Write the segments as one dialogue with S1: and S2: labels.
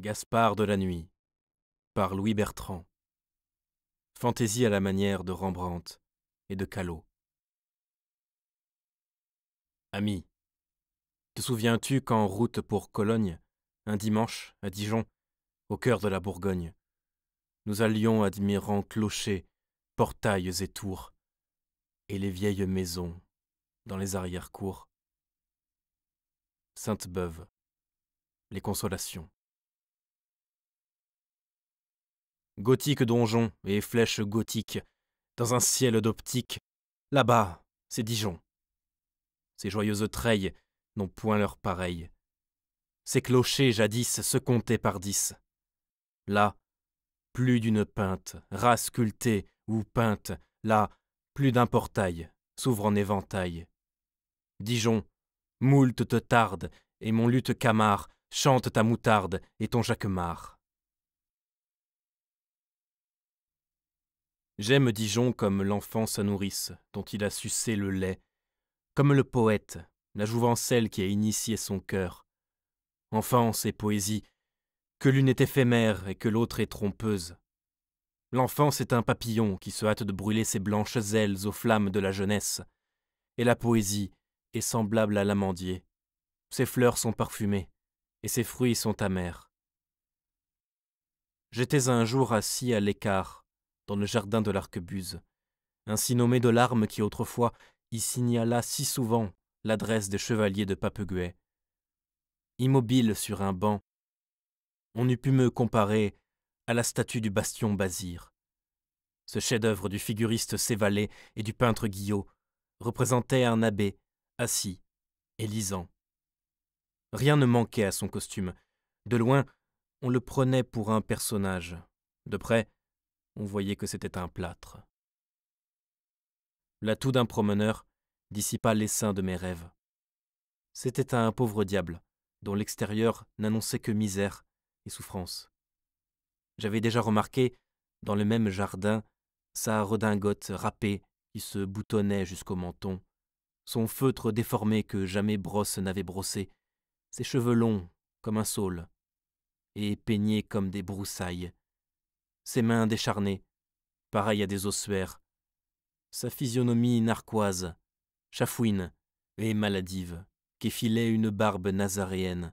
S1: Gaspard de la nuit par Louis Bertrand. Fantaisie à la manière de Rembrandt et de Callot. Ami, te souviens-tu qu'en route pour Cologne, un dimanche à Dijon, au cœur de la Bourgogne, nous allions admirant clochers, portails et tours, et les vieilles maisons dans les arrière-cours. Sainte-Beuve, les consolations. Gothique donjon et flèche gothiques, dans un ciel d'optique. Là-bas, c'est Dijon. Ces joyeuses treilles n'ont point leur pareil. Ces clochers jadis se comptaient par dix. Là, plus d'une pinte, ras sculptée ou peinte, là, plus d'un portail s'ouvre en éventail. Dijon, moult te tarde, et mon lutte camard chante ta moutarde et ton jacquemart. J'aime Dijon comme l'enfant sa nourrice, dont il a sucé le lait, comme le poète, la celle qui a initié son cœur. Enfance et poésie, que l'une est éphémère et que l'autre est trompeuse. L'enfance est un papillon qui se hâte de brûler ses blanches ailes aux flammes de la jeunesse, et la poésie est semblable à l'amandier. Ses fleurs sont parfumées, et ses fruits sont amers. J'étais un jour assis à l'écart, dans le jardin de l'arquebuse, ainsi nommé de l'arme qui autrefois y signala si souvent l'adresse des chevaliers de Papeguet. Immobile sur un banc, on eût pu me comparer à la statue du bastion Bazir. Ce chef-d'œuvre du figuriste Sévalet et du peintre Guillot représentait un abbé, assis et lisant. Rien ne manquait à son costume. De loin, on le prenait pour un personnage. De près, on voyait que c'était un plâtre. L'atout d'un promeneur dissipa l'essaim de mes rêves. C'était un pauvre diable, dont l'extérieur n'annonçait que misère et souffrance. J'avais déjà remarqué, dans le même jardin, sa redingote râpée qui se boutonnait jusqu'au menton, son feutre déformé que jamais brosse n'avait brossé, ses cheveux longs comme un saule, et peignés comme des broussailles, ses mains décharnées, pareilles à des ossuaires, sa physionomie narquoise, chafouine et maladive, qu'effilait une barbe nazaréenne.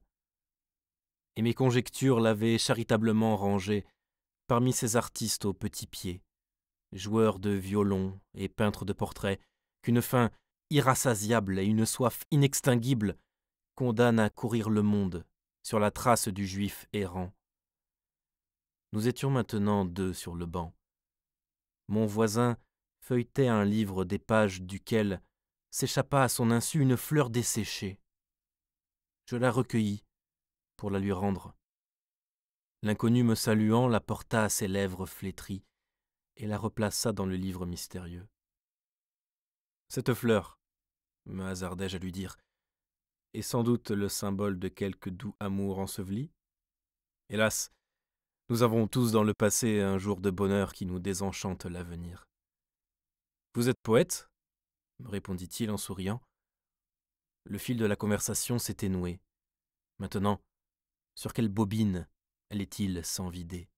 S1: Et mes conjectures l'avaient charitablement rangée parmi ces artistes aux petits pieds, joueurs de violon et peintres de portraits, qu'une faim irrassasiable et une soif inextinguible condamnent à courir le monde sur la trace du juif errant nous étions maintenant deux sur le banc. Mon voisin feuilletait un livre des pages duquel s'échappa à son insu une fleur desséchée. Je la recueillis pour la lui rendre. L'inconnu me saluant la porta à ses lèvres flétries et la replaça dans le livre mystérieux. Cette fleur, me hasardai-je à lui dire, est sans doute le symbole de quelque doux amour enseveli. Hélas, nous avons tous dans le passé un jour de bonheur qui nous désenchante l'avenir. Vous êtes poète me répondit-il en souriant. Le fil de la conversation s'était noué. Maintenant, sur quelle bobine allait-il vider?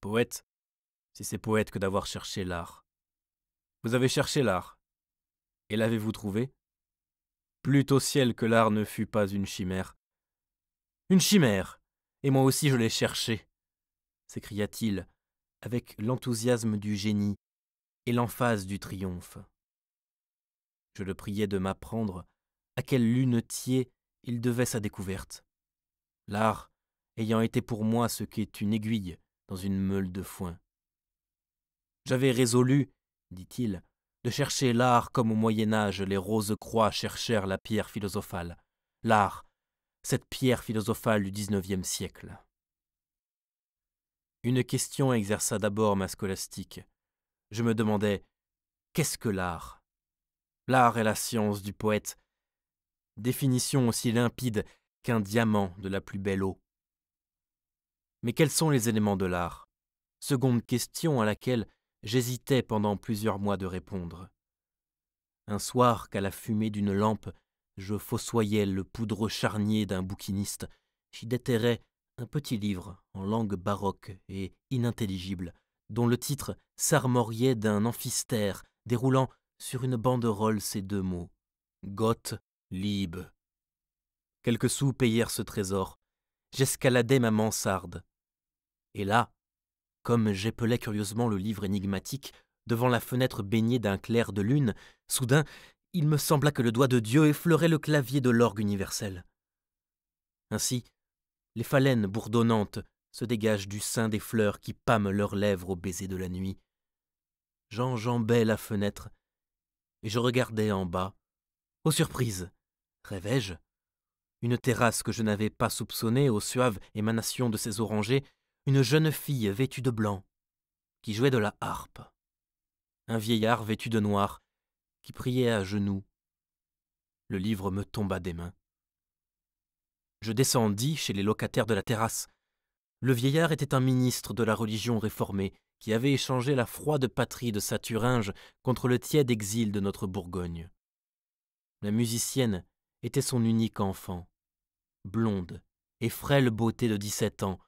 S1: Poète c'est ces poètes que d'avoir cherché l'art. Vous avez cherché l'art. Et l'avez-vous trouvé Plutôt ciel que l'art ne fût pas une chimère. Une chimère et moi aussi je l'ai cherché s'écria-t-il, avec l'enthousiasme du génie et l'emphase du triomphe. Je le priai de m'apprendre à quel lunetier il devait sa découverte. L'art ayant été pour moi ce qu'est une aiguille dans une meule de foin. J'avais résolu, dit-il, de chercher l'art comme au Moyen Âge les roses croix cherchèrent la pierre philosophale. L'art cette pierre philosophale du XIXe siècle. Une question exerça d'abord ma scolastique. Je me demandais qu'est-ce que l'art L'art est la science du poète, définition aussi limpide qu'un diamant de la plus belle eau. Mais quels sont les éléments de l'art Seconde question à laquelle j'hésitais pendant plusieurs mois de répondre. Un soir, qu'à la fumée d'une lampe, je fossoyais le poudreux charnier d'un bouquiniste. J'y déterrais un petit livre en langue baroque et inintelligible, dont le titre s'armoriait d'un amphistère déroulant sur une banderole ces deux mots Goth Lib. Quelques sous payèrent ce trésor. J'escaladai ma mansarde. Et là, comme j'épelais curieusement le livre énigmatique, devant la fenêtre baignée d'un clair de lune, soudain il me sembla que le doigt de Dieu effleurait le clavier de l'orgue universel. Ainsi, les phalènes bourdonnantes se dégagent du sein des fleurs qui pâment leurs lèvres au baiser de la nuit. J'enjambais la fenêtre et je regardais en bas. Aux surprises, rêvais-je Une terrasse que je n'avais pas soupçonnée aux suaves émanations de ses orangers, une jeune fille vêtue de blanc, qui jouait de la harpe. Un vieillard vêtu de noir, qui priait à genoux. Le livre me tomba des mains. Je descendis chez les locataires de la terrasse. Le vieillard était un ministre de la religion réformée qui avait échangé la froide patrie de sa Thuringe contre le tiède exil de notre Bourgogne. La musicienne était son unique enfant, blonde et frêle beauté de dix-sept ans,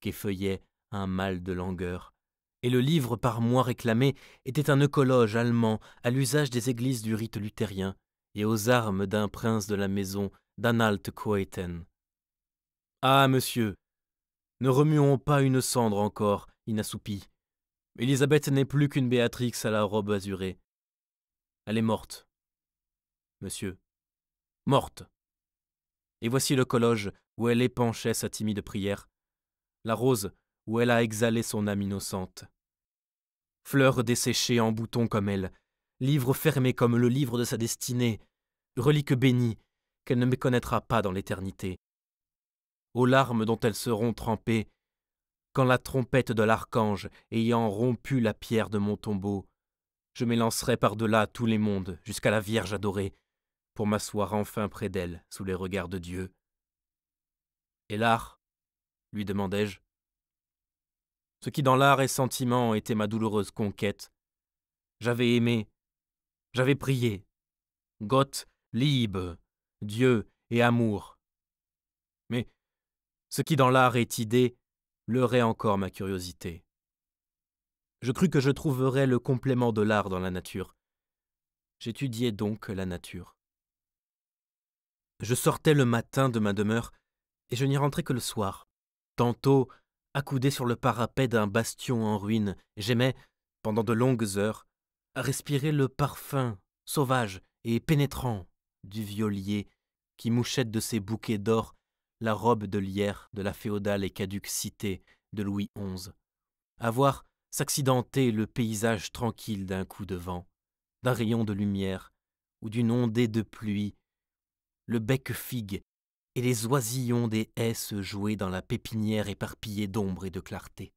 S1: qu'effeuillait un mal de langueur et le livre par moi réclamé était un eucologe allemand à l'usage des églises du rite luthérien et aux armes d'un prince de la maison d'Anhalt Coeten. Ah, monsieur, ne remuons pas une cendre encore, inassoupie. Élisabeth n'est plus qu'une Béatrix à la robe azurée. Elle est morte, monsieur, morte. Et voici le colloge où elle épanchait sa timide prière. La rose, où elle a exhalé son âme innocente. Fleur desséchée en boutons comme elle, livre fermé comme le livre de sa destinée, relique bénie qu'elle ne méconnaîtra pas dans l'éternité. Aux larmes dont elles seront trempées, quand la trompette de l'archange ayant rompu la pierre de mon tombeau, je m'élancerai par-delà tous les mondes jusqu'à la Vierge adorée, pour m'asseoir enfin près d'elle sous les regards de Dieu. Et l'art lui demandai-je ce qui dans l'art et sentiment était ma douloureuse conquête. J'avais aimé, j'avais prié. Gott, liebe, Dieu et amour. Mais ce qui dans l'art est idée leurrait encore ma curiosité. Je crus que je trouverais le complément de l'art dans la nature. J'étudiais donc la nature. Je sortais le matin de ma demeure et je n'y rentrais que le soir. Tantôt Accoudé sur le parapet d'un bastion en ruine, j'aimais, pendant de longues heures, à respirer le parfum sauvage et pénétrant du violier qui mouchette de ses bouquets d'or la robe de lierre de la féodale et caduque cité de Louis XI. À voir s'accidenter le paysage tranquille d'un coup de vent, d'un rayon de lumière ou d'une ondée de pluie, le bec figue et les oisillons des haies se jouaient dans la pépinière éparpillée d'ombre et de clarté.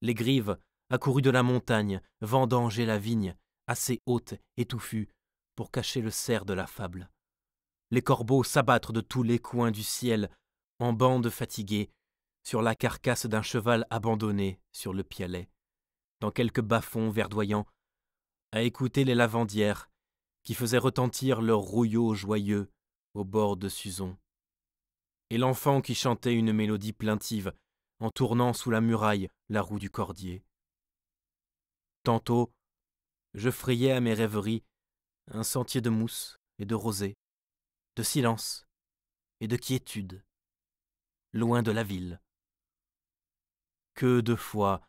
S1: Les grives, accourues de la montagne, vendangeaient la vigne, assez haute et touffue, pour cacher le cerf de la fable. Les corbeaux s'abattre de tous les coins du ciel, en bandes fatiguées, sur la carcasse d'un cheval abandonné sur le pialet, dans quelques bas-fonds verdoyants, à écouter les lavandières qui faisaient retentir leurs rouilleaux joyeux au bord de Suzon et l'enfant qui chantait une mélodie plaintive en tournant sous la muraille la roue du cordier. Tantôt, je frayais à mes rêveries un sentier de mousse et de rosée, de silence et de quiétude, loin de la ville. Que de fois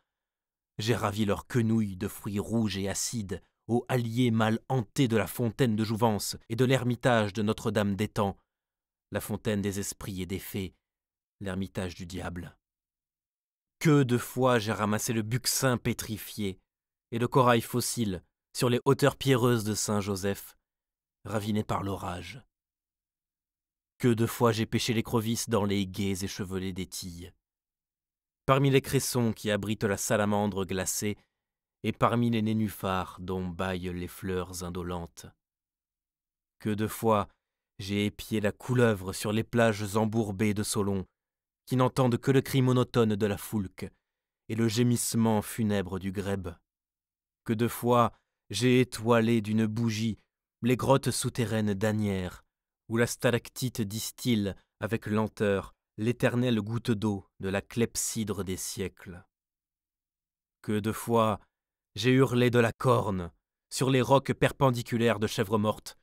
S1: j'ai ravi leurs quenouilles de fruits rouges et acides aux alliés mal hantés de la fontaine de Jouvence et de l'ermitage de Notre-Dame des Temps, la fontaine des esprits et des fées, l'ermitage du diable. Que de fois j'ai ramassé le buxin pétrifié et le corail fossile sur les hauteurs pierreuses de Saint-Joseph, raviné par l'orage. Que de fois j'ai pêché l'écrevisse dans les gais échevelés des tilles. Parmi les cressons qui abritent la salamandre glacée, et parmi les nénuphars dont baillent les fleurs indolentes. Que de fois j'ai épié la couleuvre sur les plages embourbées de Solon, qui n'entendent que le cri monotone de la foulque et le gémissement funèbre du grèbe. Que de fois j'ai étoilé d'une bougie les grottes souterraines d'Anières, où la stalactite distille avec lenteur l'éternelle goutte d'eau de la clepsydre des siècles. Que de fois j'ai hurlé de la corne sur les rocs perpendiculaires de chèvres mortes,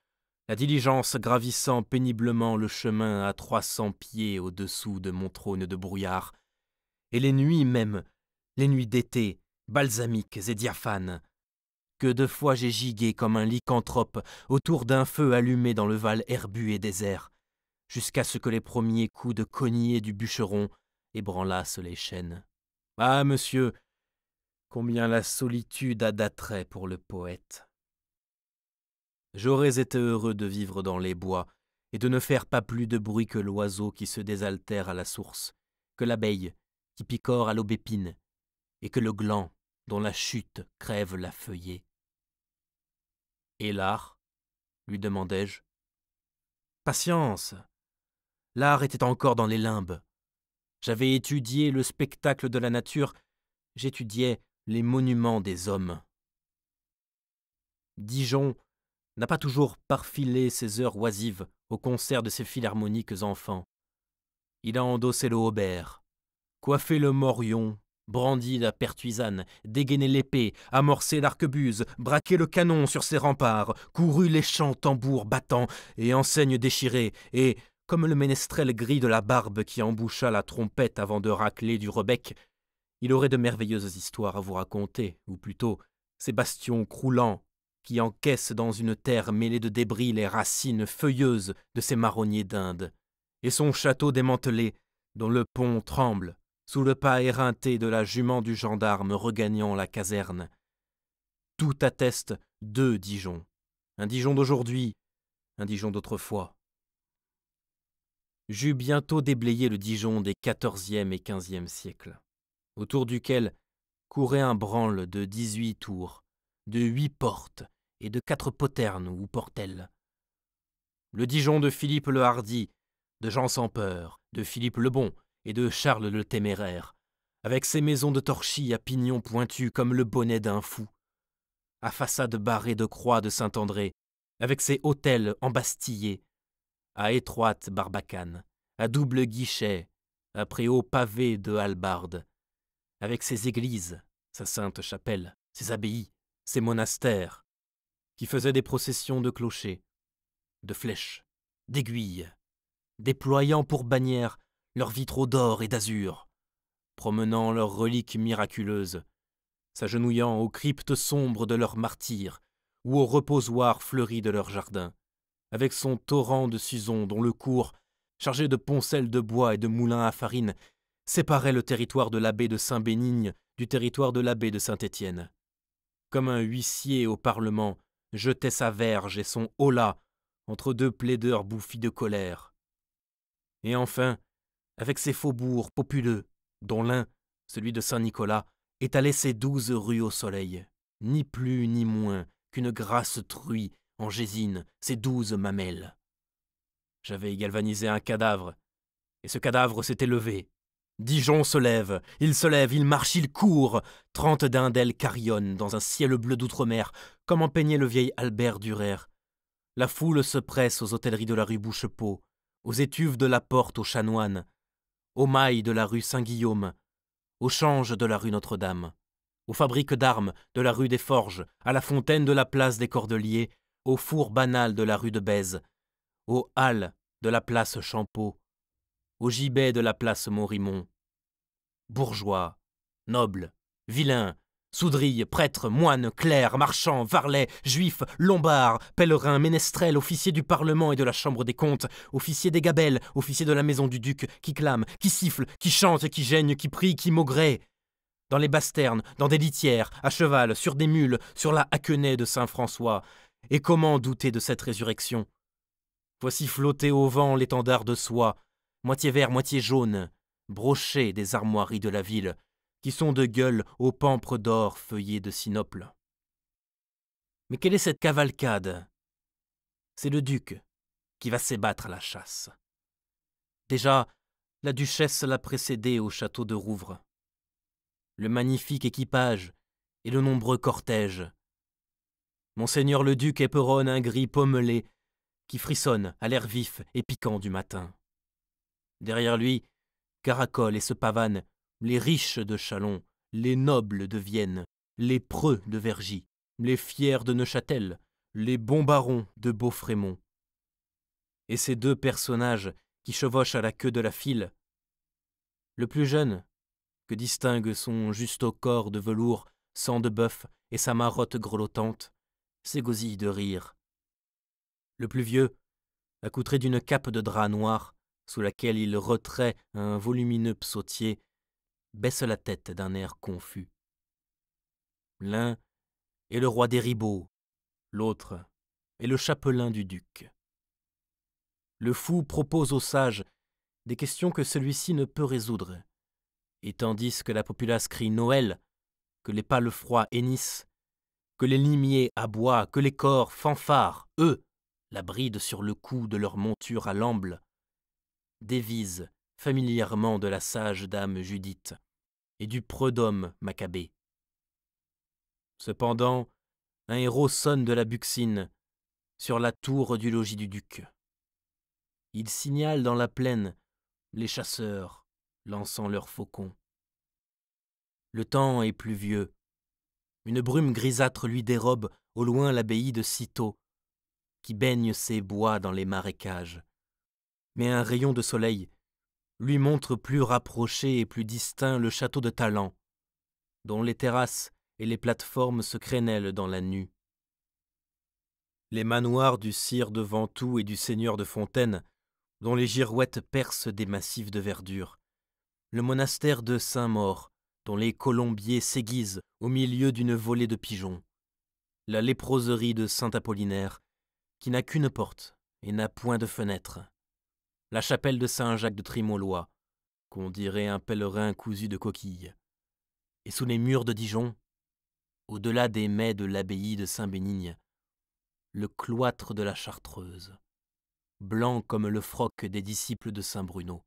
S1: la diligence gravissant péniblement le chemin à trois cents pieds au-dessous de mon trône de brouillard, et les nuits même, les nuits d'été, balsamiques et diaphanes, que deux fois j'ai gigué comme un lycanthrope autour d'un feu allumé dans le val herbu et désert, jusqu'à ce que les premiers coups de cognée du bûcheron ébranlassent les chaînes. Ah, monsieur, combien la solitude a d'attrait pour le poète. J'aurais été heureux de vivre dans les bois, et de ne faire pas plus de bruit que l'oiseau qui se désaltère à la source, que l'abeille qui picore à l'aubépine, et que le gland dont la chute crève la feuillée. Et l'art lui demandai-je. Patience L'art était encore dans les limbes. J'avais étudié le spectacle de la nature, j'étudiais les monuments des hommes. Dijon n'a pas toujours parfilé ses heures oisives au concert de ses philharmoniques enfants. Il a endossé le haubert, coiffé le morion, brandi la pertuisane, dégainé l'épée, amorcé l'arquebuse, braqué le canon sur ses remparts, couru les champs tambours battants et enseignes déchirées, et, comme le ménestrel gris de la barbe qui emboucha la trompette avant de racler du rebec, il aurait de merveilleuses histoires à vous raconter, ou plutôt, ses bastions croulants qui encaisse dans une terre mêlée de débris les racines feuilleuses de ces marronniers d'Inde, et son château démantelé, dont le pont tremble sous le pas éreinté de la jument du gendarme regagnant la caserne. Tout atteste deux Dijons, un Dijon d'aujourd'hui, un Dijon d'autrefois. J'eus bientôt déblayé le Dijon des XIVe et XVe siècles, autour duquel courait un branle de dix-huit tours, de huit portes, et de quatre poternes ou portelles. Le Dijon de Philippe le Hardi, de Jean sans peur, de Philippe le Bon et de Charles le Téméraire, avec ses maisons de torchis à pignons pointus comme le bonnet d'un fou, à façade barrée de croix de Saint-André, avec ses hôtels embastillés, à étroite barbacane, à double guichet, à préau pavé de halbarde, avec ses églises, sa sainte chapelle, ses abbayes, ses monastères, qui faisaient des processions de clochers, de flèches, d'aiguilles, déployant pour bannières leurs vitraux d'or et d'azur, promenant leurs reliques miraculeuses, s'agenouillant aux cryptes sombres de leurs martyrs ou aux reposoirs fleuris de leurs jardins, avec son torrent de Suzon dont le cours, chargé de poncelles de bois et de moulins à farine, séparait le territoire de l'abbé de Saint-Bénigne du territoire de l'abbé de Saint-Étienne. Comme un huissier au Parlement jetait sa verge et son hola entre deux plaideurs bouffis de colère. Et enfin, avec ses faubourgs populeux, dont l'un, celui de Saint-Nicolas, étalait ses douze rues au soleil, ni plus ni moins qu'une grasse truie en gésine ses douze mamelles. J'avais galvanisé un cadavre, et ce cadavre s'était levé, Dijon se lève, il se lève, il marche, il court. Trente dindelles d'elles carillonnent dans un ciel bleu d'outre-mer, comme en peignait le vieil Albert Durer. La foule se presse aux hôtelleries de la rue Bouchepot, aux étuves de la Porte aux Chanoines, aux mailles de la rue Saint-Guillaume, aux changes de la rue Notre-Dame, aux fabriques d'armes de la rue des Forges, à la fontaine de la place des Cordeliers, au four banal de la rue de Bèze, aux halles de la place Champeau, au gibet de la place Morimont, bourgeois, nobles, vilains, Soudrilles, prêtres, moines, clercs, marchands, varlets, juifs, lombards, pèlerins, ménestrels, officiers du Parlement et de la Chambre des comptes, officiers des gabelles, officiers de la maison du duc, qui clame, qui siffle, qui chante, qui gêne, qui prie, qui maugraient. Dans les basternes, dans des litières, à cheval, sur des mules, sur la haquenée de Saint-François. Et comment douter de cette résurrection Voici flotter au vent l'étendard de soie, moitié vert, moitié jaune, brochés des armoiries de la ville, qui sont de gueule aux pampres d'or feuillées de sinople. Mais quelle est cette cavalcade C'est le duc qui va s'ébattre à la chasse. Déjà, la duchesse l'a précédé au château de Rouvre. Le magnifique équipage et le nombreux cortège. Monseigneur le duc éperonne un gris pommelé qui frissonne à l'air vif et piquant du matin. Derrière lui, Caracole et se pavane les riches de Chalon, les nobles de Vienne, les preux de Vergy, les fiers de Neuchâtel, les bons barons de Beaufrémont. Et ces deux personnages qui chevauchent à la queue de la file. Le plus jeune, que distingue son au corps de velours, sang de bœuf et sa marotte grelottante, s'égosille de rire. Le plus vieux, accoutré d'une cape de drap noir, sous laquelle il retrait un volumineux psautier, baisse la tête d'un air confus. L'un est le roi des ribauds, l'autre est le chapelain du duc. Le fou propose au sage des questions que celui-ci ne peut résoudre, et tandis que la populace crie Noël, que les pâles froids hennissent, que les limiers aboient, que les corps fanfarent, eux, la bride sur le cou de leur monture à l'amble, dévise familièrement de la sage dame Judith et du d'homme Maccabée. Cependant, un héros sonne de la buxine sur la tour du logis du duc. Il signale dans la plaine les chasseurs lançant leurs faucons. Le temps est pluvieux. Une brume grisâtre lui dérobe au loin l'abbaye de Cîteaux, qui baigne ses bois dans les marécages mais un rayon de soleil lui montre plus rapproché et plus distinct le château de Talent, dont les terrasses et les plateformes se crénèlent dans la nue. Les manoirs du sire de Ventoux et du seigneur de Fontaine, dont les girouettes percent des massifs de verdure. Le monastère de Saint-Maur, dont les colombiers s'aiguisent au milieu d'une volée de pigeons. La léproserie de Saint-Apollinaire, qui n'a qu'une porte et n'a point de fenêtre la chapelle de Saint-Jacques de Trimolois, qu'on dirait un pèlerin cousu de coquilles. Et sous les murs de Dijon, au-delà des mets de l'abbaye de Saint-Bénigne, le cloître de la Chartreuse, blanc comme le froc des disciples de Saint-Bruno.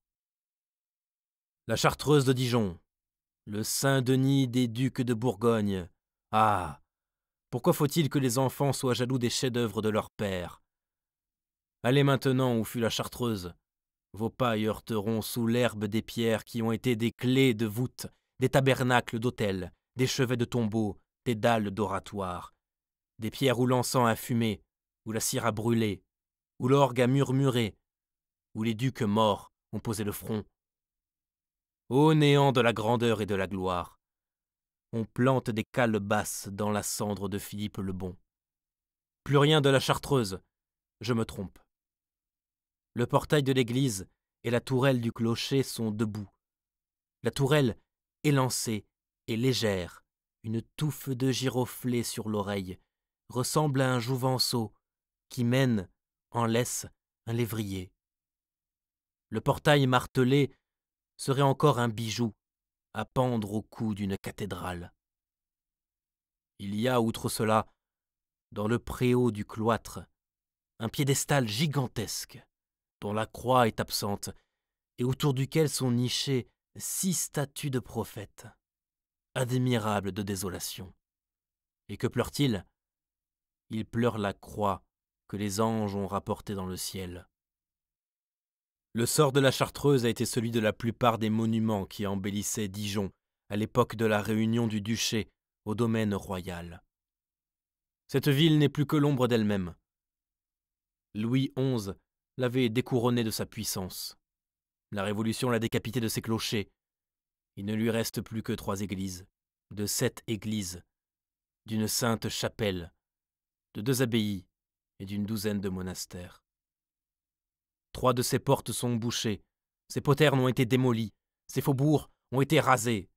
S1: La Chartreuse de Dijon, le Saint-Denis des ducs de Bourgogne. Ah Pourquoi faut-il que les enfants soient jaloux des chefs-d'œuvre de leur père Allez maintenant où fut la Chartreuse, vos pailles heurteront sous l'herbe des pierres qui ont été des clés de voûte, des tabernacles d'autels, des chevets de tombeaux, des dalles d'oratoire, des pierres où l'encens a fumé, où la cire a brûlé, où l'orgue a murmuré, où les ducs morts ont posé le front. Ô néant de la grandeur et de la gloire, on plante des cales basses dans la cendre de Philippe le Bon. Plus rien de la chartreuse, je me trompe. Le portail de l'église et la tourelle du clocher sont debout. La tourelle, élancée et légère, une touffe de giroflées sur l'oreille, ressemble à un jouvenceau qui mène, en laisse, un lévrier. Le portail martelé serait encore un bijou à pendre au cou d'une cathédrale. Il y a, outre cela, dans le préau du cloître, un piédestal gigantesque, dont la croix est absente, et autour duquel sont nichées six statues de prophètes, admirables de désolation. Et que pleure-t-il Il pleure la croix que les anges ont rapportée dans le ciel. Le sort de la Chartreuse a été celui de la plupart des monuments qui embellissaient Dijon à l'époque de la réunion du duché au domaine royal. Cette ville n'est plus que l'ombre d'elle-même. Louis XI l'avait découronné de sa puissance. La Révolution l'a décapité de ses clochers. Il ne lui reste plus que trois églises, de sept églises, d'une sainte chapelle, de deux abbayes et d'une douzaine de monastères. Trois de ses portes sont bouchées, ses poternes ont été démolies, ses faubourgs ont été rasés.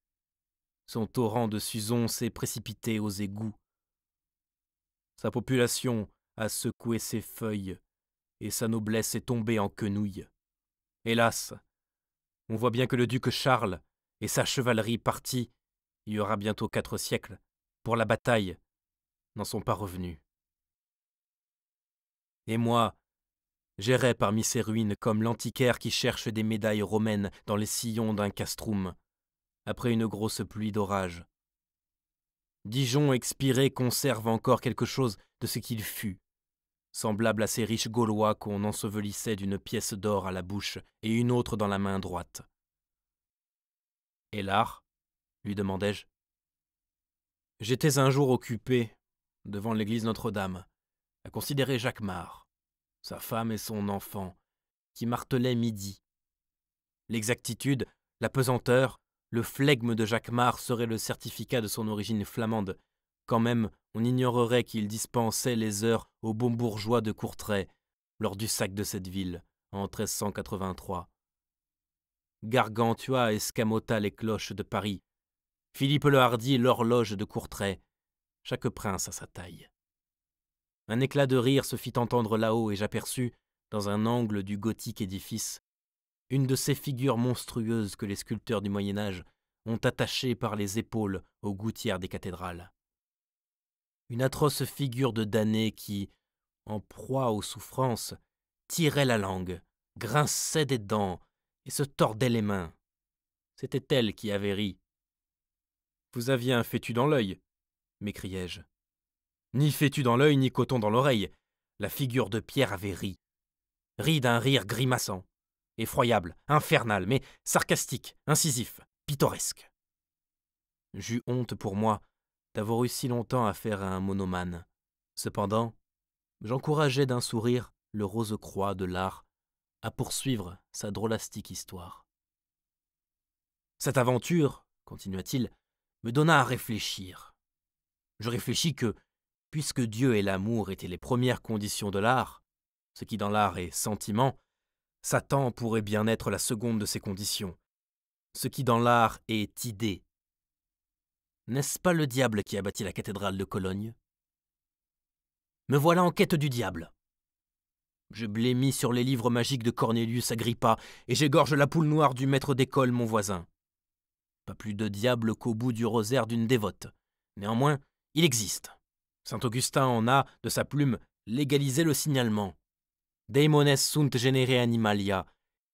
S1: Son torrent de Suzon s'est précipité aux égouts. Sa population a secoué ses feuilles et sa noblesse est tombée en quenouille. Hélas, on voit bien que le duc Charles et sa chevalerie partie, il y aura bientôt quatre siècles, pour la bataille, n'en sont pas revenus. Et moi, j'errais parmi ces ruines comme l'antiquaire qui cherche des médailles romaines dans les sillons d'un castrum, après une grosse pluie d'orage. Dijon expiré conserve encore quelque chose de ce qu'il fut, semblable à ces riches Gaulois qu'on ensevelissait d'une pièce d'or à la bouche et une autre dans la main droite. Et l'art lui demandai-je. J'étais un jour occupé, devant l'église Notre-Dame, à considérer Jacquemart, sa femme et son enfant, qui martelaient midi. L'exactitude, la pesanteur, le flegme de Jacquemart serait le certificat de son origine flamande, quand même on ignorerait qu'il dispensait les heures aux bons bourgeois de Courtrai lors du sac de cette ville en 1383. Gargantua escamota les cloches de Paris, Philippe le Hardi l'horloge de Courtrai, chaque prince à sa taille. Un éclat de rire se fit entendre là-haut et j'aperçus, dans un angle du gothique édifice, une de ces figures monstrueuses que les sculpteurs du Moyen Âge ont attachées par les épaules aux gouttières des cathédrales une atroce figure de damné qui, en proie aux souffrances, tirait la langue, grinçait des dents et se tordait les mains. C'était elle qui avait ri. Vous aviez un fétu dans l'œil, m'écriai-je. Ni fétu dans l'œil, ni coton dans l'oreille. La figure de Pierre avait ri. Ri d'un rire grimaçant, effroyable, infernal, mais sarcastique, incisif, pittoresque. J'eus honte pour moi d'avoir eu si longtemps affaire à un monomane. Cependant, j'encourageais d'un sourire le rose-croix de l'art à poursuivre sa drôlastique histoire. Cette aventure, continua-t-il, me donna à réfléchir. Je réfléchis que, puisque Dieu et l'amour étaient les premières conditions de l'art, ce qui dans l'art est sentiment, Satan pourrait bien être la seconde de ces conditions, ce qui dans l'art est idée, n'est-ce pas le diable qui a bâti la cathédrale de Cologne Me voilà en quête du diable. Je blémis sur les livres magiques de Cornelius Agrippa et j'égorge la poule noire du maître d'école, mon voisin. Pas plus de diable qu'au bout du rosaire d'une dévote. Néanmoins, il existe. Saint Augustin en a, de sa plume, légalisé le signalement. Daemones sunt genere animalia,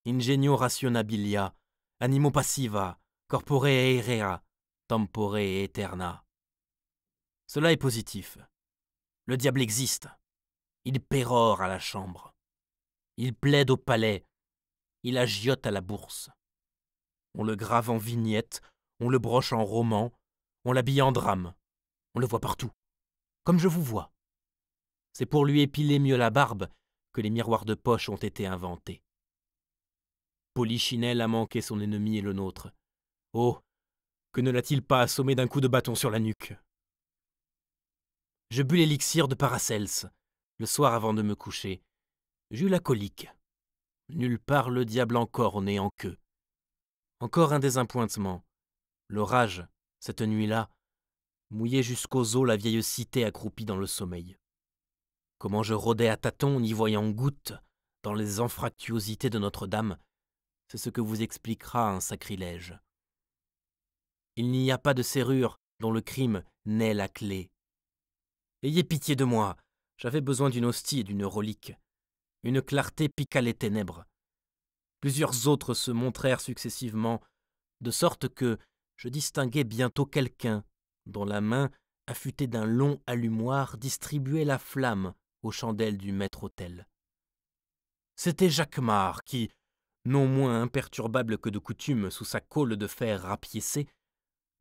S1: ingenio rationabilia, animo passiva, corpore aerea, tempore et eterna. Cela est positif. Le diable existe. Il pérore à la chambre. Il plaide au palais. Il agiote à la bourse. On le grave en vignette, on le broche en roman, on l'habille en drame. On le voit partout. Comme je vous vois. C'est pour lui épiler mieux la barbe que les miroirs de poche ont été inventés. Polichinelle a manqué son ennemi et le nôtre. Oh, que ne l'a-t-il pas assommé d'un coup de bâton sur la nuque Je bus l'élixir de Paracels, le soir avant de me coucher. J'eus la colique. Nulle part le diable encore n'est en queue. Encore un désappointement. L'orage, cette nuit-là, mouillait jusqu'aux os la vieille cité accroupie dans le sommeil. Comment je rôdais à tâtons, n'y voyant goutte, dans les anfractuosités de Notre-Dame, c'est ce que vous expliquera un sacrilège. Il n'y a pas de serrure dont le crime naît la clé. Ayez pitié de moi, j'avais besoin d'une hostie et d'une relique. Une clarté piqua les ténèbres. Plusieurs autres se montrèrent successivement, de sorte que je distinguai bientôt quelqu'un dont la main, affûtée d'un long allumoir, distribuait la flamme aux chandelles du maître-autel. C'était Jacquemart qui, non moins imperturbable que de coutume sous sa colle de fer rapiécée,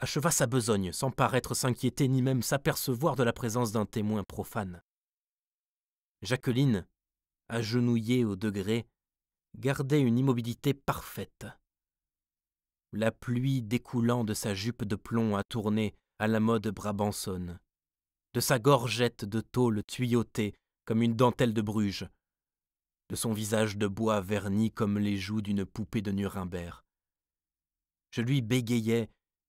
S1: acheva sa besogne sans paraître s'inquiéter ni même s'apercevoir de la présence d'un témoin profane. Jacqueline, agenouillée au degré, gardait une immobilité parfaite. La pluie découlant de sa jupe de plomb à tourner à la mode brabançonne, de sa gorgette de tôle tuyautée comme une dentelle de Bruges, de son visage de bois verni comme les joues d'une poupée de Nuremberg. Je lui bégayais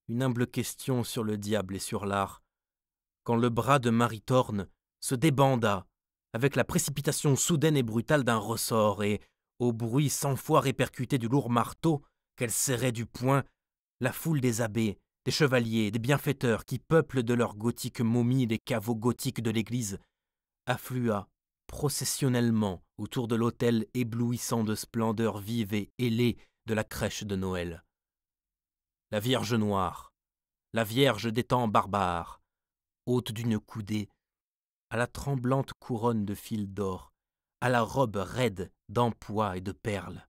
S1: une humble question sur le diable et sur l'art, quand le bras de Marie-Thorne se débanda avec la précipitation soudaine et brutale d'un ressort, et, au bruit cent fois répercuté du lourd marteau qu'elle serrait du poing, la foule des abbés, des chevaliers, des bienfaiteurs qui peuplent de leurs gothiques momies les caveaux gothiques de l'église, afflua processionnellement autour de l'autel éblouissant de splendeur vive et ailée de la crèche de Noël la Vierge noire, la Vierge des temps barbares, haute d'une coudée, à la tremblante couronne de fils d'or, à la robe raide d'empois et de perles.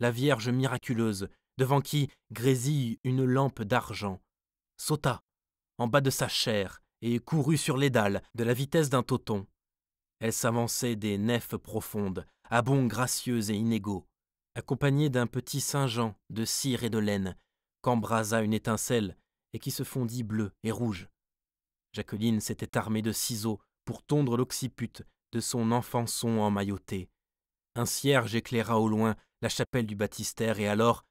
S1: La Vierge miraculeuse, devant qui grésille une lampe d'argent, sauta en bas de sa chair et courut sur les dalles de la vitesse d'un toton. Elle s'avançait des nefs profondes, à bonds gracieux et inégaux, accompagnée d'un petit Saint-Jean de cire et de laine qu'embrasa une étincelle et qui se fondit bleu et rouge. Jacqueline s'était armée de ciseaux pour tondre l'occiput de son enfançon emmailloté. Un cierge éclaira au loin la chapelle du baptistère, et alors.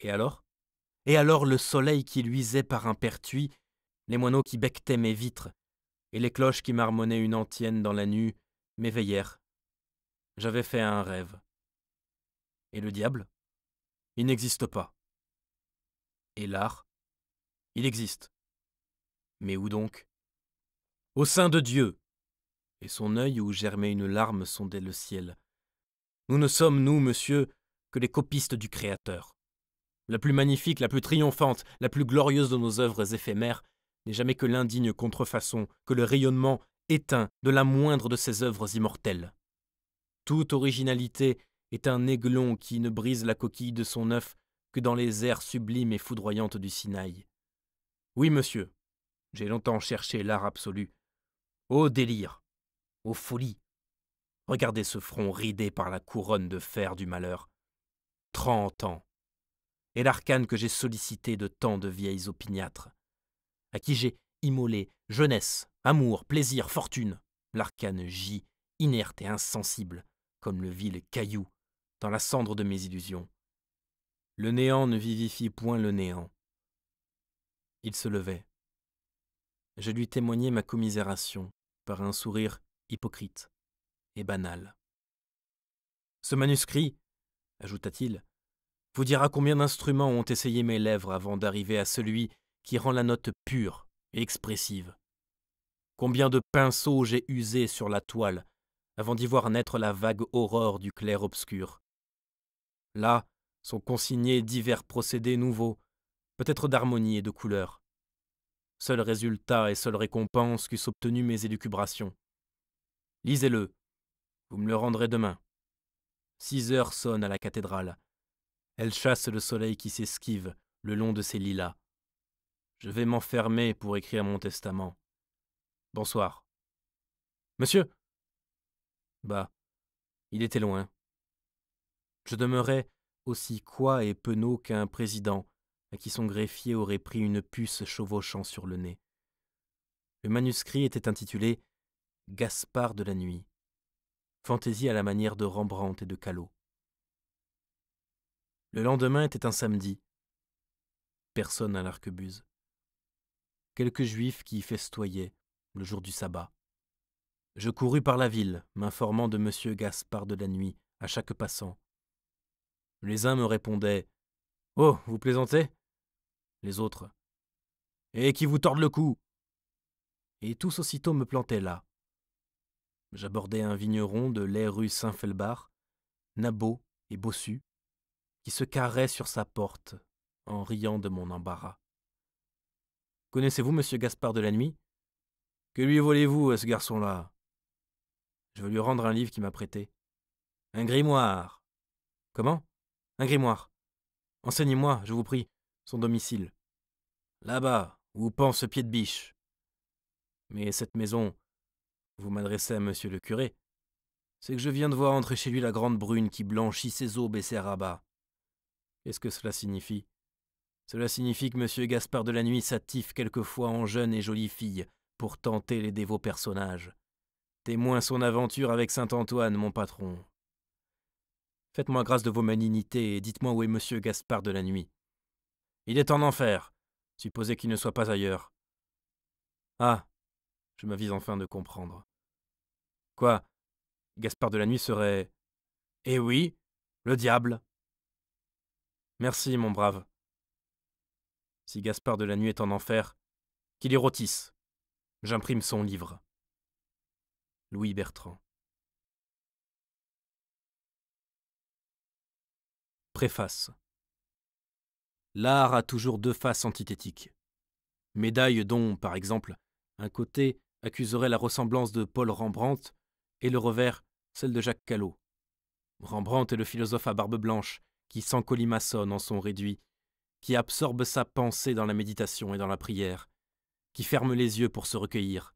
S1: Et alors Et alors le soleil qui luisait par un pertuis, les moineaux qui bectaient mes vitres, et les cloches qui marmonnaient une antienne dans la nuit m'éveillèrent. J'avais fait un rêve. Et le diable Il n'existe pas et l'art, il existe. Mais où donc Au sein de Dieu Et son œil où germait une larme sondait le ciel. Nous ne sommes, nous, monsieur, que les copistes du Créateur. La plus magnifique, la plus triomphante, la plus glorieuse de nos œuvres éphémères n'est jamais que l'indigne contrefaçon, que le rayonnement éteint de la moindre de ses œuvres immortelles. Toute originalité est un aiglon qui ne brise la coquille de son œuf que dans les airs sublimes et foudroyantes du Sinaï. Oui, monsieur, j'ai longtemps cherché l'art absolu. Ô délire, ô folie Regardez ce front ridé par la couronne de fer du malheur. Trente ans. Et l'arcane que j'ai sollicité de tant de vieilles opiniâtres. À qui j'ai immolé jeunesse, amour, plaisir, fortune. L'arcane gît, inerte et insensible, comme le vil caillou, dans la cendre de mes illusions. Le néant ne vivifie point le néant. Il se levait. Je lui témoignais ma commisération par un sourire hypocrite et banal. Ce manuscrit, ajouta-t-il, vous dira combien d'instruments ont essayé mes lèvres avant d'arriver à celui qui rend la note pure et expressive. Combien de pinceaux j'ai usés sur la toile avant d'y voir naître la vague aurore du clair-obscur. Là, sont consignés divers procédés nouveaux, peut-être d'harmonie et de couleur. Seul résultat et seule récompense qu'eussent obtenu mes élucubrations. Lisez-le, vous me le rendrez demain. Six heures sonnent à la cathédrale. Elle chasse le soleil qui s'esquive le long de ses lilas. Je vais m'enfermer pour écrire mon testament. Bonsoir. Monsieur Bah, il était loin. Je demeurai aussi quoi et penaud qu'un président, à qui son greffier aurait pris une puce chevauchant sur le nez. Le manuscrit était intitulé Gaspard de la nuit, fantaisie à la manière de Rembrandt et de Callot. Le lendemain était un samedi. Personne à l'arquebuse. Quelques juifs qui y festoyaient le jour du sabbat. Je courus par la ville, m'informant de M. Gaspard de la nuit, à chaque passant, les uns me répondaient Oh, vous plaisantez Les autres Et qui vous tordent le cou Et tous aussitôt me plantaient là. J'abordais un vigneron de l'air rue Saint-Felbar, nabot et bossu, qui se carrait sur sa porte en riant de mon embarras. Connaissez-vous monsieur Gaspard de la Nuit Que lui voulez vous à euh, ce garçon-là Je veux lui rendre un livre qu'il m'a prêté. Un grimoire Comment un grimoire. Enseignez-moi, je vous prie, son domicile. Là-bas, où pend ce pied de biche. Mais cette maison, vous m'adressez à monsieur le curé, c'est que je viens de voir entrer chez lui la grande brune qui blanchit ses aubes et ses rabats. Qu'est-ce que cela signifie Cela signifie que monsieur Gaspard de la Nuit s'attiffe quelquefois en jeune et jolie fille pour tenter les dévots personnages. Témoin son aventure avec saint Antoine, mon patron. Faites-moi grâce de vos malignités et dites-moi où est monsieur Gaspard de la nuit. Il est en enfer, supposez qu'il ne soit pas ailleurs. Ah Je m'avise enfin de comprendre. Quoi Gaspard de la nuit serait. Eh oui, le diable Merci, mon brave. Si Gaspard de la nuit est en enfer, qu'il y rôtisse. J'imprime son livre. Louis Bertrand. Préface L'art a toujours deux faces antithétiques. Médaille dont, par exemple, un côté accuserait la ressemblance de Paul Rembrandt et le revers celle de Jacques Callot. Rembrandt est le philosophe à barbe blanche qui s'encolimaçonne en son réduit, qui absorbe sa pensée dans la méditation et dans la prière, qui ferme les yeux pour se recueillir,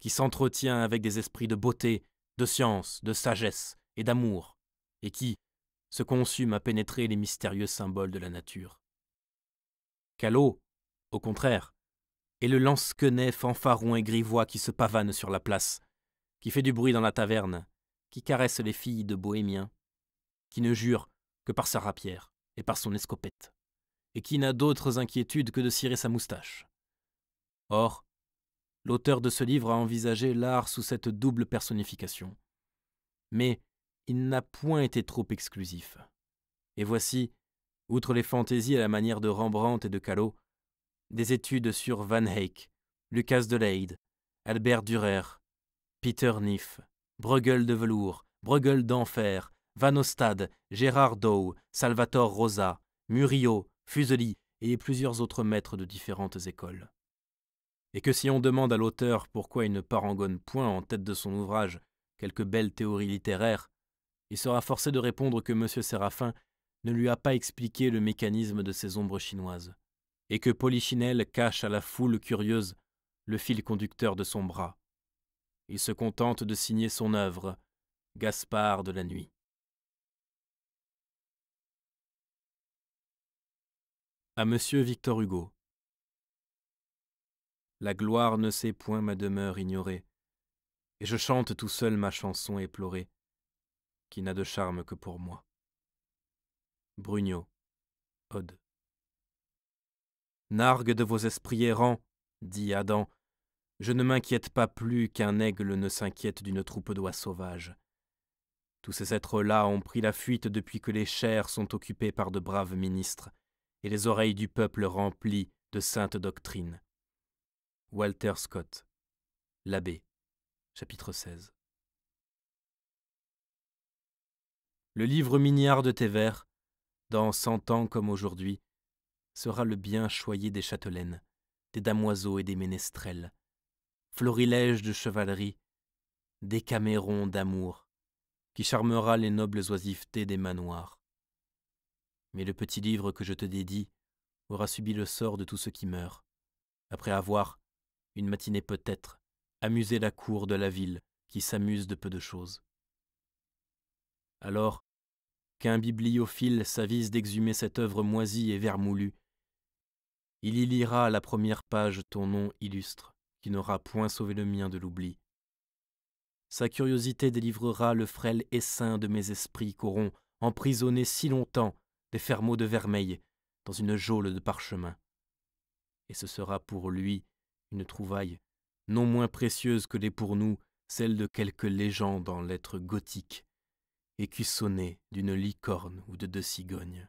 S1: qui s'entretient avec des esprits de beauté, de science, de sagesse et d'amour, et qui, se consume à pénétrer les mystérieux symboles de la nature. Callot, au contraire, est le lance fanfaron et grivois qui se pavane sur la place, qui fait du bruit dans la taverne, qui caresse les filles de bohémiens, qui ne jure que par sa rapière et par son escopette, et qui n'a d'autres inquiétudes que de cirer sa moustache. Or, l'auteur de ce livre a envisagé l'art sous cette double personnification. Mais il n'a point été trop exclusif. Et voici, outre les fantaisies à la manière de Rembrandt et de Callot, des études sur Van Heyck, Lucas de Leyde, Albert Durer, Peter Niff, Bruegel de velours, Bruegel d'enfer, Van Ostade, Gérard Dow, Salvator Rosa, Murillo, Fuseli et plusieurs autres maîtres de différentes écoles. Et que si on demande à l'auteur pourquoi il ne parangonne point en tête de son ouvrage quelques belles théories littéraires, il sera forcé de répondre que M. Séraphin ne lui a pas expliqué le mécanisme de ces ombres chinoises, et que Polichinelle cache à la foule curieuse le fil conducteur de son bras. Il se contente de signer son œuvre, Gaspard de la nuit. À Monsieur Victor Hugo. La gloire ne sait point ma demeure ignorée, et je chante tout seul ma chanson éplorée, qui n'a de charme que pour moi. Bruno, Ode. Nargue de vos esprits errants, dit Adam, je ne m'inquiète pas plus qu'un aigle ne s'inquiète d'une troupe d'oies sauvages. Tous ces êtres-là ont pris la fuite depuis que les chairs sont occupées par de braves ministres et les oreilles du peuple remplies de saintes doctrines. Walter Scott, L'abbé, chapitre 16. Le livre mignard de tes vers, dans cent ans comme aujourd'hui, sera le bien choyé des châtelaines, des damoiseaux et des ménestrels, florilège de chevalerie, des d'amour, qui charmera les nobles oisivetés des manoirs. Mais le petit livre que je te dédie aura subi le sort de tous ceux qui meurent, après avoir, une matinée peut-être, amusé la cour de la ville, qui s'amuse de peu de choses. Alors, qu'un bibliophile s'avise d'exhumer cette œuvre moisie et vermoulue. Il y lira à la première page ton nom illustre, qui n'aura point sauvé le mien de l'oubli. Sa curiosité délivrera le frêle essaim de mes esprits qu'auront emprisonné si longtemps des fermeaux de vermeil dans une geôle de parchemin. Et ce sera pour lui une trouvaille non moins précieuse que l'est pour nous celle de quelques légendes dans l'être gothique écussonnée d'une licorne ou de deux cigognes.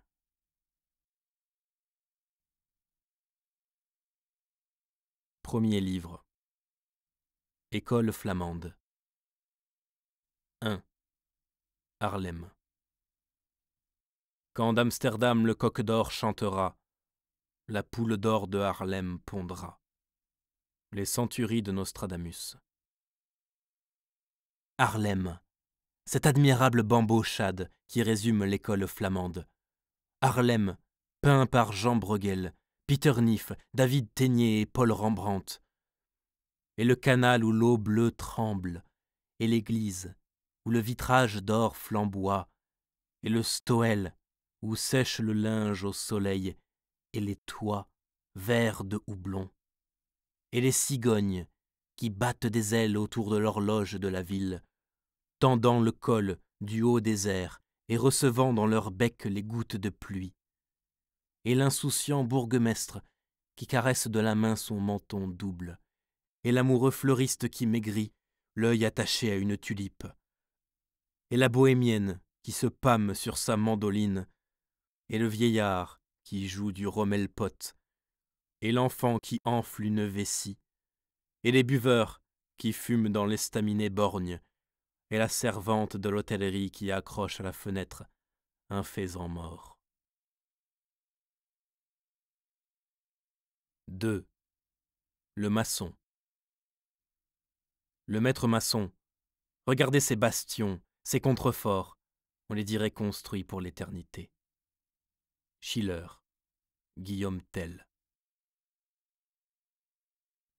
S1: Premier livre. École flamande. 1. Harlem. Quand d'Amsterdam le coq d'or chantera, la poule d'or de Harlem pondra. Les centuries de Nostradamus. Harlem, cet admirable bambou chade qui résume l'école flamande. Harlem, peint par Jean Breguel, Peter Niff, David Ténier et Paul Rembrandt. Et le canal où l'eau bleue tremble, et l'église où le vitrage d'or flamboie, et le stoël où sèche le linge au soleil, et les toits verts de houblon, et les cigognes qui battent des ailes autour de l'horloge de la ville, tendant le col du haut des airs et recevant dans leur bec les gouttes de pluie. Et l'insouciant bourgmestre qui caresse de la main son menton double, et l'amoureux fleuriste qui maigrit, l'œil attaché à une tulipe, et la bohémienne qui se pâme sur sa mandoline, et le vieillard qui joue du romelpot, et l'enfant qui enfle une vessie, et les buveurs qui fument dans l'estaminet borgne, et la servante de l'hôtellerie qui accroche à la fenêtre un faisan mort. 2. Le maçon. Le maître maçon, regardez ces bastions, ces contreforts, on les dirait construits pour l'éternité. Schiller, Guillaume Tell.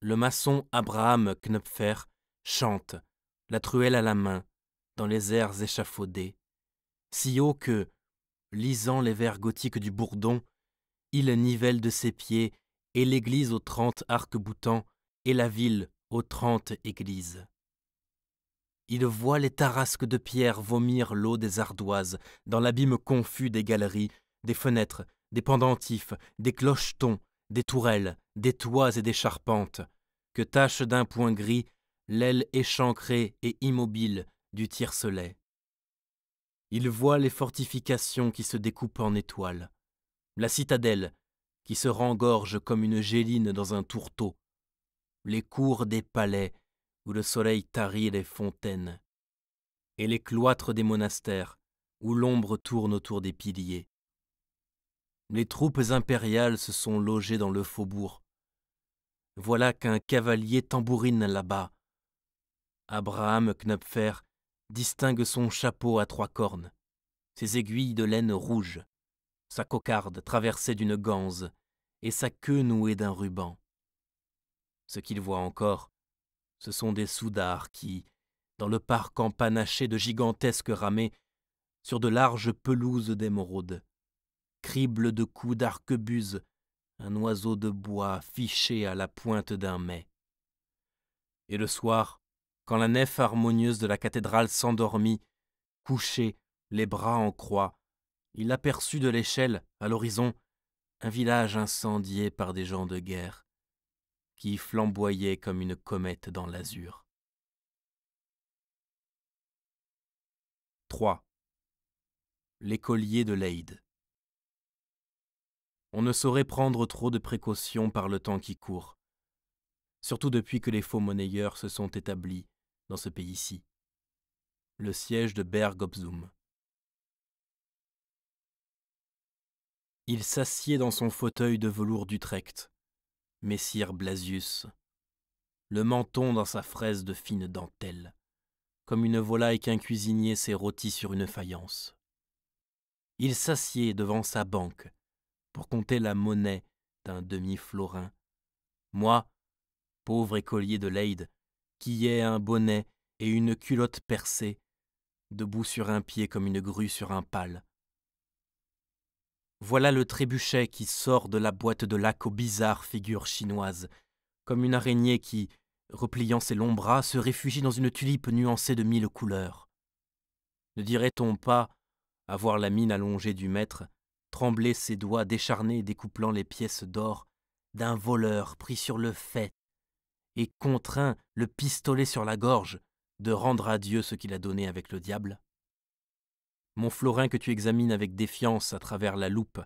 S1: Le maçon Abraham Knopfer chante la truelle à la main, dans les airs échafaudés, si haut que, lisant les vers gothiques du bourdon, il nivelle de ses pieds et l'église aux trente arcs-boutants et la ville aux trente églises. Il voit les tarasques de pierre vomir l'eau des ardoises dans l'abîme confus des galeries, des fenêtres, des pendentifs, des clochetons, des tourelles, des toits et des charpentes, que tachent d'un point gris l'aile échancrée et immobile du tiercelet. Il voit les fortifications qui se découpent en étoiles, la citadelle qui se rengorge comme une géline dans un tourteau, les cours des palais où le soleil tarit les fontaines, et les cloîtres des monastères où l'ombre tourne autour des piliers. Les troupes impériales se sont logées dans le faubourg. Voilà qu'un cavalier tambourine là-bas, Abraham Knopfer distingue son chapeau à trois cornes, ses aiguilles de laine rouge, sa cocarde traversée d'une ganse et sa queue nouée d'un ruban. Ce qu'il voit encore, ce sont des soudards qui, dans le parc empanaché de gigantesques ramées, sur de larges pelouses d'émeraudes, criblent de coups d'arquebuse un oiseau de bois fiché à la pointe d'un mets. Et le soir, quand la nef harmonieuse de la cathédrale s'endormit, couché, les bras en croix, il aperçut de l'échelle, à l'horizon, un village incendié par des gens de guerre, qui flamboyait comme une comète dans l'azur. 3. L'écolier de l'Eyde On ne saurait prendre trop de précautions par le temps qui court, surtout depuis que les faux monnayeurs se sont établis dans ce pays-ci, le siège de berg Il s'assied dans son fauteuil de velours d'Utrecht, Messire Blasius, le menton dans sa fraise de fine dentelle, comme une volaille qu'un cuisinier s'est rôti sur une faïence. Il s'assied devant sa banque pour compter la monnaie d'un demi-florin. Moi, pauvre écolier de Leyde, qui est un bonnet et une culotte percée, debout sur un pied comme une grue sur un pal. Voilà le trébuchet qui sort de la boîte de lac aux bizarres figures chinoises, comme une araignée qui, repliant ses longs bras, se réfugie dans une tulipe nuancée de mille couleurs. Ne dirait-on pas, à voir la mine allongée du maître, trembler ses doigts décharnés découplant les pièces d'or, d'un voleur pris sur le fait et contraint, le pistolet sur la gorge, de rendre à Dieu ce qu'il a donné avec le diable Mon Florin que tu examines avec défiance à travers la loupe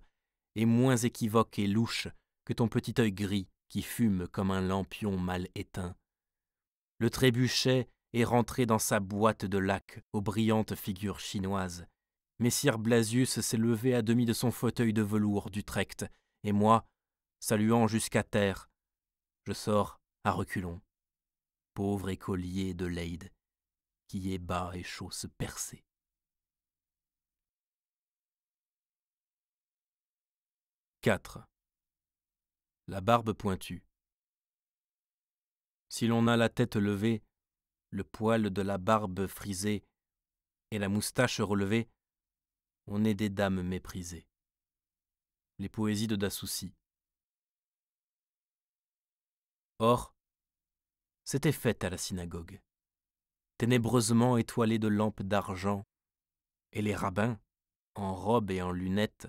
S1: est moins équivoque et louche que ton petit œil gris qui fume comme un lampion mal éteint. Le trébuchet est rentré dans sa boîte de lac aux brillantes figures chinoises. Messire Blasius s'est levé à demi de son fauteuil de velours d'Utrecht, et moi, saluant jusqu'à terre, je sors à reculons, pauvre écolier de Leyde, qui est bas et chausse percée. 4. La barbe pointue. Si l'on a la tête levée, le poil de la barbe frisé et la moustache relevée, on est des dames méprisées. Les poésies de Dassouci. Or, c'était fête à la synagogue, ténébreusement étoilée de lampes d'argent, et les rabbins, en robe et en lunettes,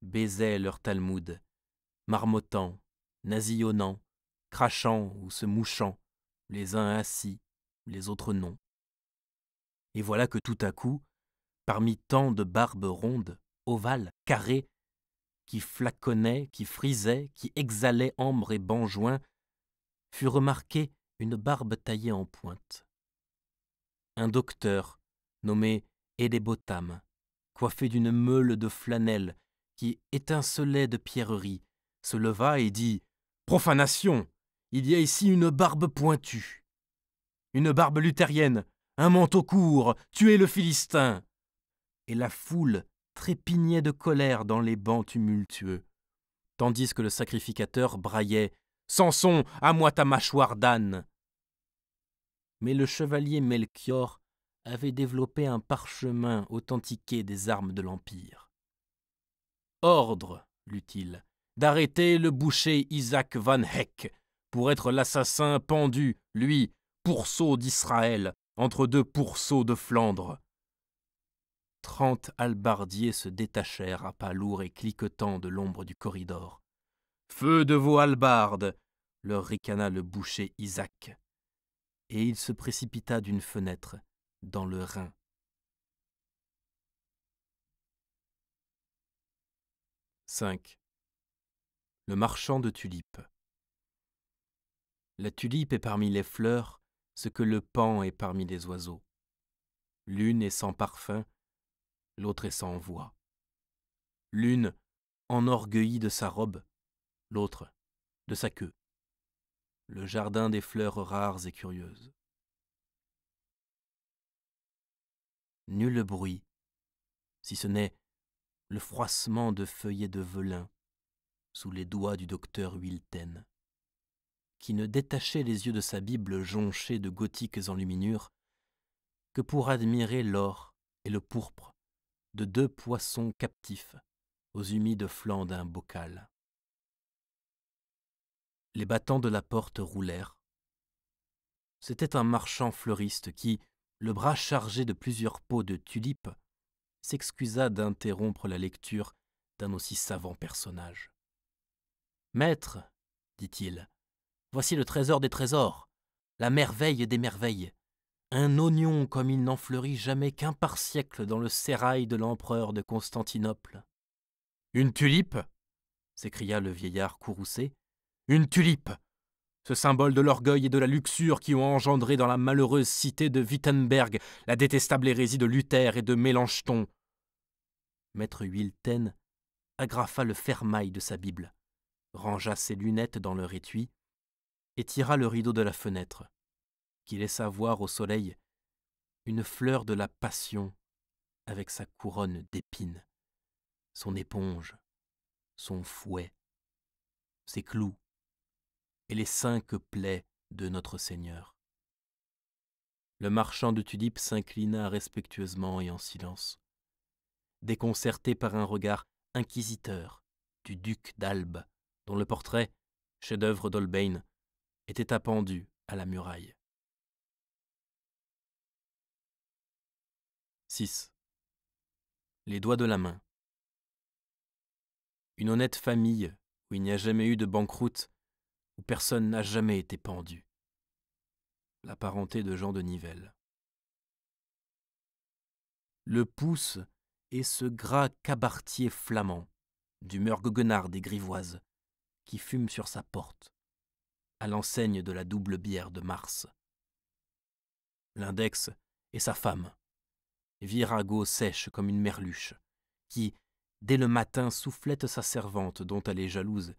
S1: baisaient leur Talmud, marmottant, nasillonnant, crachant ou se mouchant, les uns assis, les autres non. Et voilà que tout à coup, parmi tant de barbes rondes, ovales, carrées, qui flaconnaient, qui frisaient, qui exhalaient ambre et banjoin, fut remarquée une barbe taillée en pointe. Un docteur, nommé Edebotam, coiffé d'une meule de flanelle qui étincelait de pierreries, se leva et dit Profanation Il y a ici une barbe pointue, une barbe luthérienne, un manteau court, tuez le Philistin Et la foule trépignait de colère dans les bancs tumultueux, tandis que le sacrificateur braillait « Sanson, à moi ta mâchoire d'âne Mais le chevalier Melchior avait développé un parchemin authentiqué des armes de l'Empire. Ordre, lut-il, d'arrêter le boucher Isaac Van Heck pour être l'assassin pendu, lui, pourceau d'Israël, entre deux pourceaux de Flandre. Trente albardiers se détachèrent à pas lourds et cliquetants de l'ombre du corridor. Feu de vos halbardes leur ricana le boucher Isaac. Et il se précipita d'une fenêtre dans le Rhin. « 5. Le marchand de tulipes. La tulipe est parmi les fleurs ce que le pan est parmi les oiseaux. L'une est sans parfum, l'autre est sans voix. L'une, enorgueillie de sa robe, l'autre de sa queue. Le jardin des fleurs rares et curieuses. Nul bruit, si ce n'est le froissement de feuillets de velin sous les doigts du docteur Wilten, qui ne détachait les yeux de sa Bible jonchée de gothiques enluminures que pour admirer l'or et le pourpre de deux poissons captifs aux humides flancs d'un bocal. Les battants de la porte roulèrent. C'était un marchand fleuriste qui, le bras chargé de plusieurs pots de tulipes, s'excusa d'interrompre la lecture d'un aussi savant personnage. Maître, dit-il, voici le trésor des trésors, la merveille des merveilles, un oignon comme il n'en fleurit jamais qu'un par siècle dans le sérail de l'empereur de Constantinople. Une tulipe s'écria le vieillard courroucé, une tulipe, ce symbole de l'orgueil et de la luxure qui ont engendré dans la malheureuse cité de Wittenberg la détestable hérésie de Luther et de Mélenchon. Maître Wilten agrafa le fermail de sa Bible, rangea ses lunettes dans leur étui et tira le rideau de la fenêtre, qui laissa voir au soleil une fleur de la passion avec sa couronne d'épines, son éponge, son fouet, ses clous, les cinq plaies de notre Seigneur. Le marchand de tulipes s'inclina respectueusement et en silence, déconcerté par un regard inquisiteur du duc d'Albe, dont le portrait, chef-d'œuvre d'Holbein, était appendu à la muraille. 6. Les doigts de la main. Une honnête famille, où il n'y a jamais eu de banqueroute, où personne n'a jamais été pendu. La parenté de Jean de Nivelle. Le pouce est ce gras cabartier flamand, du goguenarde des grivoises qui fume sur sa porte, à l'enseigne de la double bière de Mars. L'index est sa femme, virago sèche comme une merluche, qui, dès le matin, soufflette sa servante dont elle est jalouse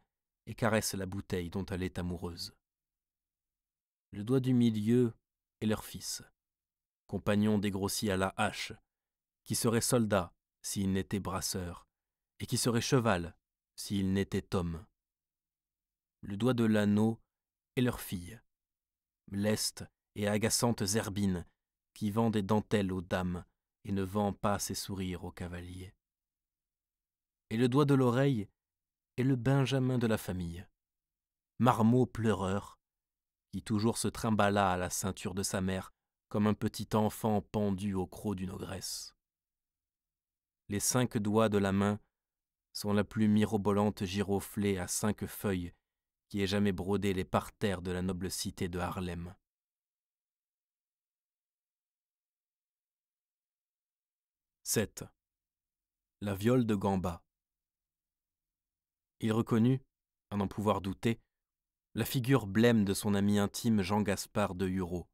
S1: et caresse la bouteille dont elle est amoureuse. Le doigt du milieu est leur fils, compagnon dégrossi à la hache, qui serait soldat s'il n'était brasseur, et qui serait cheval s'il n'était homme. Le doigt de l'anneau est leur fille, leste et agaçante Zerbine, qui vend des dentelles aux dames et ne vend pas ses sourires aux cavaliers. Et le doigt de l'oreille est le benjamin de la famille. Marmot pleureur, qui toujours se trimbala à la ceinture de sa mère comme un petit enfant pendu au croc d'une ogresse. Les cinq doigts de la main sont la plus mirobolante giroflée à cinq feuilles qui ait jamais brodé les parterres de la noble cité de Harlem. « 7. La viole de Gamba. Il reconnut, à n'en pouvoir douter, la figure blême de son ami intime Jean-Gaspard de Huro,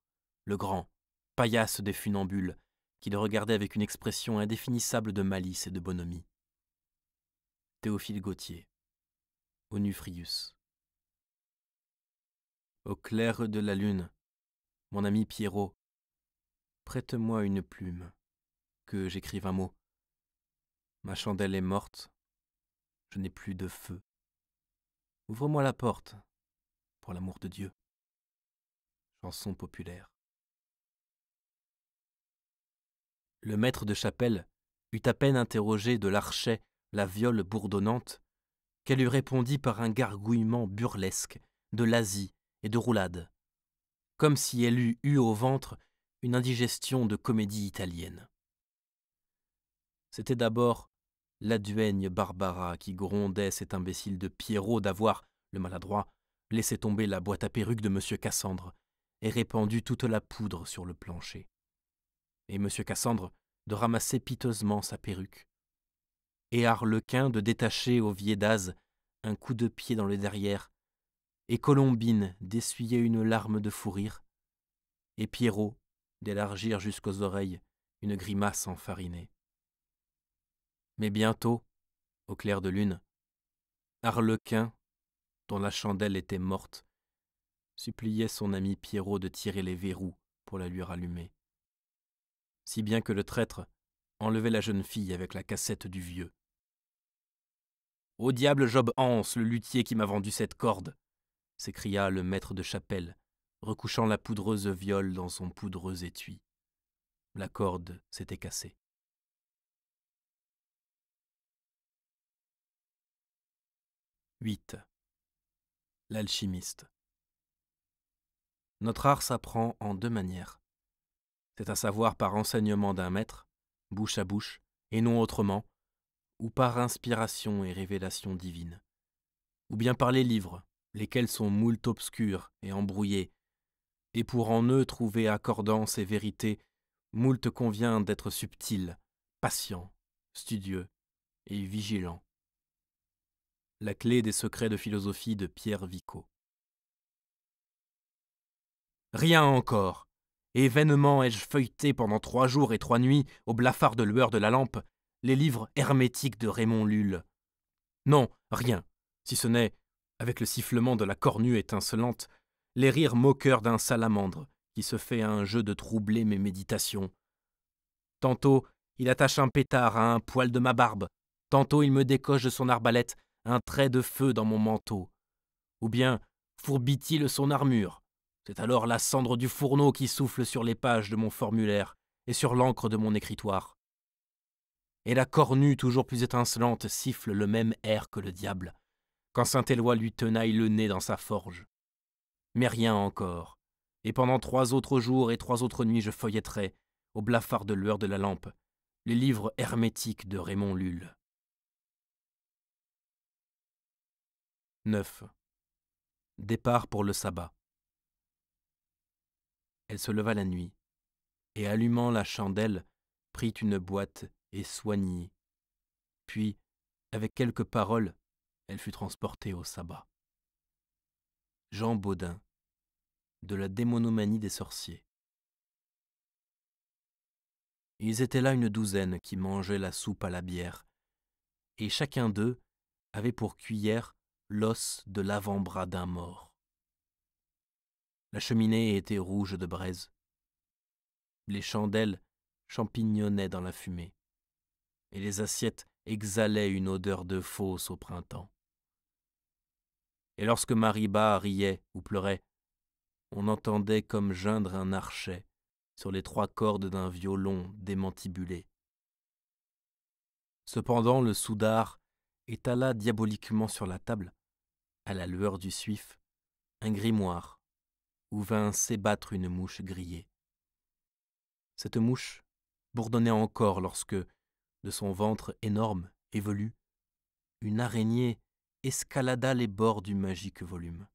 S1: le grand, paillasse des funambules, qui le regardait avec une expression indéfinissable de malice et de bonhomie. Théophile Gautier, Onufrius. Au clair de la lune, mon ami Pierrot, prête-moi une plume, que j'écrive un mot. Ma chandelle est morte, je n'ai plus de feu. Ouvre-moi la porte, pour l'amour de Dieu. Chanson populaire. Le maître de chapelle eut à peine interrogé de l'archet la viole bourdonnante, qu'elle lui répondit par un gargouillement burlesque de lasie et de roulade, comme si elle eût eu au ventre une indigestion de comédie italienne. C'était d'abord la duègne Barbara qui grondait cet imbécile de Pierrot d'avoir, le maladroit, laissé tomber la boîte à perruques de M. Cassandre et répandu toute la poudre sur le plancher. Et M. Cassandre de ramasser piteusement sa perruque. Et Arlequin de détacher au d'Az un coup de pied dans le derrière. Et Colombine d'essuyer une larme de fou rire. Et Pierrot d'élargir jusqu'aux oreilles une grimace enfarinée. Mais bientôt, au clair de lune, Arlequin, dont la chandelle était morte, suppliait son ami Pierrot de tirer les verrous pour la lui rallumer. Si bien que le traître enlevait la jeune fille avec la cassette du vieux. Au diable Job Hans, le luthier qui m'a vendu cette corde s'écria le maître de chapelle, recouchant la poudreuse viole dans son poudreux étui. La corde s'était cassée. 8. L'alchimiste. Notre art s'apprend en deux manières. C'est à savoir par enseignement d'un maître, bouche à bouche, et non autrement, ou par inspiration et révélation divine, ou bien par les livres, lesquels sont moult obscurs et embrouillés, et pour en eux trouver accordance et vérité, moult convient d'être subtil, patient, studieux et vigilant. La clé des secrets de philosophie de Pierre Vico. Rien encore. Et vainement ai-je feuilleté pendant trois jours et trois nuits, au blafard de lueur de la lampe, les livres hermétiques de Raymond Lulle. Non, rien, si ce n'est, avec le sifflement de la cornue étincelante, les rires moqueurs d'un salamandre qui se fait à un jeu de troubler mes méditations. Tantôt, il attache un pétard à un poil de ma barbe, tantôt il me décoche de son arbalète un trait de feu dans mon manteau Ou bien fourbit-il son armure C'est alors la cendre du fourneau qui souffle sur les pages de mon formulaire et sur l'encre de mon écritoire. Et la cornue toujours plus étincelante siffle le même air que le diable, quand Saint-Éloi lui tenaille le nez dans sa forge. Mais rien encore. Et pendant trois autres jours et trois autres nuits, je feuilletterai, au blafard de lueur de la lampe, les livres hermétiques de Raymond Lulle. 9. Départ pour le sabbat. Elle se leva la nuit, et allumant la chandelle, prit une boîte et soignit. Puis, avec quelques paroles, elle fut transportée au sabbat. Jean Baudin, de la démonomanie des sorciers. Ils étaient là une douzaine qui mangeaient la soupe à la bière, et chacun d'eux avait pour cuillère l'os de l'avant-bras d'un mort. La cheminée était rouge de braise. Les chandelles champignonnaient dans la fumée, et les assiettes exhalaient une odeur de fausse au printemps. Et lorsque Mariba riait ou pleurait, on entendait comme geindre un archet sur les trois cordes d'un violon démantibulé. Cependant, le soudard étala diaboliquement sur la table à la lueur du suif, un grimoire où vint s'ébattre une mouche grillée. Cette mouche bourdonnait encore lorsque, de son ventre énorme et une araignée escalada les bords du magique volume.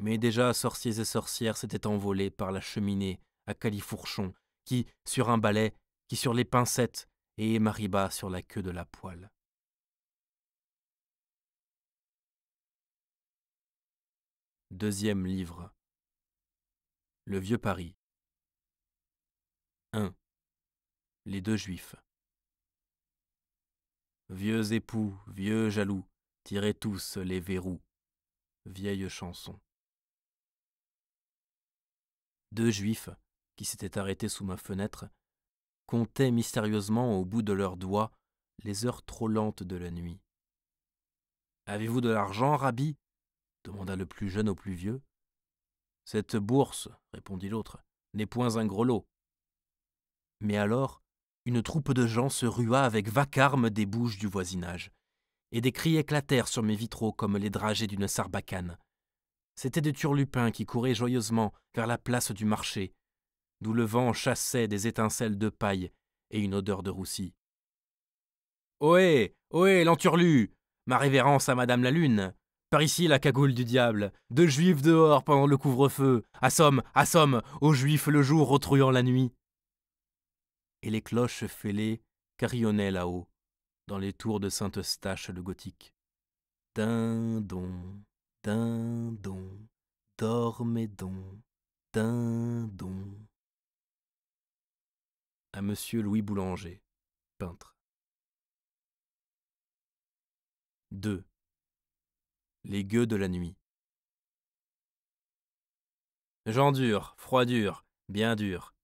S1: Mais déjà sorciers et sorcières s'étaient envolés par la cheminée à califourchon, qui sur un balai, qui sur les pincettes, et Mariba sur la queue de la poêle. Deuxième livre. Le vieux Paris. 1. Les deux juifs. Vieux époux, vieux jaloux, tirez tous les verrous. Vieille chanson. Deux juifs, qui s'étaient arrêtés sous ma fenêtre, comptaient mystérieusement au bout de leurs doigts les heures trop lentes de la nuit. Avez-vous de l'argent, Rabbi demanda le plus jeune au plus vieux. Cette bourse, répondit l'autre, n'est point un gros lot. Mais alors, une troupe de gens se rua avec vacarme des bouches du voisinage, et des cris éclatèrent sur mes vitraux comme les dragées d'une sarbacane. C'étaient des turlupins qui couraient joyeusement vers la place du marché, d'où le vent chassait des étincelles de paille et une odeur de roussi. Ohé Ohé, l'enturlu Ma révérence à Madame la Lune par ici la cagoule du diable. Deux juifs dehors pendant le couvre-feu. Assomme, assomme, aux juifs le jour, retrouillant la nuit. Et les cloches fêlées carillonnaient là-haut, dans les tours de Saint-Eustache le gothique. Dindon, dindon, dormez donc, don. À Monsieur Louis Boulanger, peintre. 2. Les gueux de la nuit. Jean dur, froid dur, bien dur.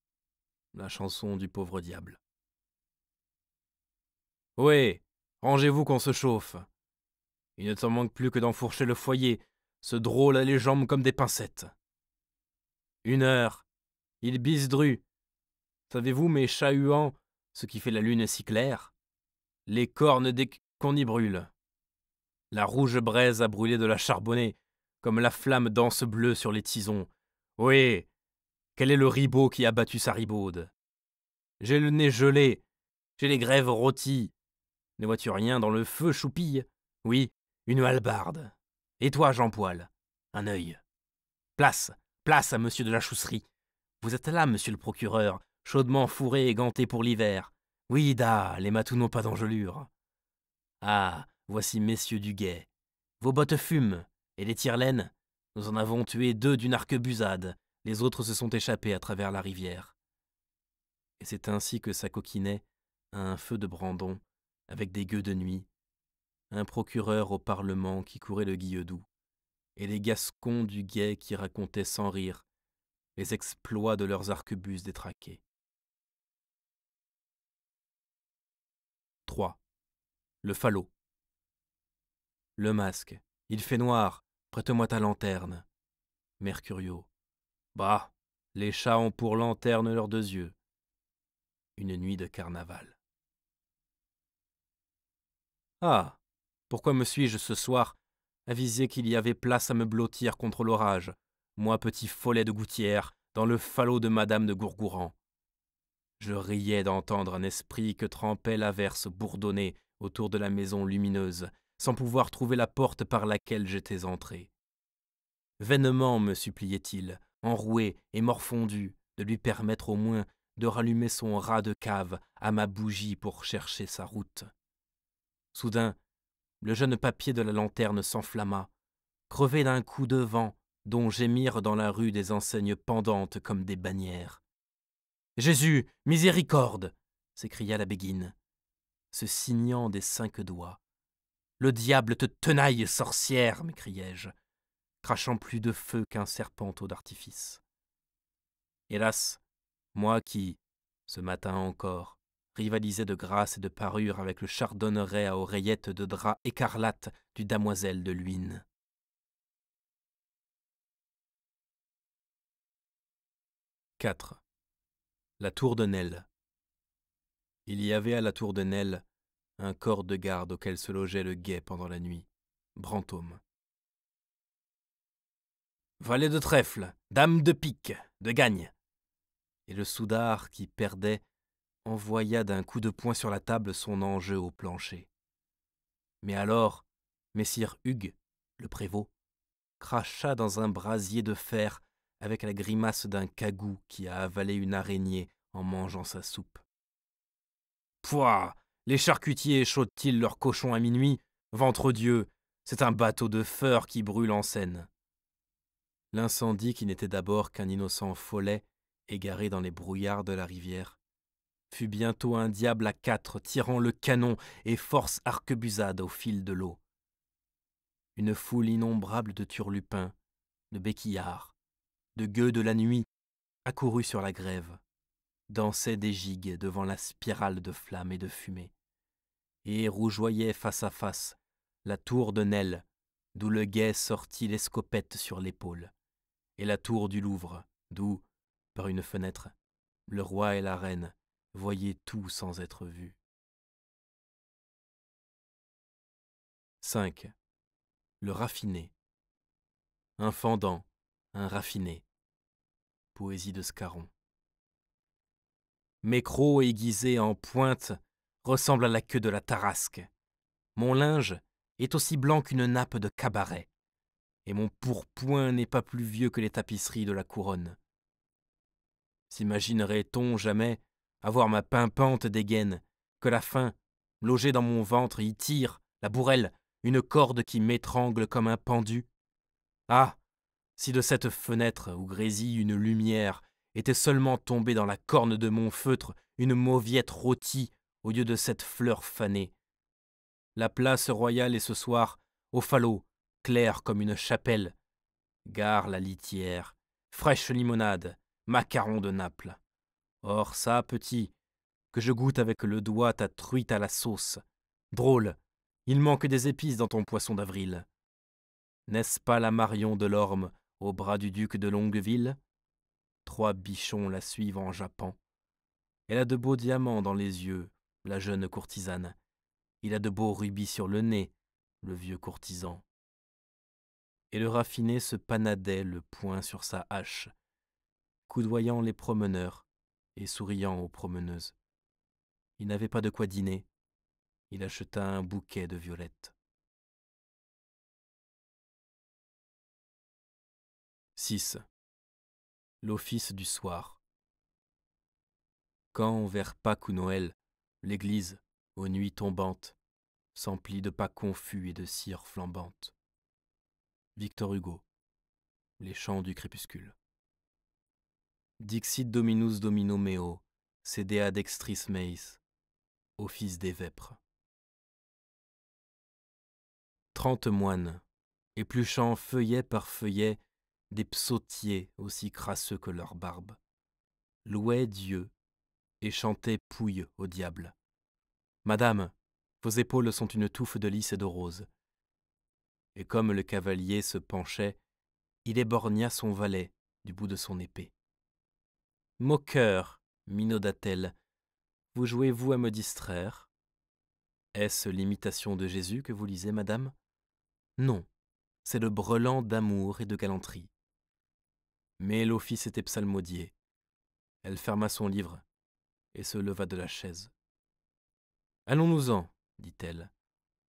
S1: La chanson du pauvre diable. Oui, rangez-vous qu'on se chauffe. Il ne t'en manque plus que d'enfourcher le foyer, ce drôle a les jambes comme des pincettes. Une heure, il dru Savez-vous, mes chats huants, ce qui fait la lune si claire Les cornes dès qu'on y brûle. La rouge braise a brûlé de la charbonnée, comme la flamme danse bleue sur les tisons. Oui, quel est le ribaud qui a battu sa ribaude J'ai le nez gelé, j'ai les grèves rôties. Ne vois-tu rien dans le feu, choupille Oui, une hallebarde. Et toi, Jean Poil Un œil. Place, place à monsieur de la chousserie. Vous êtes là, monsieur le procureur, chaudement fourré et ganté pour l'hiver. Oui, da, les matous n'ont pas d'engelure. Ah, Voici messieurs du guet, Vos bottes fument, et les tirelaines, Nous en avons tué deux d'une arquebusade, les autres se sont échappés à travers la rivière. Et c'est ainsi que coquinait à un feu de brandon, avec des gueux de nuit, un procureur au Parlement qui courait le guilledou, et les gascons du guet qui racontaient sans rire les exploits de leurs arquebuses détraquées. 3. Le falot. Le masque. Il fait noir. Prête-moi ta lanterne. Mercurio. Bah, les chats ont pour lanterne leurs deux yeux. Une nuit de carnaval. Ah Pourquoi me suis-je ce soir avisé qu'il y avait place à me blottir contre l'orage, moi petit follet de gouttière, dans le falot de Madame de Gourgouran Je riais d'entendre un esprit que trempait l'averse bourdonnée autour de la maison lumineuse sans pouvoir trouver la porte par laquelle j'étais entré. Vainement me suppliait-il, enroué et morfondu, de lui permettre au moins de rallumer son rat de cave à ma bougie pour chercher sa route. Soudain, le jeune papier de la lanterne s'enflamma, crevé d'un coup de vent dont gémirent dans la rue des enseignes pendantes comme des bannières. Jésus, miséricorde s'écria la béguine, se signant des cinq doigts. Le diable te tenaille, sorcière m'écriai-je, crachant plus de feu qu'un serpent au d'artifice. Hélas, moi qui, ce matin encore, rivalisais de grâce et de parure avec le chardonneret à oreillettes de drap écarlate du damoiselle de Luynes. IV. La tour de Nesle. Il y avait à la tour de Nesle un corps de garde auquel se logeait le guet pendant la nuit, Brantôme. Valet de trèfle, dame de pique, de gagne. Et le soudard qui perdait envoya d'un coup de poing sur la table son enjeu au plancher. Mais alors, Messire Hugues, le prévôt, cracha dans un brasier de fer avec la grimace d'un cagou qui a avalé une araignée en mangeant sa soupe. Pouah les charcutiers chaudent-ils leurs cochons à minuit Ventre Dieu, c'est un bateau de feur qui brûle en Seine. L'incendie, qui n'était d'abord qu'un innocent follet, égaré dans les brouillards de la rivière, fut bientôt un diable à quatre tirant le canon et force arquebusade au fil de l'eau. Une foule innombrable de turlupins, de béquillards, de gueux de la nuit, accourus sur la grève, dansait des gigues devant la spirale de flammes et de fumée et rougeoyait face à face la tour de Nesle, d'où le guet sortit l'escopette sur l'épaule, et la tour du Louvre, d'où, par une fenêtre, le roi et la reine voyaient
S2: tout sans être vus. 5. Le raffiné. Un fendant, un
S1: raffiné. Poésie de Scarron. Mécro aiguisé en pointe ressemble à la queue de la tarasque. Mon linge est aussi blanc qu'une nappe de cabaret, et mon pourpoint n'est pas plus vieux que les tapisseries de la couronne. S'imaginerait-on jamais avoir ma pimpante dégaine, que la faim, logée dans mon ventre, y tire, la bourrelle, une corde qui m'étrangle comme un pendu Ah Si de cette fenêtre où grésille une lumière était seulement tombée dans la corne de mon feutre une mauviette rôtie au lieu de cette fleur fanée. La place royale est ce soir au falot, claire comme une chapelle. Gare la litière, fraîche limonade, macaron de Naples. Or ça, petit, que je goûte avec le doigt ta truite à la sauce. Drôle, il manque des épices dans ton poisson d'avril. N'est-ce pas la Marion de l'Orme au bras du duc de Longueville Trois bichons la suivent en japon. Elle a de beaux diamants dans les yeux, la jeune courtisane. Il a de beaux rubis sur le nez, le vieux courtisan. Et le raffiné se panadait le poing sur sa hache, coudoyant les promeneurs et souriant aux promeneuses.
S2: Il n'avait pas de quoi dîner. Il acheta un bouquet de violettes. L'office du soir. Quand vers Pâques
S1: ou Noël, L'église, aux nuits tombantes, s'emplit de pas confus et de cire flambantes. Victor Hugo, Les chants du crépuscule. Dixit dominus domino meo, cedea dextris meis, office des vêpres. Trente moines, épluchant feuillet par feuillet des psautiers aussi crasseux que leurs barbes, louaient Dieu et chantaient pouille au diable. Madame, vos épaules sont une touffe de lys et de roses. Et comme le cavalier se penchait, il éborgna son valet du bout de son épée. Moqueur, minauda-t-elle, vous jouez-vous à me distraire Est-ce l'imitation de Jésus que vous lisez, madame Non, c'est le brelan d'amour et de galanterie. Mais l'office était psalmodié. Elle ferma son livre et se leva de la chaise. Allons-nous-en, dit-elle.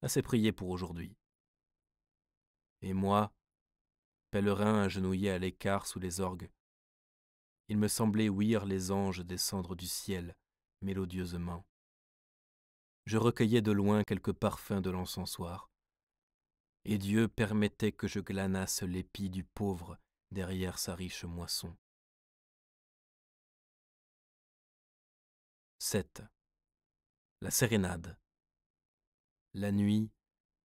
S1: Assez prié pour aujourd'hui. Et moi, pèlerin agenouillé à l'écart sous les orgues, il me semblait ouïr les anges descendre du ciel, mélodieusement. Je recueillais de loin quelques parfums de l'encensoir, et Dieu permettait que je glanasse l'épi du pauvre derrière sa riche
S2: moisson. 7. La sérénade. La nuit,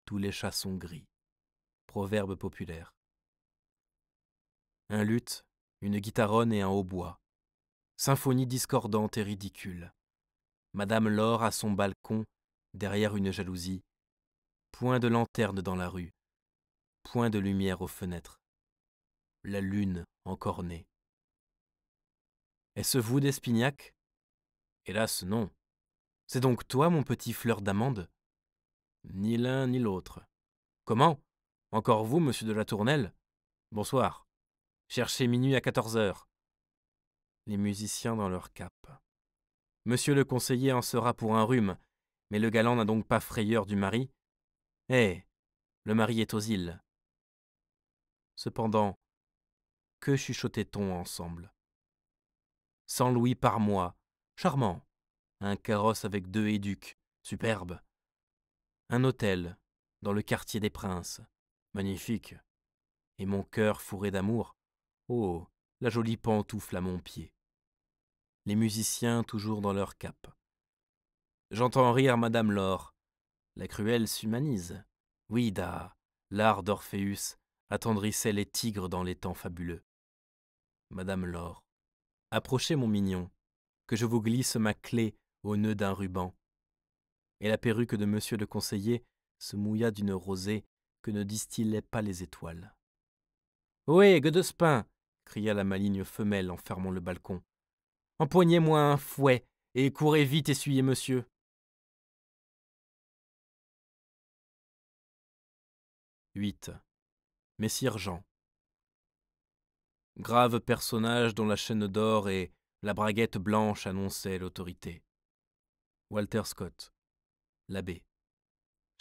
S2: tous les
S1: chats sont gris. Proverbe populaire. Un luth, une guitaronne et un hautbois. Symphonie discordante et ridicule. Madame Laure à son balcon, derrière une jalousie. Point de lanterne dans la rue. Point de lumière aux fenêtres. La lune née. Est-ce vous d'Espignac Hélas, non, c'est donc toi, mon petit fleur d'amande Ni l'un ni l'autre. Comment Encore vous, monsieur de la Tournelle Bonsoir. Cherchez minuit à quatorze heures. Les musiciens dans leur cape. Monsieur le conseiller en sera pour un rhume, mais le galant n'a donc pas frayeur du mari. Eh Le mari est aux îles. Cependant, que chuchotait-on ensemble Cent louis par mois. Charmant un carrosse avec deux éducs, superbe. Un hôtel, dans le quartier des princes, magnifique. Et mon cœur fourré d'amour, oh, la jolie pantoufle à mon pied. Les musiciens toujours dans leur cape. J'entends rire Madame Laure. La cruelle s'humanise. Oui, da, l'art d'Orpheus attendrissait les tigres dans les temps fabuleux. Madame Laure, approchez mon mignon, que je vous glisse ma clé au nœud d'un ruban. Et la perruque de monsieur le conseiller se mouilla d'une rosée que ne distillaient pas les étoiles. Ohé, Godespin
S2: cria la maligne femelle en fermant le balcon. Empoignez-moi un fouet et courez vite essuyer monsieur. Huit. Messire Jean.
S1: Grave personnage dont la chaîne d'or et la braguette blanche annonçaient l'autorité. Walter Scott, l'abbé.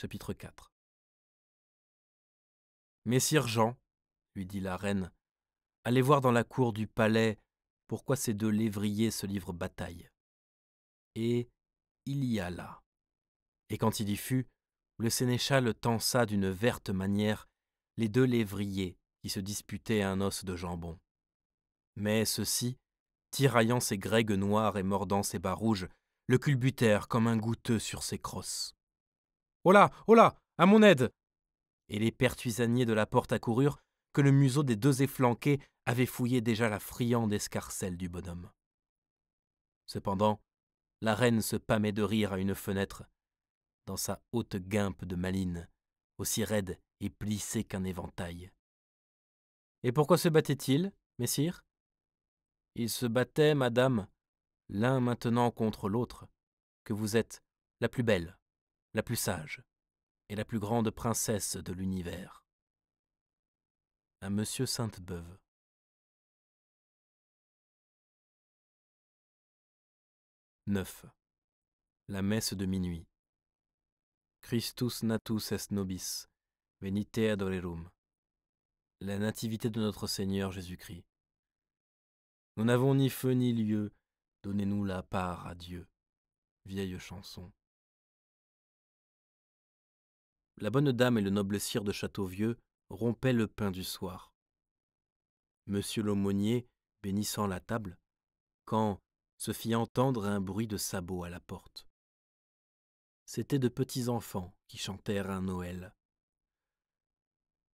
S1: Chapitre 4 Messire Jean, lui dit la reine, allez voir dans la cour du palais pourquoi ces deux lévriers se livrent bataille. Et il y alla. Et quand il y fut, le sénéchal tensa d'une verte manière les deux lévriers qui se disputaient un os de jambon. Mais ceux-ci, tiraillant ses grègues noires et mordant ses bas rouges, le culbutèrent comme un goûteux sur ses crosses. Hola, oh oh hola, À mon aide Et les pertuisaniers de la porte accoururent, que le museau des deux efflanqués avait fouillé déjà la friande escarcelle du bonhomme. Cependant, la reine se pâmait de rire à une fenêtre, dans sa haute guimpe de maline, aussi raide et plissée qu'un éventail. Et pourquoi se battait-il, messire Il se battait, madame, l'un maintenant contre l'autre, que vous êtes la plus belle, la plus sage et la plus grande princesse
S2: de l'univers. À Monsieur Sainte-Beuve. La messe de minuit. Christus natus est nobis,
S1: venite adorerum. La nativité de notre Seigneur Jésus-Christ.
S2: Nous n'avons ni feu ni lieu, Donnez-nous la part à Dieu, vieille chanson. La bonne dame et le
S1: noble sire de Châteauvieux rompaient le pain du soir. Monsieur l'aumônier, bénissant la table, quand se fit entendre un bruit de sabots à la porte. C'étaient de petits enfants qui chantèrent un Noël.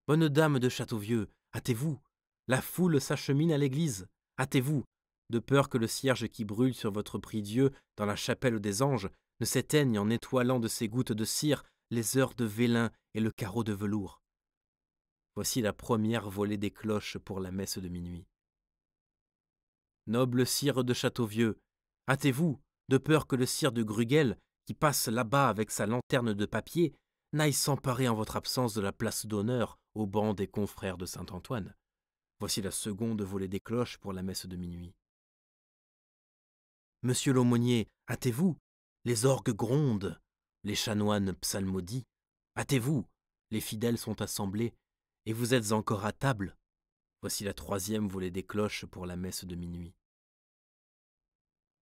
S1: Bonne dame de Châteauvieux, hâtez-vous La foule s'achemine à l'église, hâtez-vous de peur que le cierge qui brûle sur votre prie-dieu dans la chapelle des anges ne s'éteigne en étoilant de ses gouttes de cire les heures de vélin et le carreau de velours. Voici la première volée des cloches pour la messe de minuit. Noble cire de Châteauvieux, hâtez-vous, de peur que le sire de Grugel, qui passe là-bas avec sa lanterne de papier, n'aille s'emparer en votre absence de la place d'honneur au banc des confrères de Saint-Antoine. Voici la seconde volée des cloches pour la messe de minuit. Monsieur l'aumônier, hâtez-vous, les orgues grondent, les chanoines psalmodient. Hâtez-vous, les fidèles sont assemblés, et vous êtes encore à table. Voici la troisième volée des cloches pour la messe de minuit.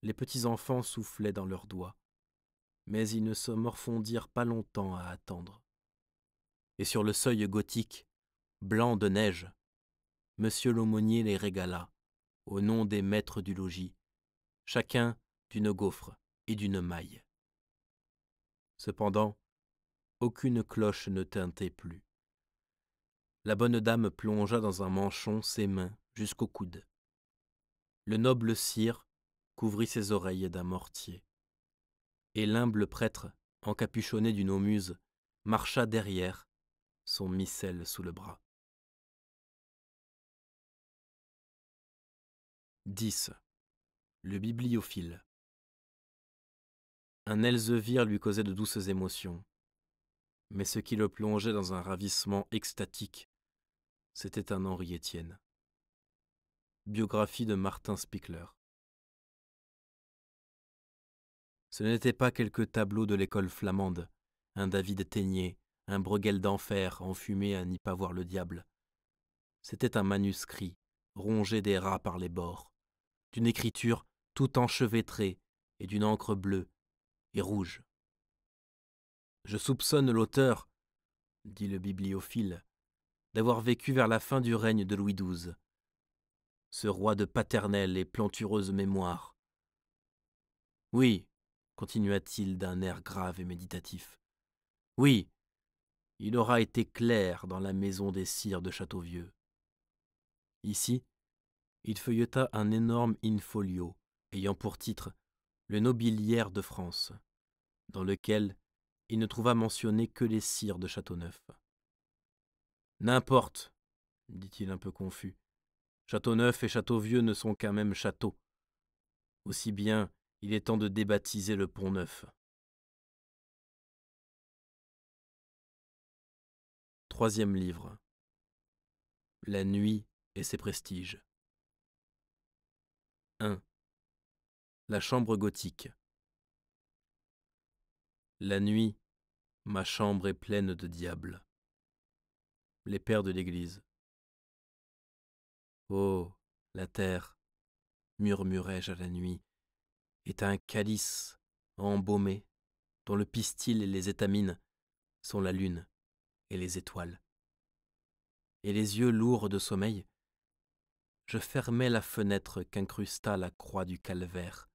S1: Les petits enfants soufflaient dans leurs doigts, mais ils ne se morfondirent pas longtemps à attendre. Et sur le seuil gothique, blanc de neige, Monsieur l'aumônier les régala, au nom des maîtres du logis, chacun d'une gaufre et d'une maille. Cependant, aucune cloche ne tintait plus. La bonne dame plongea dans un manchon ses mains jusqu'au coude. Le noble sire couvrit ses oreilles d'un mortier. Et l'humble prêtre, encapuchonné d'une omuse, marcha derrière,
S2: son missel sous le bras. 10 le bibliophile.
S1: Un Elzevir lui causait de douces émotions, mais ce qui le plongeait dans un ravissement extatique, c'était un Henri Étienne. Biographie de Martin Spickler. Ce n'était pas quelques tableaux de l'école flamande, un David Ténier, un Bruegel d'enfer enfumé à n'y pas voir le diable. C'était un manuscrit, rongé des rats par les bords, d'une écriture tout enchevêtré et d'une encre bleue et rouge. Je soupçonne l'auteur, dit le bibliophile, d'avoir vécu vers la fin du règne de Louis XII, ce roi de paternelle et plantureuse mémoire. Oui, continua-t-il d'un air grave et méditatif, oui, il aura été clair dans la maison des cires de Châteauvieux. Ici, il feuilleta un énorme infolio, ayant pour titre Le nobiliaire de France, dans lequel il ne trouva mentionné que les sires de Châteauneuf. N'importe, dit-il un peu confus. Châteauneuf et
S2: Châteauvieux ne sont qu'un même château. Aussi bien, il est temps de débaptiser le Pont Neuf. Troisième livre. La nuit et ses prestiges.
S1: La chambre gothique. La nuit, ma chambre est pleine de diables. Les pères de l'Église. Oh, la terre, murmurai-je à la nuit, est un calice embaumé dont le pistil et les étamines sont la lune et les étoiles. Et les yeux lourds de sommeil, je fermais la fenêtre qu'incrusta la croix du calvaire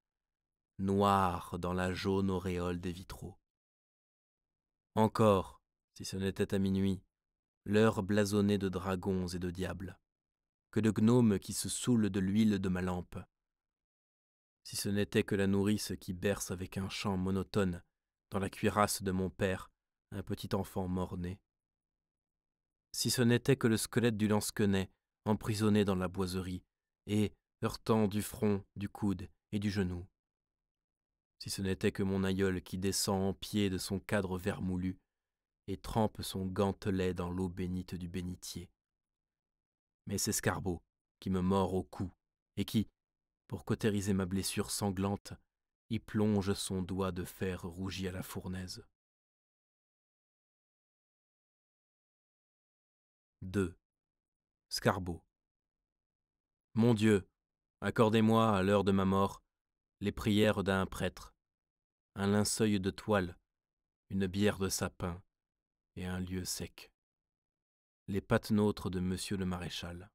S1: noir dans la jaune auréole des vitraux. Encore, si ce n'était à minuit, l'heure blasonnée de dragons et de diables, que de gnomes qui se saoule de l'huile de ma lampe. Si ce n'était que la nourrice qui berce avec un chant monotone dans la cuirasse de mon père un petit enfant mort-né. Si ce n'était que le squelette du lansquenet emprisonné dans la boiserie et heurtant du front, du coude et du genou si ce n'était que mon aïeul qui descend en pied de son cadre vermoulu et trempe son gantelet dans l'eau bénite du bénitier. Mais c'est Scarbo qui me mord au cou et qui, pour cautériser ma blessure sanglante, y plonge son doigt
S2: de fer rougi à la fournaise. 2. Scarbeau. Mon
S1: Dieu, accordez-moi, à l'heure de ma mort, les prières d'un prêtre, un linceuil de toile, une bière de sapin et un lieu sec. Les pattes nôtres de monsieur le maréchal.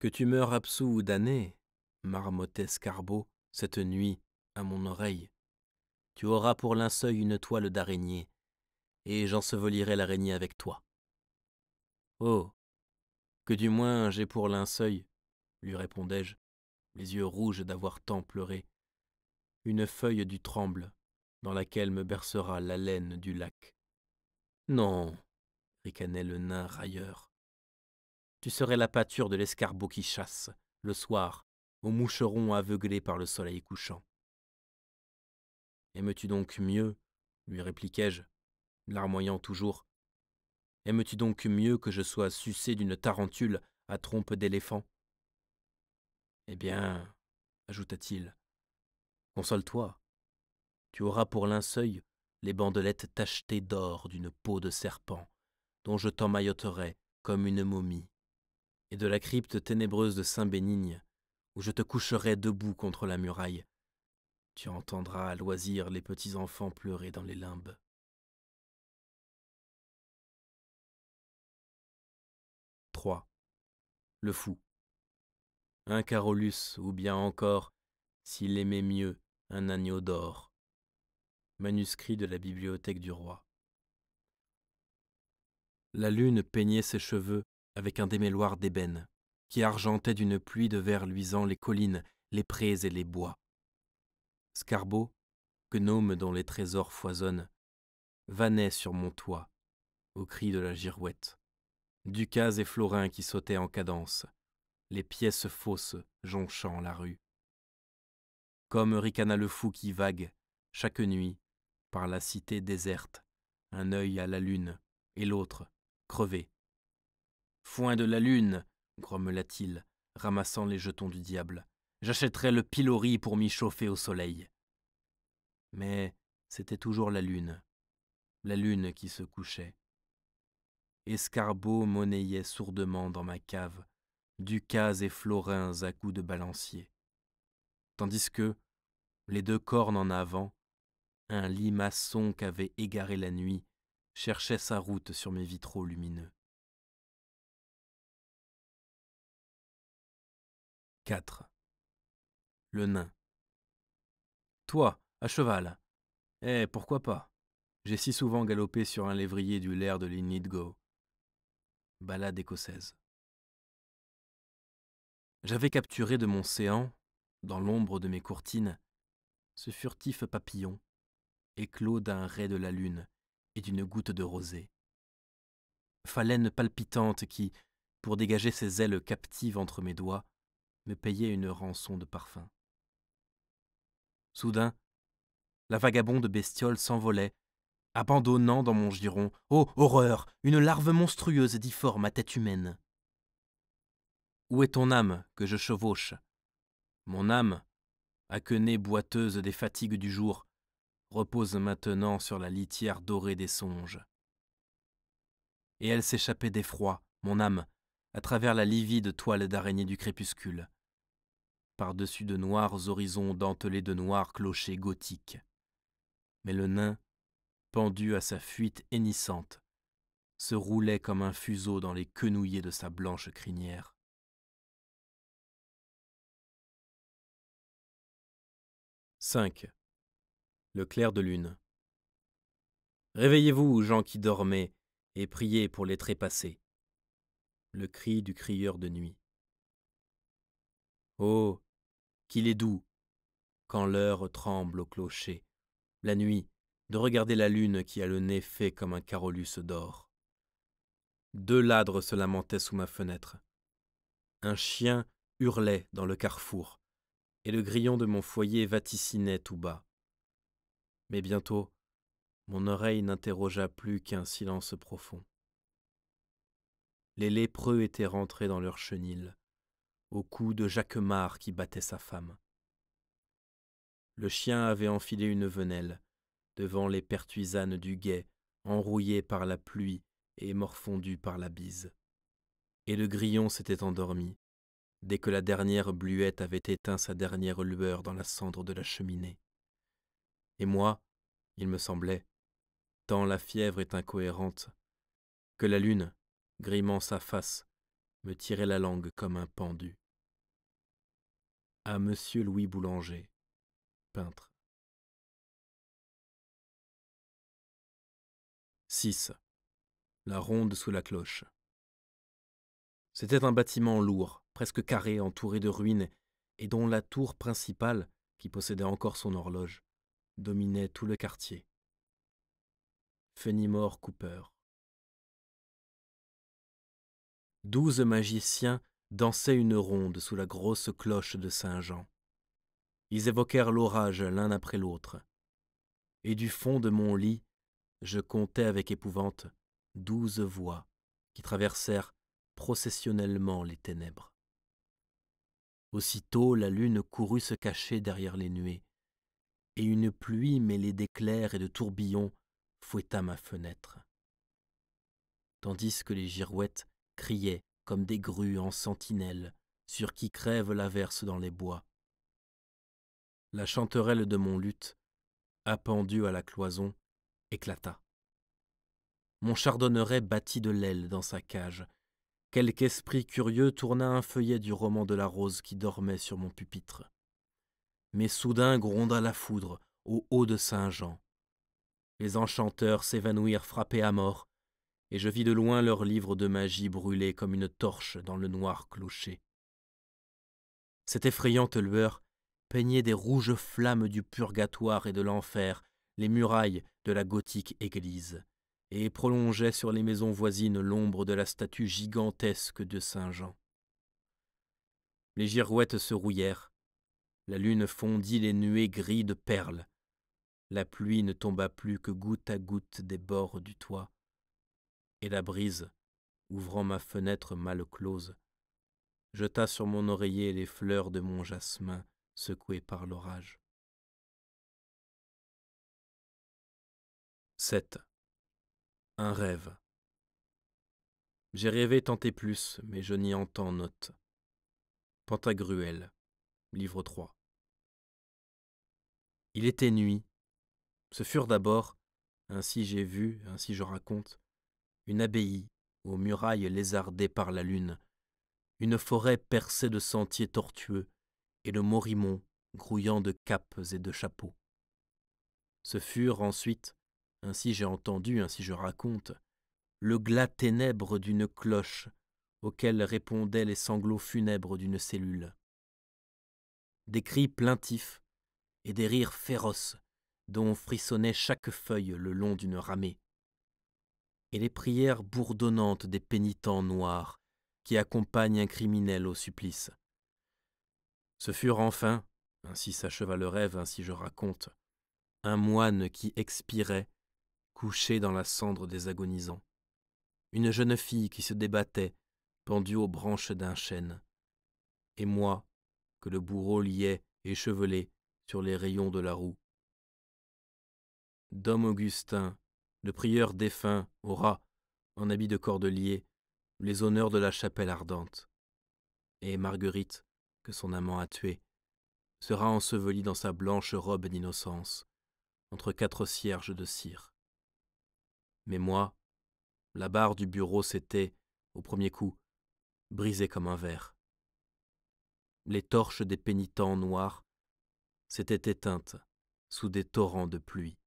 S1: Que tu meurs absous ou damné, marmottait Scarbeau cette nuit à mon oreille. Tu auras pour linceul une toile d'araignée, et j'ensevelirai l'araignée avec toi. Oh Que du moins j'ai pour linceul, lui répondais-je, les yeux rouges d'avoir tant pleuré, une feuille du tremble, dans laquelle me bercera la laine du lac. Non, ricanait le nain railleur. Tu serais la pâture de l'escarbot qui chasse, le soir, aux moucherons aveuglés par le soleil couchant. Aimes-tu donc mieux, lui répliquai-je, larmoyant toujours, aimes-tu donc mieux que je sois sucé d'une tarentule à trompe d'éléphant Eh bien, ajouta-t-il, Console-toi. Tu auras pour linceul les bandelettes tachetées d'or d'une peau de serpent, dont je t'emmailloterai comme une momie, et de la crypte ténébreuse de Saint-Bénigne, où je te coucherai debout contre la muraille.
S2: Tu entendras à loisir les petits enfants pleurer dans les limbes. Le fou. Un Carolus, ou bien encore, s'il aimait mieux,
S1: un agneau d'or. Manuscrit de la bibliothèque du roi. La lune peignait ses cheveux avec un démêloir d'ébène, qui argentait d'une pluie de verre luisant les collines, les prés et les bois. Scarbo, gnome dont les trésors foisonnent, vannait sur mon toit, au cri de la girouette. Ducas et Florin qui sautaient en cadence, les pièces fausses jonchant la rue. Comme ricana le fou qui vague, chaque nuit, par la cité déserte, un œil à la lune et l'autre, crevé. Foin de la lune, grommela-t-il, ramassant les jetons du diable. J'achèterai le pilori pour m'y chauffer au soleil. Mais c'était toujours la lune, la lune qui se couchait. Escarbot monnayait sourdement dans ma cave, ducats et florins à coups de balancier tandis que, les deux cornes en avant, un limaçon qu'avait égaré la nuit cherchait
S2: sa route sur mes vitraux lumineux. 4. Le nain.
S1: Toi, à cheval. Eh, pourquoi pas J'ai si souvent galopé sur un lévrier du lair de l'Inidgo. Balade écossaise. J'avais capturé de mon séant, dans l'ombre de mes courtines, ce furtif papillon, éclos d'un ray de la lune et d'une goutte de rosée. Phalène palpitante qui, pour dégager ses ailes captives entre mes doigts, me payait une rançon de parfum. Soudain, la vagabonde bestiole s'envolait, abandonnant dans mon giron, oh horreur, une larve monstrueuse et difforme à tête humaine. Où est ton âme que je chevauche mon âme, aquenée boiteuse des fatigues du jour, repose maintenant sur la litière dorée des songes. Et elle s'échappait d'effroi, mon âme, à travers la livide toile d'araignée du crépuscule, par-dessus de noirs horizons dentelés de noirs clochers gothiques. Mais le nain, pendu à sa fuite hennissante,
S2: se roulait comme un fuseau dans les quenouillés de sa blanche crinière. 5. Le clair de lune. Réveillez-vous, gens qui dormaient,
S1: et priez pour les trépassés. Le cri du crieur de nuit. Oh, qu'il est doux, quand l'heure tremble au clocher, la nuit, de regarder la lune qui a le nez fait comme un carolus d'or. Deux ladres se lamentaient sous ma fenêtre. Un chien hurlait dans le carrefour et le grillon de mon foyer vaticinait tout bas. Mais bientôt, mon oreille n'interrogea plus qu'un silence profond. Les lépreux étaient rentrés dans leur chenil, au cou de Jacquemart qui battait sa femme. Le chien avait enfilé une venelle, devant les pertuisanes du guet, enrouillées par la pluie et morfondues par la bise. Et le grillon s'était endormi, dès que la dernière bluette avait éteint sa dernière lueur dans la cendre de la cheminée. Et moi, il me semblait, tant la fièvre est incohérente, que la lune, grimant sa face, me tirait la langue comme un
S2: pendu. À Monsieur Louis Boulanger, peintre. 6. La ronde sous la cloche. C'était un bâtiment lourd,
S1: presque carré entouré de ruines, et dont la tour principale, qui possédait encore son
S2: horloge, dominait tout le quartier. Fenimore Cooper. Douze magiciens dansaient
S1: une ronde sous la grosse cloche de Saint-Jean. Ils évoquèrent l'orage l'un après l'autre. Et du fond de mon lit, je comptais avec épouvante douze voix qui traversèrent processionnellement les ténèbres. Aussitôt la lune courut se cacher derrière les nuées, et une pluie mêlée d'éclairs et de tourbillons fouetta ma fenêtre. Tandis que les girouettes criaient comme des grues en sentinelle sur qui crève l'averse dans les bois. La chanterelle de mon luth, appendue à la cloison, éclata. Mon chardonneret battit de l'aile dans sa cage, quelque esprit curieux tourna un feuillet du roman de la rose qui dormait sur mon pupitre. Mais soudain gronda la foudre au haut de Saint-Jean. Les enchanteurs s'évanouirent frappés à mort, et je vis de loin leur livre de magie brûler comme une torche dans le noir clocher. Cette effrayante lueur peignait des rouges flammes du purgatoire et de l'enfer les murailles de la gothique église, et prolongeait sur les maisons voisines l'ombre de la statue gigantesque de Saint Jean. Les girouettes se rouillèrent, la lune fondit les nuées grises de perles, la pluie ne tomba plus que goutte à goutte des bords du toit, et la brise, ouvrant ma fenêtre mal close, jeta
S2: sur mon oreiller les fleurs de mon jasmin secouées par l'orage. 7. Un rêve. J'ai rêvé tant et plus, mais je n'y entends note.
S1: Pantagruel, livre 3. Il était nuit. Ce furent d'abord, ainsi j'ai vu, ainsi je raconte, une abbaye aux murailles lézardées par la lune, une forêt percée de sentiers tortueux et de morimont grouillant de capes et de chapeaux. Ce furent ensuite ainsi j'ai entendu, ainsi je raconte, le glas ténèbre d'une cloche auquel répondaient les sanglots funèbres d'une cellule. Des cris plaintifs et des rires féroces dont frissonnait chaque feuille le long d'une ramée, et les prières bourdonnantes des pénitents noirs qui accompagnent un criminel au supplice. Ce furent enfin, ainsi s'acheva le rêve, ainsi je raconte, un moine qui expirait couchée dans la cendre des agonisants. Une jeune fille qui se débattait, pendue aux branches d'un chêne. Et moi, que le bourreau liait, échevelé, sur les rayons de la roue. Dom Augustin, le prieur défunt, aura, en habit de cordelier, les honneurs de la chapelle ardente. Et Marguerite, que son amant a tuée, sera ensevelie dans sa blanche robe d'innocence, entre quatre cierges de cire. Mais moi, la barre du bureau s'était, au premier coup, brisée comme un verre. Les torches des pénitents noirs s'étaient éteintes sous des torrents de pluie.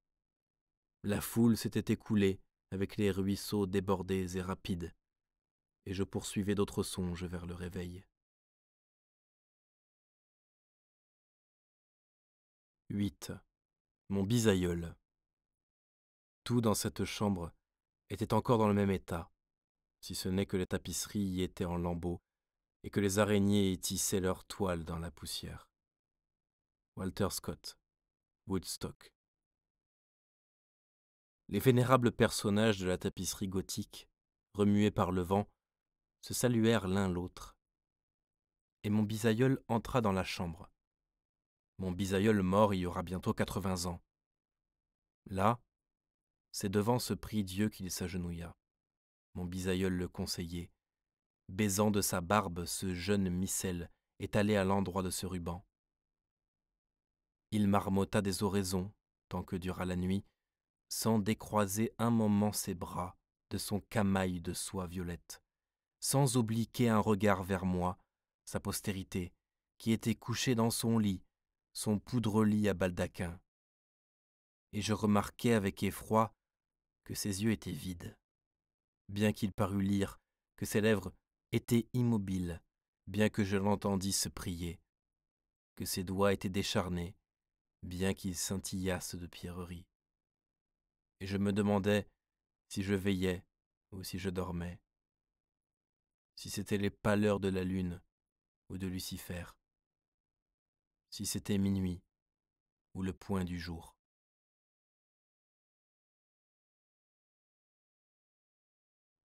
S1: La foule s'était écoulée avec les ruisseaux
S2: débordés et rapides, et je poursuivais d'autres songes vers le réveil. 8. Mon bisaïeul. Tout dans cette chambre était
S1: encore dans le même état, si ce n'est que les tapisseries y étaient en lambeaux et que les araignées y tissaient leurs toiles dans la poussière. Walter Scott, Woodstock. Les vénérables personnages de la tapisserie gothique, remués par le vent, se saluèrent l'un l'autre. Et mon bisaïeul entra dans la chambre. Mon bisaïeul mort y aura bientôt quatre-vingts ans. Là, c'est devant ce prix Dieu qu'il s'agenouilla. Mon bisaïeul le conseillait. Baisant de sa barbe ce jeune missel étalé à l'endroit de ce ruban. Il marmota des oraisons, tant que dura la nuit, sans décroiser un moment ses bras de son camail de soie violette, sans obliquer un regard vers moi, sa postérité, qui était couchée dans son lit, son poudre-lit à baldaquin. Et je remarquai avec effroi que ses yeux étaient vides. Bien qu'il parût lire, que ses lèvres étaient immobiles, bien que je l'entendisse prier, que ses doigts étaient décharnés, bien qu'ils scintillassent de pierreries. Et je me demandais si je veillais ou si je dormais, si c'était les pâleurs de la lune
S2: ou de Lucifer, si c'était minuit ou le point du jour.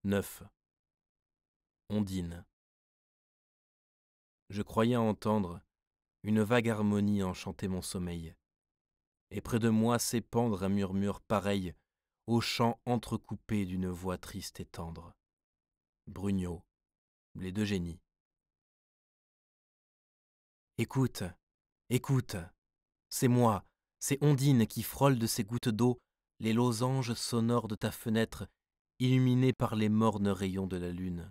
S2: 9. Ondine.
S1: Je croyais entendre une vague harmonie enchanter mon sommeil, et près de moi s'épandre un murmure pareil au chant entrecoupé d'une voix triste et tendre. Bruno les deux génies. Écoute, écoute, c'est moi, c'est Ondine qui frôle de ses gouttes d'eau les losanges sonores de ta fenêtre illuminée par les mornes rayons de la lune.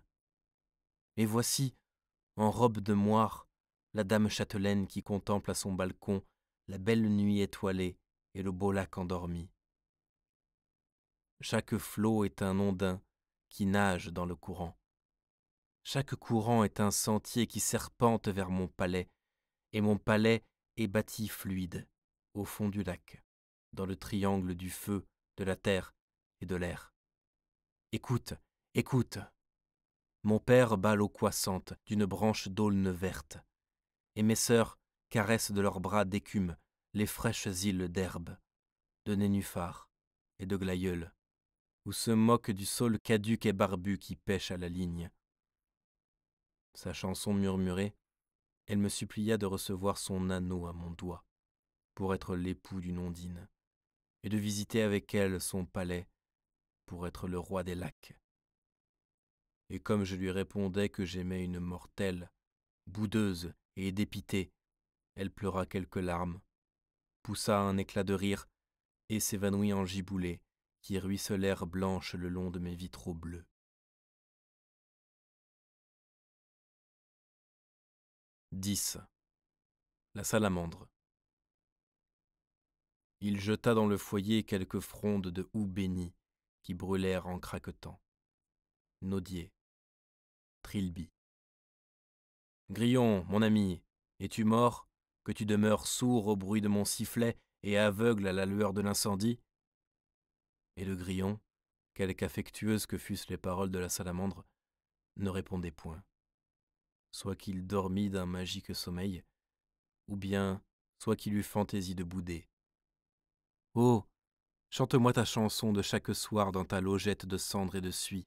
S1: Et voici, en robe de moire, la dame châtelaine qui contemple à son balcon la belle nuit étoilée et le beau lac endormi. Chaque flot est un ondin qui nage dans le courant. Chaque courant est un sentier qui serpente vers mon palais, et mon palais est bâti fluide, au fond du lac, dans le triangle du feu, de la terre et de l'air. Écoute, écoute. Mon père bat l'eau coissante d'une branche d'aulne verte, et mes sœurs caressent de leurs bras d'écume les fraîches îles d'herbe, de nénuphars et de glaïeul, où se moquent du sol caduque et barbu qui pêche à la ligne. Sa chanson murmurée, elle me supplia de recevoir son anneau à mon doigt, pour être l'époux d'une ondine, et de visiter avec elle son palais pour être le roi des lacs. Et comme je lui répondais que j'aimais une mortelle, boudeuse et dépitée, elle pleura quelques larmes, poussa un éclat
S2: de rire et s'évanouit en giboulées qui ruisselèrent blanches le long de mes vitraux bleus. « 10. La salamandre.
S1: Il jeta dans le foyer quelques frondes de houx béni, qui brûlèrent en craquetant. Naudier, Trilby. Grillon, mon ami, es-tu mort, que tu demeures sourd au bruit de mon sifflet et aveugle à la lueur de l'incendie Et le grillon, quelque affectueuses que fussent les paroles de la salamandre, ne répondait point. Soit qu'il dormît d'un magique sommeil, ou bien soit qu'il eût fantaisie de bouder. Oh Chante-moi ta chanson de chaque soir dans ta logette de cendre et de suie,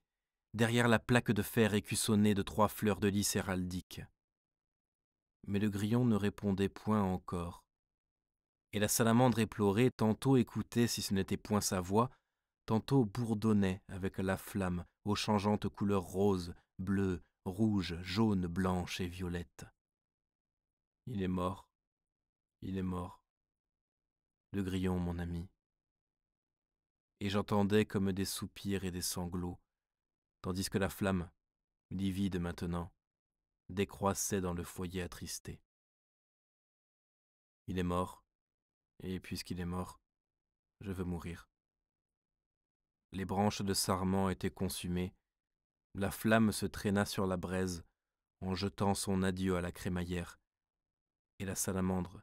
S1: derrière la plaque de fer écussonnée de trois fleurs de lys héraldiques. Mais le grillon ne répondait point encore. Et la salamandre éplorée tantôt écoutait, si ce n'était point sa voix, tantôt bourdonnait avec la flamme aux changeantes couleurs roses, bleues, rouges, jaunes, blanches et violettes. Il est mort, il est mort. Le grillon, mon ami et j'entendais comme des soupirs et des sanglots, tandis que la flamme, livide maintenant, décroissait dans le foyer attristé. Il est mort, et puisqu'il est mort, je veux mourir. Les branches de sarment étaient consumées, la flamme se traîna sur la braise en jetant son adieu à la
S2: crémaillère, et la salamandre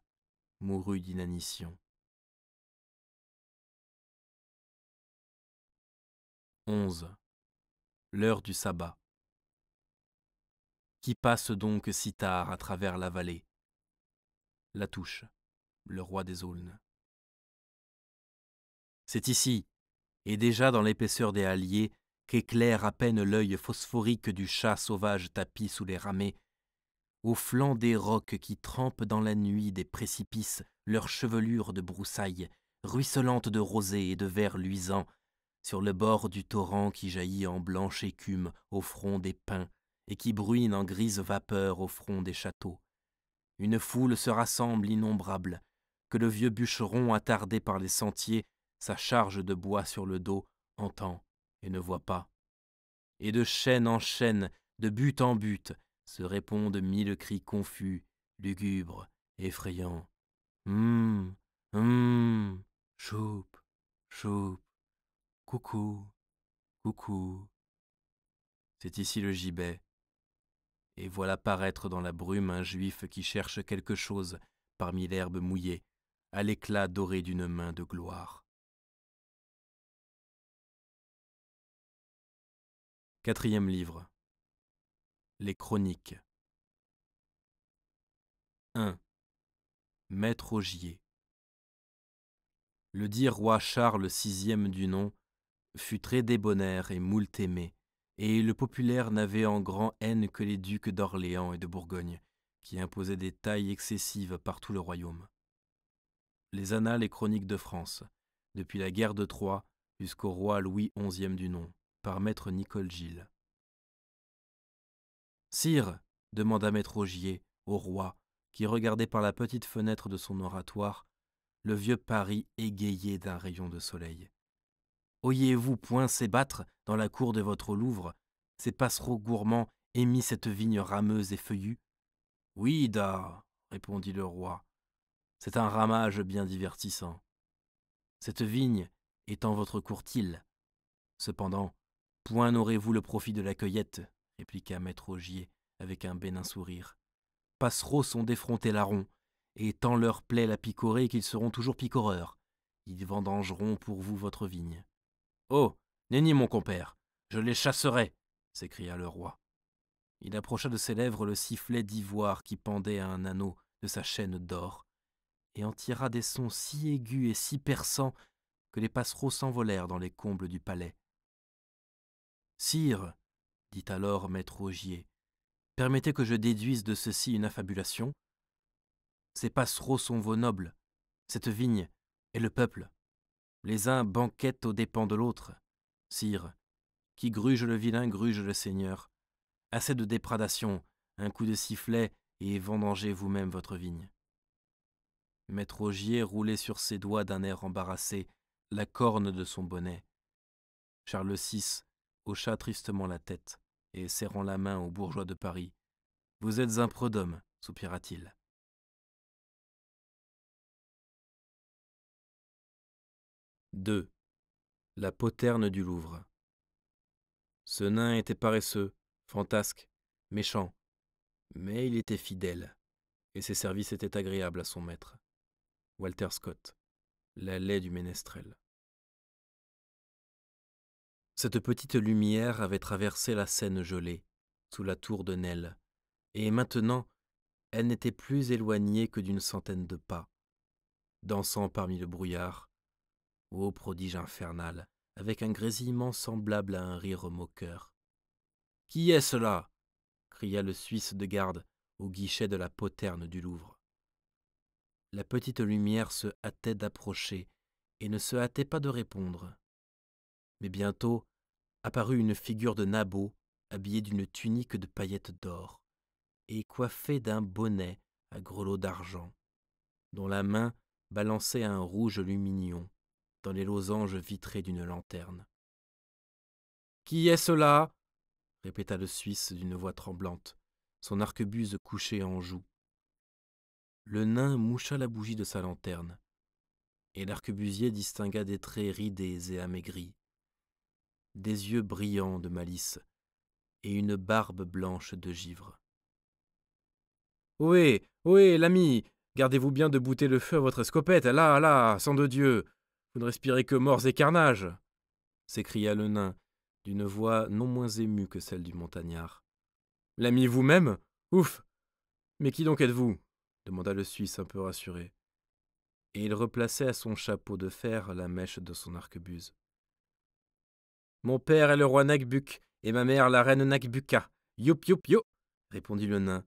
S2: mourut d'inanition. L'heure du sabbat. Qui passe donc si tard
S1: à travers la vallée La touche, le roi des aulnes. C'est ici, et déjà dans l'épaisseur des halliers, qu'éclaire à peine l'œil phosphorique du chat sauvage tapis sous les ramées, au flanc des rocs qui trempent dans la nuit des précipices leurs chevelures de broussailles, ruisselantes de rosée et de vert luisant, sur le bord du torrent qui jaillit en blanche écume au front des pins et qui bruine en grise vapeur au front des châteaux. Une foule se rassemble innombrable, que le vieux bûcheron attardé par les sentiers, sa charge de bois sur le dos, entend et ne voit pas. Et de chaîne en chaîne, de but en but, se répondent mille cris confus, lugubres, effrayants. Hum, hum, choupe, choupe. Coucou, coucou. C'est ici le gibet. Et voilà paraître dans la brume un juif qui cherche quelque chose parmi l'herbe mouillée, à l'éclat doré d'une
S2: main de gloire. Quatrième livre. Les Chroniques. 1. Maître Augier.
S1: Le dit roi Charles VI du nom fut très débonnaire et moult aimé, et le populaire n'avait en grand haine que les ducs d'Orléans et de Bourgogne, qui imposaient des tailles excessives par tout le royaume. Les Annales et Chroniques de France, depuis la guerre de Troie jusqu'au roi Louis XI du nom, par maître Nicole Gilles. Sire, demanda maître Augier au roi, qui regardait par la petite fenêtre de son oratoire le vieux Paris égayé d'un rayon de soleil. Oyez-vous point s'ébattre dans la cour de votre Louvre ces passereaux gourmands émis cette vigne rameuse et feuillue Oui, da, répondit le roi, c'est un ramage bien divertissant. Cette vigne étant votre courtile. Cependant, point n'aurez-vous le profit de la cueillette, répliqua maître Augier avec un bénin sourire. Passereaux sont défrontés larrons, et tant leur plaît la picorer qu'ils seront toujours picoreurs. Ils vendangeront pour vous votre vigne. Oh Nenni, mon compère, je les chasserai s'écria le roi. Il approcha de ses lèvres le sifflet d'ivoire qui pendait à un anneau de sa chaîne d'or, et en tira des sons si aigus et si perçants que les passereaux s'envolèrent dans les combles du palais. Sire, dit alors maître Augier, permettez que je déduise de ceci une affabulation. Ces passereaux sont vos nobles, cette vigne est le peuple. Les uns banquettent aux dépens de l'autre. Sire, qui gruge le vilain gruge le seigneur. Assez de dépradation, un coup de sifflet, et vendangez vous-même votre vigne. Maître Augier roulait sur ses doigts d'un air embarrassé la corne de son bonnet. Charles VI hocha tristement la tête et serrant la main au bourgeois de Paris. Vous êtes un prodhomme,
S2: soupira-t-il. 2. La poterne du Louvre.
S1: Ce nain était paresseux, fantasque, méchant, mais il était fidèle, et ses services étaient agréables à son maître. Walter Scott, la lait du ménestrel. Cette petite lumière avait traversé la Seine gelée, sous la tour de Nel, et maintenant elle n'était plus éloignée que d'une centaine de pas, dansant parmi le brouillard, ô prodige infernal, avec un grésillement semblable à un rire moqueur. Qui est cela cria le Suisse de garde au guichet de la poterne du Louvre. La petite lumière se hâtait d'approcher et ne se hâtait pas de répondre. Mais bientôt apparut une figure de nabo habillée d'une tunique de paillettes d'or, et coiffée d'un bonnet à grelots d'argent, dont la main balançait un rouge lumignon dans les losanges vitrés d'une lanterne. Qui est cela répéta le Suisse d'une voix tremblante, son arquebuse couchée en joue. Le nain moucha la bougie de sa lanterne, et l'arquebusier distingua des traits ridés et amaigris, des yeux brillants de malice, et une barbe blanche de givre. Ohé, ohé, l'ami, gardez-vous bien de bouter le feu à votre escopette, là, là, sang de Dieu vous ne respirez que morts et carnages !» s'écria le nain, d'une voix non moins émue que celle du montagnard. L'ami vous-même Ouf Mais qui donc êtes-vous demanda le Suisse un peu rassuré. Et il replaçait à son chapeau de fer la mèche de son arquebuse. Mon père est le roi Nagbuk, et ma mère la reine Nagbuka. Youp youp yo répondit le nain,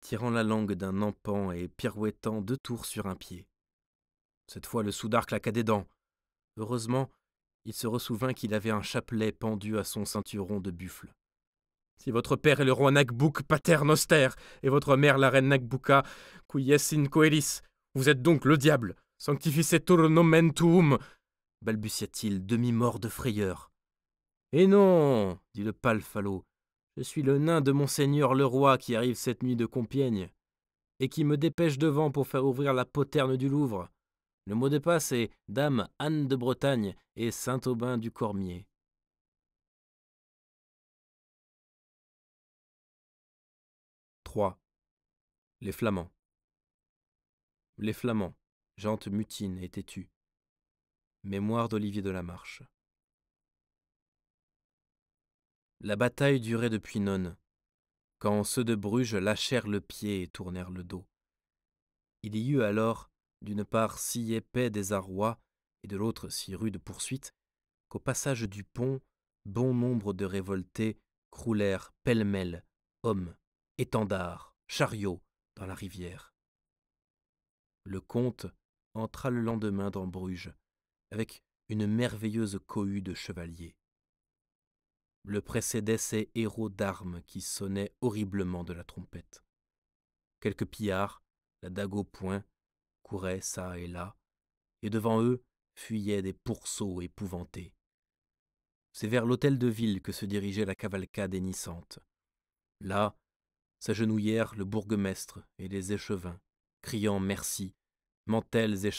S1: tirant la langue d'un empan et pirouettant deux tours sur un pied. Cette fois, le soudard claqua des dents. Heureusement, il se ressouvint qu'il avait un chapelet pendu à son ceinturon de buffle. Si votre père est le roi Nagbouk, Paternoster et votre mère la reine quies in coelis, vous êtes donc le diable, sanctificetur nomen tuum, balbutia-t-il, demi-mort de frayeur. Eh non, dit le pâle je suis le nain de monseigneur le roi qui arrive cette nuit de Compiègne, et qui me dépêche devant pour faire ouvrir la poterne du Louvre. Le mot de passe est
S2: Dame Anne de Bretagne et Saint-Aubin du Cormier. Les Flamands. Les Flamands, jantes mutine et têtues.
S1: Mémoire d'Olivier de la Marche. La bataille durait depuis nonne, quand ceux de Bruges lâchèrent le pied et tournèrent le dos. Il y eut alors d'une part si épais des arrois et de l'autre si rude poursuite, qu'au passage du pont, bon nombre de révoltés croulèrent pêle-mêle, hommes, étendards, chariots, dans la rivière. Le comte entra le lendemain dans Bruges, avec une merveilleuse cohue de chevaliers. Le précédaient ces héros d'armes qui sonnaient horriblement de la trompette. Quelques pillards, la dague au poing, couraient çà et là, et devant eux fuyaient des pourceaux épouvantés. C'est vers l'hôtel de ville que se dirigeait la cavalcade hennissante. Là s'agenouillèrent le bourgmestre et les échevins, criant merci, mantelles et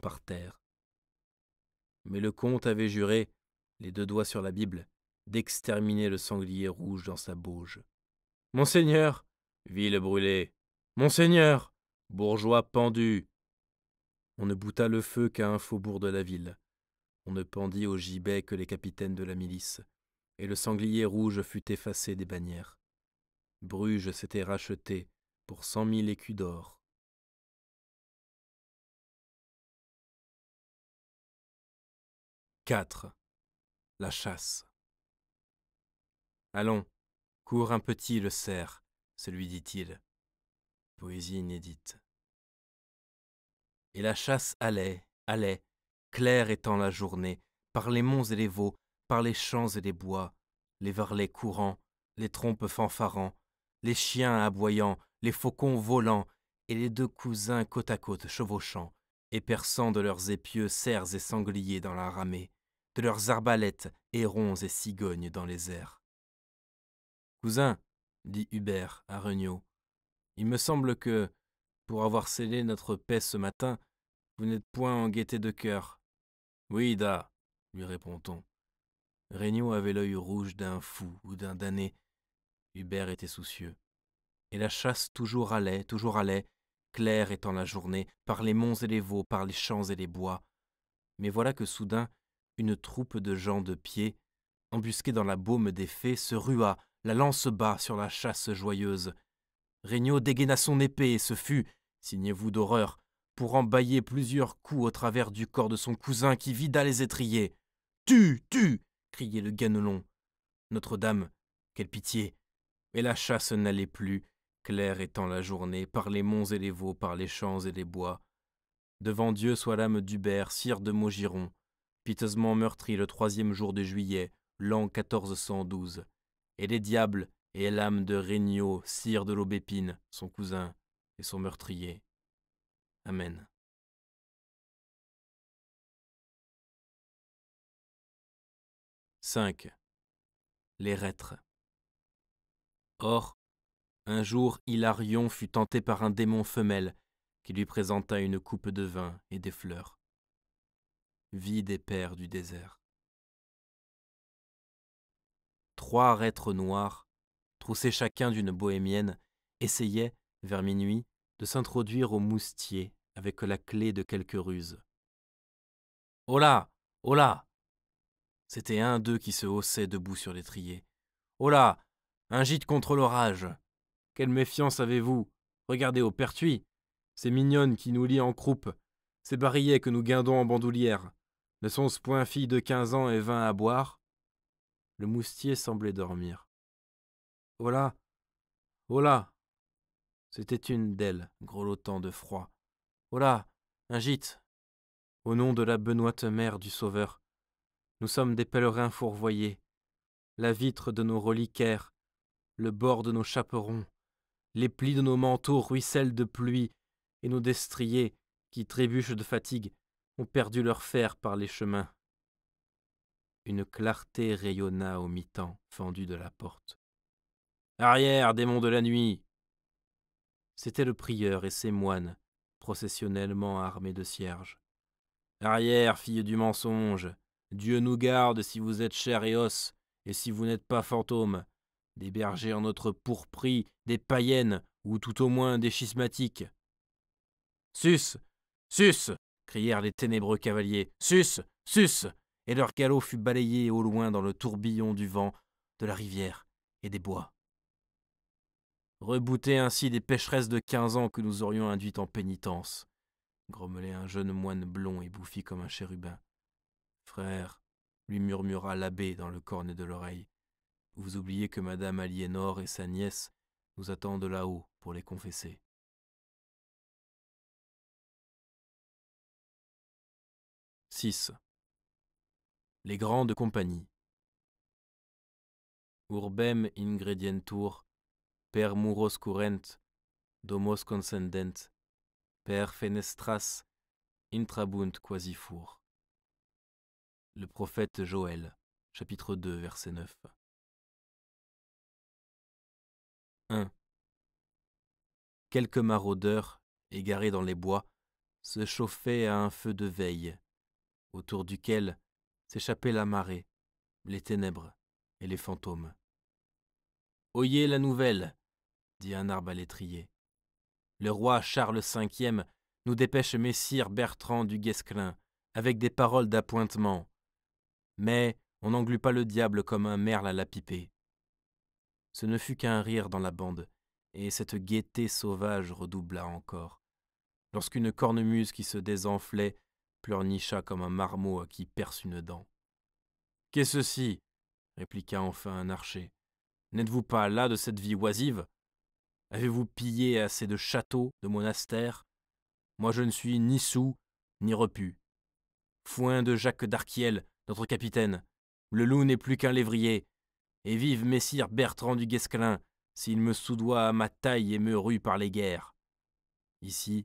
S1: par terre. Mais le comte avait juré, les deux doigts sur la Bible, d'exterminer le sanglier rouge dans sa bauge. Monseigneur ville brûlée Monseigneur bourgeois pendu on ne bouta le feu qu'à un faubourg de la ville. On ne pendit au gibet que les capitaines de la milice, et le sanglier rouge fut effacé des bannières. Bruges s'était racheté pour cent
S2: mille écus d'or. IV. La chasse.
S1: Allons, cours un petit le cerf, se lui dit-il. Poésie inédite. Et la chasse allait, allait, claire étant la journée, par les monts et les veaux, par les champs et les bois, les varlets courants, les trompes fanfarants, les chiens aboyant, les faucons volants, et les deux cousins côte à côte chevauchant, et perçant de leurs épieux cerfs et sangliers dans la ramée, de leurs arbalètes, hérons et cigognes dans les airs. Cousin, dit Hubert à Regnault, il me semble que, pour avoir scellé notre paix ce matin, vous n'êtes point en gaieté de cœur. Oui, Da, lui répond-on. Régnaud avait l'œil rouge d'un fou ou d'un damné. Hubert était soucieux. Et la chasse toujours allait, toujours allait, claire étant la journée, par les monts et les veaux, par les champs et les bois. Mais voilà que soudain, une troupe de gens de pied, embusqués dans la baume des fées, se rua, la lance bas sur la chasse joyeuse. Régnaud dégaina son épée et ce fut, signez-vous d'horreur, pour embailler plusieurs coups au travers du corps de son cousin qui vida les étriers.
S2: Tue, tue
S1: criait le ganelon. Notre-Dame, quelle pitié Mais la chasse n'allait plus, claire étant la journée, par les monts et les veaux, par les champs et les bois. Devant Dieu soit l'âme d'Hubert, sire de Maugiron, piteusement meurtri le troisième jour de juillet, l'an 1412. Et les diables, et l'âme de Regnault, sire de l'Aubépine, son cousin
S2: et son meurtrier. Amen. 5. Les Rêtres Or, un jour, Hilarion fut tenté
S1: par un démon femelle qui lui présenta une coupe de vin et des fleurs. Vie des pères du désert. Trois rêtres noirs troussés chacun d'une bohémienne, essayaient, vers minuit, de s'introduire au moustier avec la clé de quelques ruses. Hola Hola C'était un d'eux qui se haussait debout sur l'étrier. Hola Un gîte contre l'orage Quelle méfiance avez-vous Regardez au pertuis Ces mignonnes qui nous lient en croupe, ces barillets que nous guindons en bandoulière, ne sont-ce point filles de quinze ans et vingt à boire Le moustier semblait dormir. Hola Hola C'était une d'elles, grelottant de froid. Hola Un gîte Au nom de la benoîte mère du Sauveur, nous sommes des pèlerins fourvoyés. La vitre de nos reliquaires, le bord de nos chaperons, les plis de nos manteaux ruissellent de pluie, et nos destriers, qui trébuchent de fatigue, ont perdu leur fer par les chemins. Une clarté rayonna au mi-temps fendu de la porte. Arrière, démons de la nuit C'était le prieur et ses moines, processionnellement armés de cierges. Arrière, fille du mensonge Dieu nous garde si vous êtes chair et os, et si vous n'êtes pas fantôme, des bergers en notre pourpris, des païennes, ou tout au moins des schismatiques. Sus Sus crièrent les ténébreux cavaliers. Sus Sus Et leur galop fut balayé au loin dans le tourbillon du vent, de la rivière et des bois rebouter ainsi des pécheresses de quinze ans que nous aurions induites en pénitence, grommelait un jeune moine blond et bouffi comme un chérubin. Frère, lui murmura l'abbé dans le cornet de l'oreille,
S2: vous oubliez que madame Aliénor et sa nièce nous attendent là-haut pour les confesser. VI. Les grandes compagnies.
S1: Urbem ingredientur per muros curent, domos consendent, per fenestras, intrabunt quasi
S2: Le prophète Joël, chapitre 2, verset 9. 1. Quelques
S1: maraudeurs, égarés dans les bois, se chauffaient à un feu de veille, autour duquel s'échappaient la marée, les ténèbres et les fantômes. Oyez la nouvelle, dit un arbalétrier. Le roi Charles V nous dépêche Messire Bertrand du Guesclin, avec des paroles d'appointement. Mais on n'englut pas le diable comme un merle à la pipée. Ce ne fut qu'un rire dans la bande, et cette gaieté sauvage redoubla encore, lorsqu'une cornemuse qui se désenflait pleurnicha comme un marmot à qui perce une dent. Qu'est ceci répliqua enfin un archer. N'êtes-vous pas là de cette vie oisive Avez-vous pillé assez de châteaux, de monastères Moi je ne suis ni sou, ni repu. Foin de Jacques d'Arquiel, notre capitaine. Le loup n'est plus qu'un lévrier. Et vive messire Bertrand du Guesclin, s'il me soudoie à ma taille et me rue par les guerres. Ici,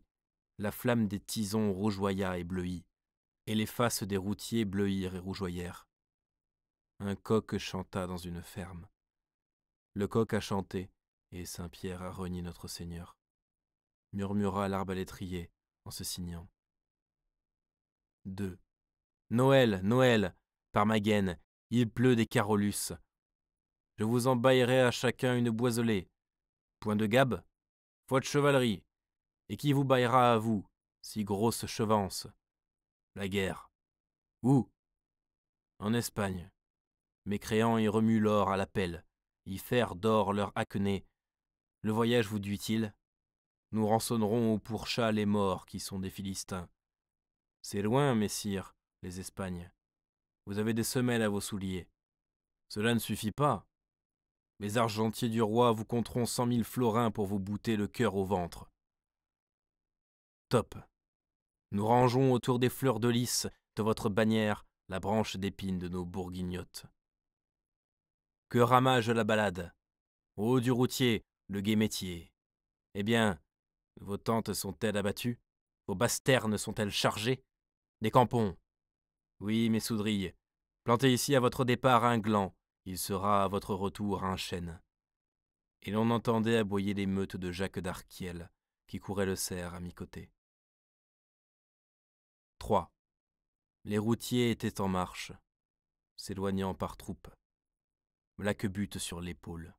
S1: la flamme des tisons rougeoya et bleuit, et les faces des routiers bleuirent et rougeoyèrent. Un coq chanta dans une ferme. Le coq a chanté, et saint Pierre a renié notre Seigneur, murmura l'arbalétrier en se signant. 2. Noël, Noël, par ma gaine, il pleut des carolus. Je vous en baillerai à chacun une boiselée, point de gab foi de chevalerie, et qui vous baillera à vous, si grosse chevance La guerre. Où En Espagne. Mes créants y remuent l'or à la pelle, y faire d'or leur acné. Le voyage vous duit il Nous rançonnerons au pourchat les morts qui sont des Philistins. C'est loin, messire, les Espagnes. Vous avez des semelles à vos souliers. Cela ne suffit pas. Les argentiers du roi vous compteront cent mille florins pour vous bouter le cœur au ventre. Top. Nous rangeons autour des fleurs de lys de votre bannière la branche d'épines de nos bourguignottes. Que ramage la balade Ô du routier, le gai métier. Eh bien, vos tentes sont-elles abattues Vos basternes sont-elles chargées Des campons Oui, mes soudrilles. Plantez ici à votre départ un gland, il sera à votre retour un chêne. Et l'on entendait aboyer les meutes de Jacques d'Arquiel, qui courait le cerf à mi-côté. 3. Les routiers étaient en marche, s'éloignant par troupes, Blaquebute sur l'épaule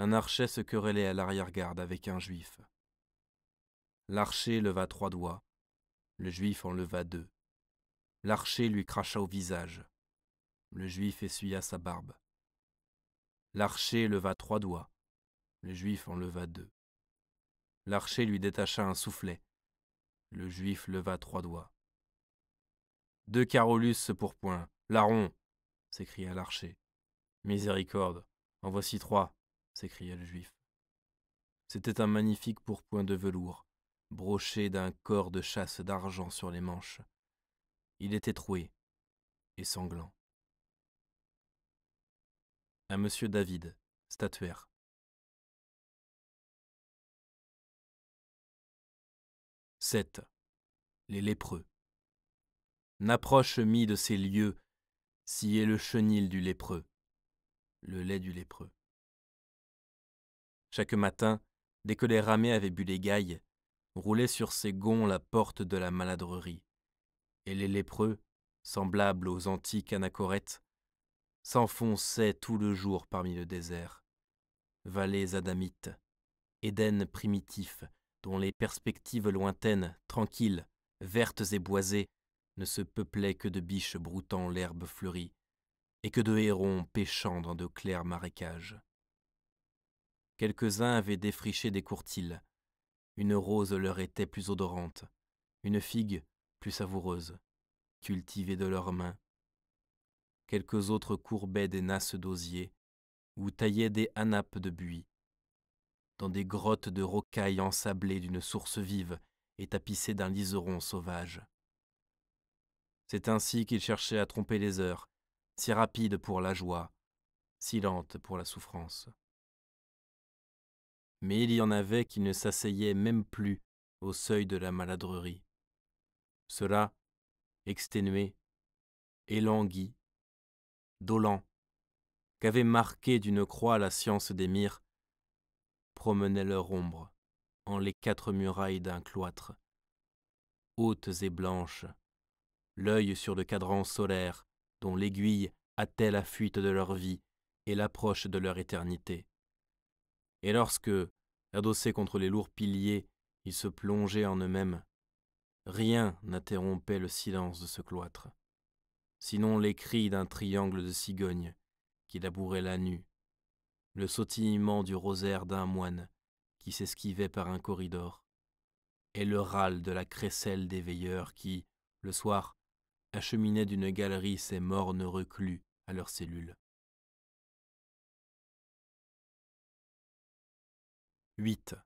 S1: un archet se querellait à l'arrière-garde avec un juif. L'archer leva trois doigts, le juif en leva deux. L'archer lui cracha au visage. Le juif essuya sa barbe. L'archer leva trois doigts, le juif en leva deux. L'archer lui détacha un soufflet. Le juif leva trois doigts. Deux Carolus se pourpoint, larron s'écria l'archer. Miséricorde, en voici trois, s'écria le juif. C'était un magnifique pourpoint de velours, broché d'un corps de chasse d'argent sur les manches.
S2: Il était troué et sanglant. À monsieur David, statuaire. « 7. Les lépreux.
S1: N'approche mis de ces lieux, si est le chenil du lépreux, le lait du lépreux. Chaque matin, dès que les ramées avaient bu les gailles, roulait sur ses gonds la porte de la maladrerie. Et les lépreux, semblables aux antiques anachorètes, s'enfonçaient tout le jour parmi le désert. Vallées adamites, Éden primitif, dont les perspectives lointaines, tranquilles, vertes et boisées, ne se peuplaient que de biches broutant l'herbe fleurie, et que de hérons pêchant dans de clairs marécages. Quelques-uns avaient défriché des courtils. Une rose leur était plus odorante, une figue plus savoureuse, cultivée de leurs mains. Quelques autres courbaient des nasses d'osier ou taillaient des hanapes de buis. Dans des grottes de rocailles ensablées d'une source vive et tapissées d'un liseron sauvage. C'est ainsi qu'ils cherchaient à tromper les heures, si rapides pour la joie, si lentes pour la souffrance mais il y en avait qui ne s'asseyaient même plus au seuil de la maladrerie. Ceux-là, exténués, élanguis, dolents, qu'avait marqué d'une croix la science des mires, promenaient leur ombre en les quatre murailles d'un cloître, hautes et blanches, l'œil sur le cadran solaire dont l'aiguille hâtait la fuite de leur vie et l'approche de leur éternité. Et lorsque, adossés contre les lourds piliers, ils se plongeaient en eux-mêmes, rien n'interrompait le silence de ce cloître, sinon les cris d'un triangle de cigogne qui labourait la nue, le sautillement du rosaire d'un moine qui s'esquivait par un corridor, et le râle de la crécelle des veilleurs qui, le soir,
S2: acheminaient d'une galerie ces mornes reclus à leurs cellules. 8.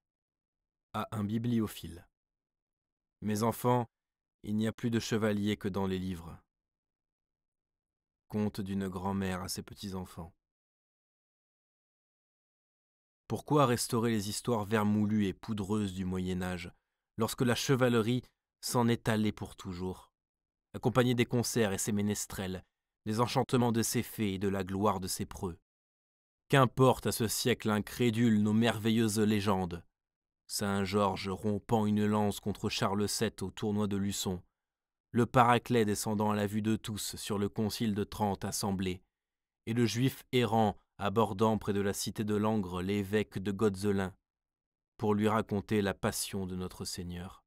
S2: À un bibliophile. Mes enfants, il n'y a plus de chevalier que dans
S1: les livres. Conte d'une grand-mère à ses petits-enfants. Pourquoi restaurer les histoires vermoulues et poudreuses du Moyen Âge, lorsque la chevalerie s'en est allée pour toujours, accompagnée des concerts et ses ménestrels, des enchantements de ses fées et de la gloire de ses preux Qu'importe à ce siècle incrédule nos merveilleuses légendes. Saint Georges rompant une lance contre Charles VII au tournoi de Luçon, le Paraclet descendant à la vue de tous sur le concile de Trente assemblé, et le Juif errant abordant près de la cité de Langres l'évêque de Godzelin, pour lui raconter la passion de notre Seigneur.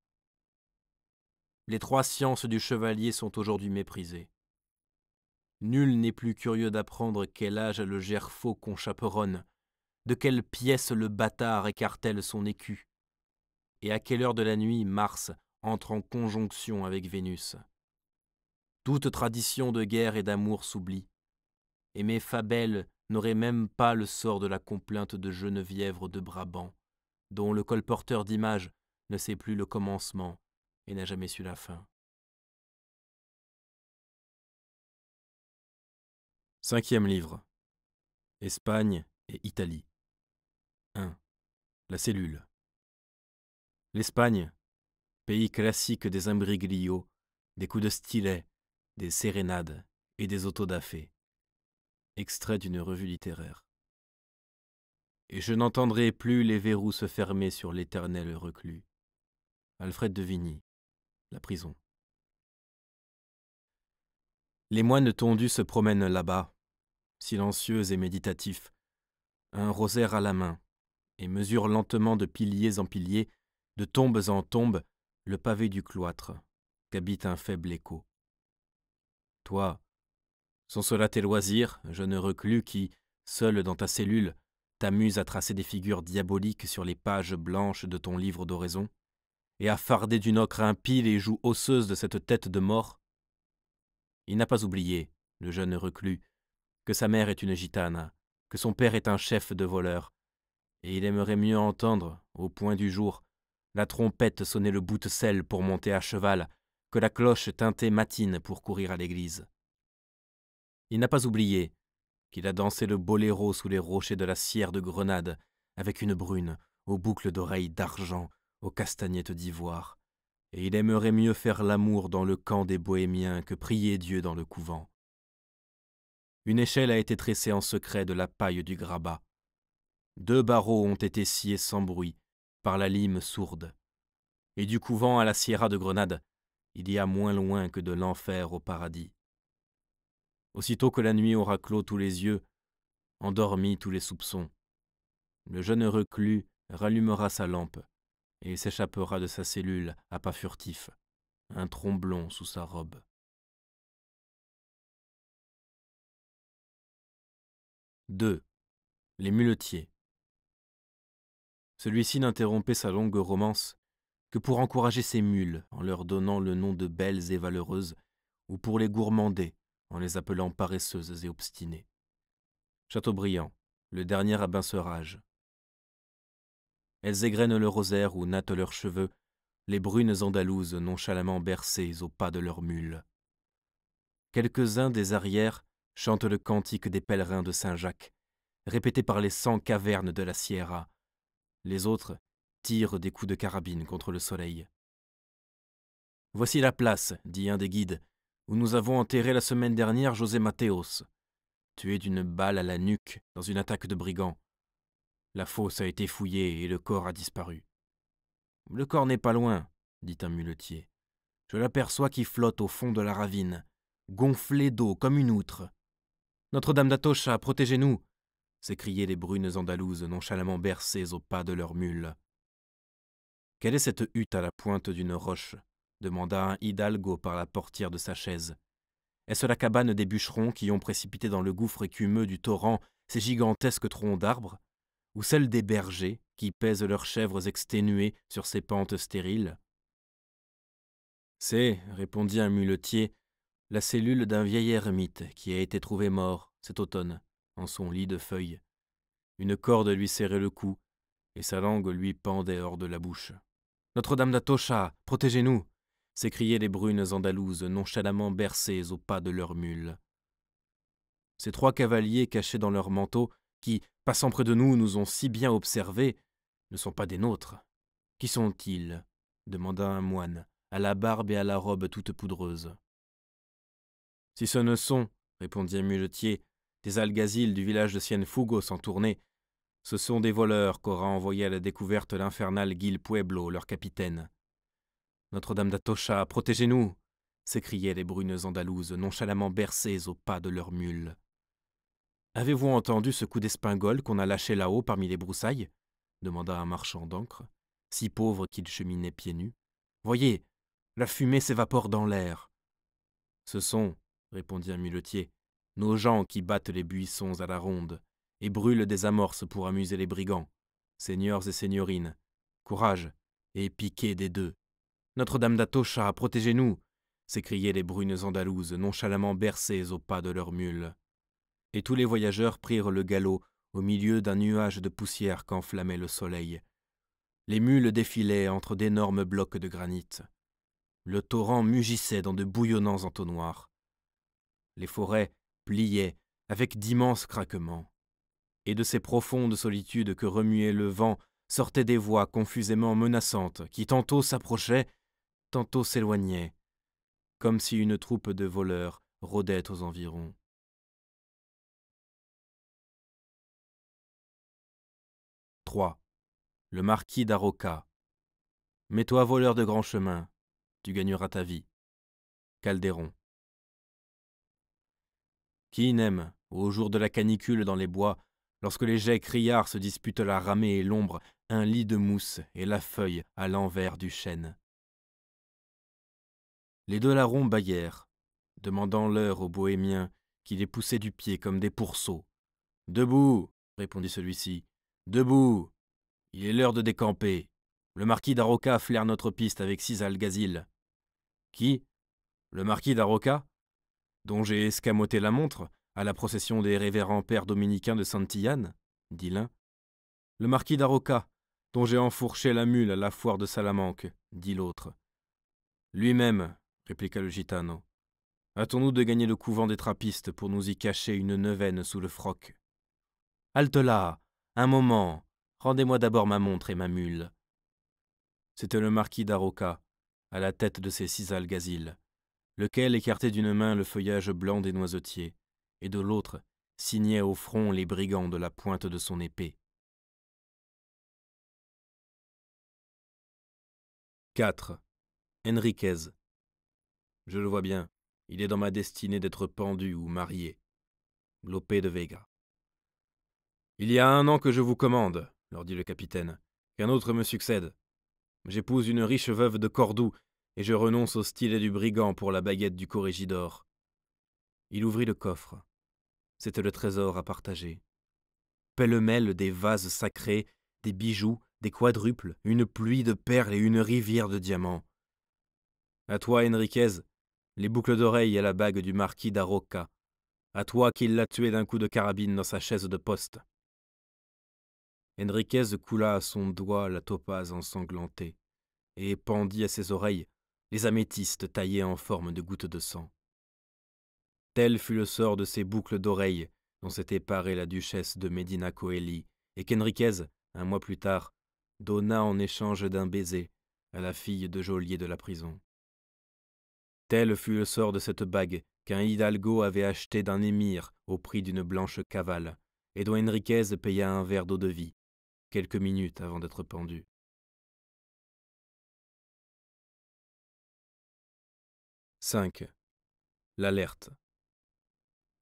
S1: Les trois sciences du chevalier sont aujourd'hui méprisées. Nul n'est plus curieux d'apprendre quel âge le gerfaut qu'on chaperonne, de quelle pièce le bâtard écartèle son écu, et à quelle heure de la nuit Mars entre en conjonction avec Vénus. Toute tradition de guerre et d'amour s'oublie, et mes fabelles n'auraient même pas le sort de la complainte de Genevièvre de Brabant, dont le colporteur d'images
S2: ne sait plus le commencement et n'a jamais su la fin. Cinquième livre. Espagne et Italie. 1. La cellule.
S1: L'Espagne, pays classique des imbriglios, des coups de stylet, des sérénades et des autodafés. Extrait d'une revue littéraire. Et je n'entendrai plus les verrous se fermer sur l'éternel reclus. Alfred de Vigny, La prison. Les moines tondus se promènent là-bas, silencieux et méditatif, un rosaire à la main, et mesure lentement de piliers en piliers, de tombes en tombes, le pavé du cloître, qu'habite un faible écho. Toi, sont cela tes loisirs, jeune reclus qui, seul dans ta cellule, t'amuse à tracer des figures diaboliques sur les pages blanches de ton livre d'oraison, et à farder d'une ocre impie les joues osseuses de cette tête de mort Il n'a pas oublié, le jeune reclus, que sa mère est une gitane, que son père est un chef de voleurs, et il aimerait mieux entendre, au point du jour, la trompette sonner le bout de sel pour monter à cheval, que la cloche teintée matine pour courir à l'église. Il n'a pas oublié qu'il a dansé le boléro sous les rochers de la Sierre de Grenade, avec une brune, aux boucles d'oreilles d'argent, aux castagnettes d'ivoire, et il aimerait mieux faire l'amour dans le camp des bohémiens que prier Dieu dans le couvent. Une échelle a été tressée en secret de la paille du grabat. Deux barreaux ont été sciés sans bruit par la lime sourde. Et du couvent à la Sierra de Grenade, il y a moins loin que de l'enfer au paradis. Aussitôt que la nuit aura clos tous les yeux, endormi tous les soupçons, le jeune reclus rallumera sa lampe
S2: et s'échappera de sa cellule à pas furtifs, un tromblon sous sa robe. 2. Les muletiers. Celui-ci n'interrompait sa longue
S1: romance que pour encourager ses mules en leur donnant le nom de belles et valeureuses, ou pour les gourmander en les appelant paresseuses et obstinées. Chateaubriand, le dernier à Bincerage. Elles égrènent le rosaire ou nattent leurs cheveux, les brunes andalouses nonchalamment bercées au pas de leurs mules. Quelques-uns des arrières chante le cantique des pèlerins de Saint-Jacques, répété par les cent cavernes de la Sierra. Les autres tirent des coups de carabine contre le soleil. Voici la place, dit un des guides, où nous avons enterré la semaine dernière José Mateos, tué d'une balle à la nuque dans une attaque de brigands. La fosse a été fouillée et le corps a disparu. Le corps n'est pas loin, dit un muletier. Je l'aperçois qui flotte au fond de la ravine, gonflé d'eau comme une outre. Notre-Dame d'Atocha, protégez-nous s'écriaient les brunes andalouses nonchalamment bercées au pas de leurs mules. Quelle est cette hutte à la pointe d'une roche demanda un hidalgo par la portière de sa chaise. Est-ce la cabane des bûcherons qui ont précipité dans le gouffre écumeux du torrent ces gigantesques troncs d'arbres Ou celle des bergers qui pèsent leurs chèvres exténuées sur ces pentes stériles C'est, répondit un muletier, la cellule d'un vieil ermite qui a été trouvé mort cet automne en son lit de feuilles. Une corde lui serrait le cou, et sa langue lui pendait hors de la bouche. Notre-Dame d'Atocha, protégez-nous s'écriaient les brunes andalouses nonchalamment bercées au pas de leurs mules. Ces trois cavaliers cachés dans leurs manteaux, qui, passant près de nous, nous ont si bien observés, ne sont pas des nôtres. Qui sont-ils demanda un moine, à la barbe et à la robe toute poudreuse. Si ce ne sont, répondit un muletier, des alguazils du village de Cienfugo sans tourner, ce sont des voleurs qu'aura envoyé à la découverte l'infernal Gil Pueblo, leur capitaine. Notre-Dame d'Atocha, protégez-nous s'écriaient les brunes andalouses, nonchalamment bercées au pas de leurs mules. Avez-vous entendu ce coup d'espingole qu'on a lâché là-haut parmi les broussailles demanda un marchand d'encre, si pauvre qu'il cheminait pieds nus. Voyez, la fumée s'évapore dans l'air. Ce sont, répondit un muletier. Nos gens qui battent les buissons à la ronde et brûlent des amorces pour amuser les brigands, seigneurs et seigneurines, courage et piquez des deux. Notre-Dame d'Atocha, protégez-nous s'écriaient les brunes andalouses, nonchalamment bercées au pas de leurs mules. Et tous les voyageurs prirent le galop au milieu d'un nuage de poussière qu'enflammait le soleil. Les mules défilaient entre d'énormes blocs de granit. Le torrent mugissait dans de bouillonnants entonnoirs les forêts pliaient avec d'immenses craquements, et de ces profondes solitudes que remuait le vent sortaient des voix confusément menaçantes qui tantôt s'approchaient, tantôt s'éloignaient, comme si une troupe de
S2: voleurs rôdait aux environs. « 3. Le marquis d'Aroca. Mets-toi voleur de grand chemin, tu gagneras ta vie. Calderon.
S1: Qui n'aime, au jour de la canicule dans les bois, lorsque les jets criards se disputent la ramée et l'ombre, un lit de mousse et la feuille à l'envers du chêne Les deux larrons bâillèrent, demandant l'heure au bohémiens qui les poussait du pied comme des pourceaux. Debout répondit celui-ci. Debout Il est l'heure de décamper. Le marquis d'Aroca flaire notre piste avec six alguazils. Qui Le marquis d'Aroca dont j'ai escamoté la montre à la procession des révérends pères dominicains de Santillane, dit l'un. Le marquis d'Aroca, dont j'ai enfourché la mule à la foire de Salamanque, dit l'autre. Lui-même, répliqua le gitano. Hâtons-nous de gagner le couvent des trappistes pour nous y cacher une neuvaine sous le froc. Halte là, un moment, rendez-moi d'abord ma montre et ma mule. C'était le marquis d'Aroca, à la tête de ses six alguazils lequel écartait d'une main le feuillage blanc des noisetiers, et de l'autre signait au front les brigands de la
S2: pointe de son épée. 4. Henriquez Je le vois bien, il
S1: est dans ma destinée d'être pendu ou marié. Lopé de Vega. Il y a un an que je vous commande, leur dit le capitaine, qu'un autre me succède. J'épouse une riche veuve de Cordoue, et je renonce au stylet du brigand pour la baguette du corrigidor. Il ouvrit le coffre. C'était le trésor à partager. Pêle-mêle des vases sacrés, des bijoux, des quadruples, une pluie de perles et une rivière de diamants. À toi, Enriquez, les boucles d'oreilles et la bague du marquis d'Aroca. À toi qu'il l'a tué d'un coup de carabine dans sa chaise de poste. Enriquez coula à son doigt la topaze ensanglantée et pendit à ses oreilles les améthystes taillés en forme de gouttes de sang. Tel fut le sort de ces boucles d'oreilles dont s'était parée la duchesse de Medina Coeli, et qu'Enriquez, un mois plus tard, donna en échange d'un baiser à la fille de geôlier de la prison. Tel fut le sort de cette bague qu'un hidalgo avait achetée d'un émir au prix d'une blanche cavale, et dont Enriquez
S2: paya un verre d'eau-de-vie, quelques minutes avant d'être pendu. 5. L'alerte.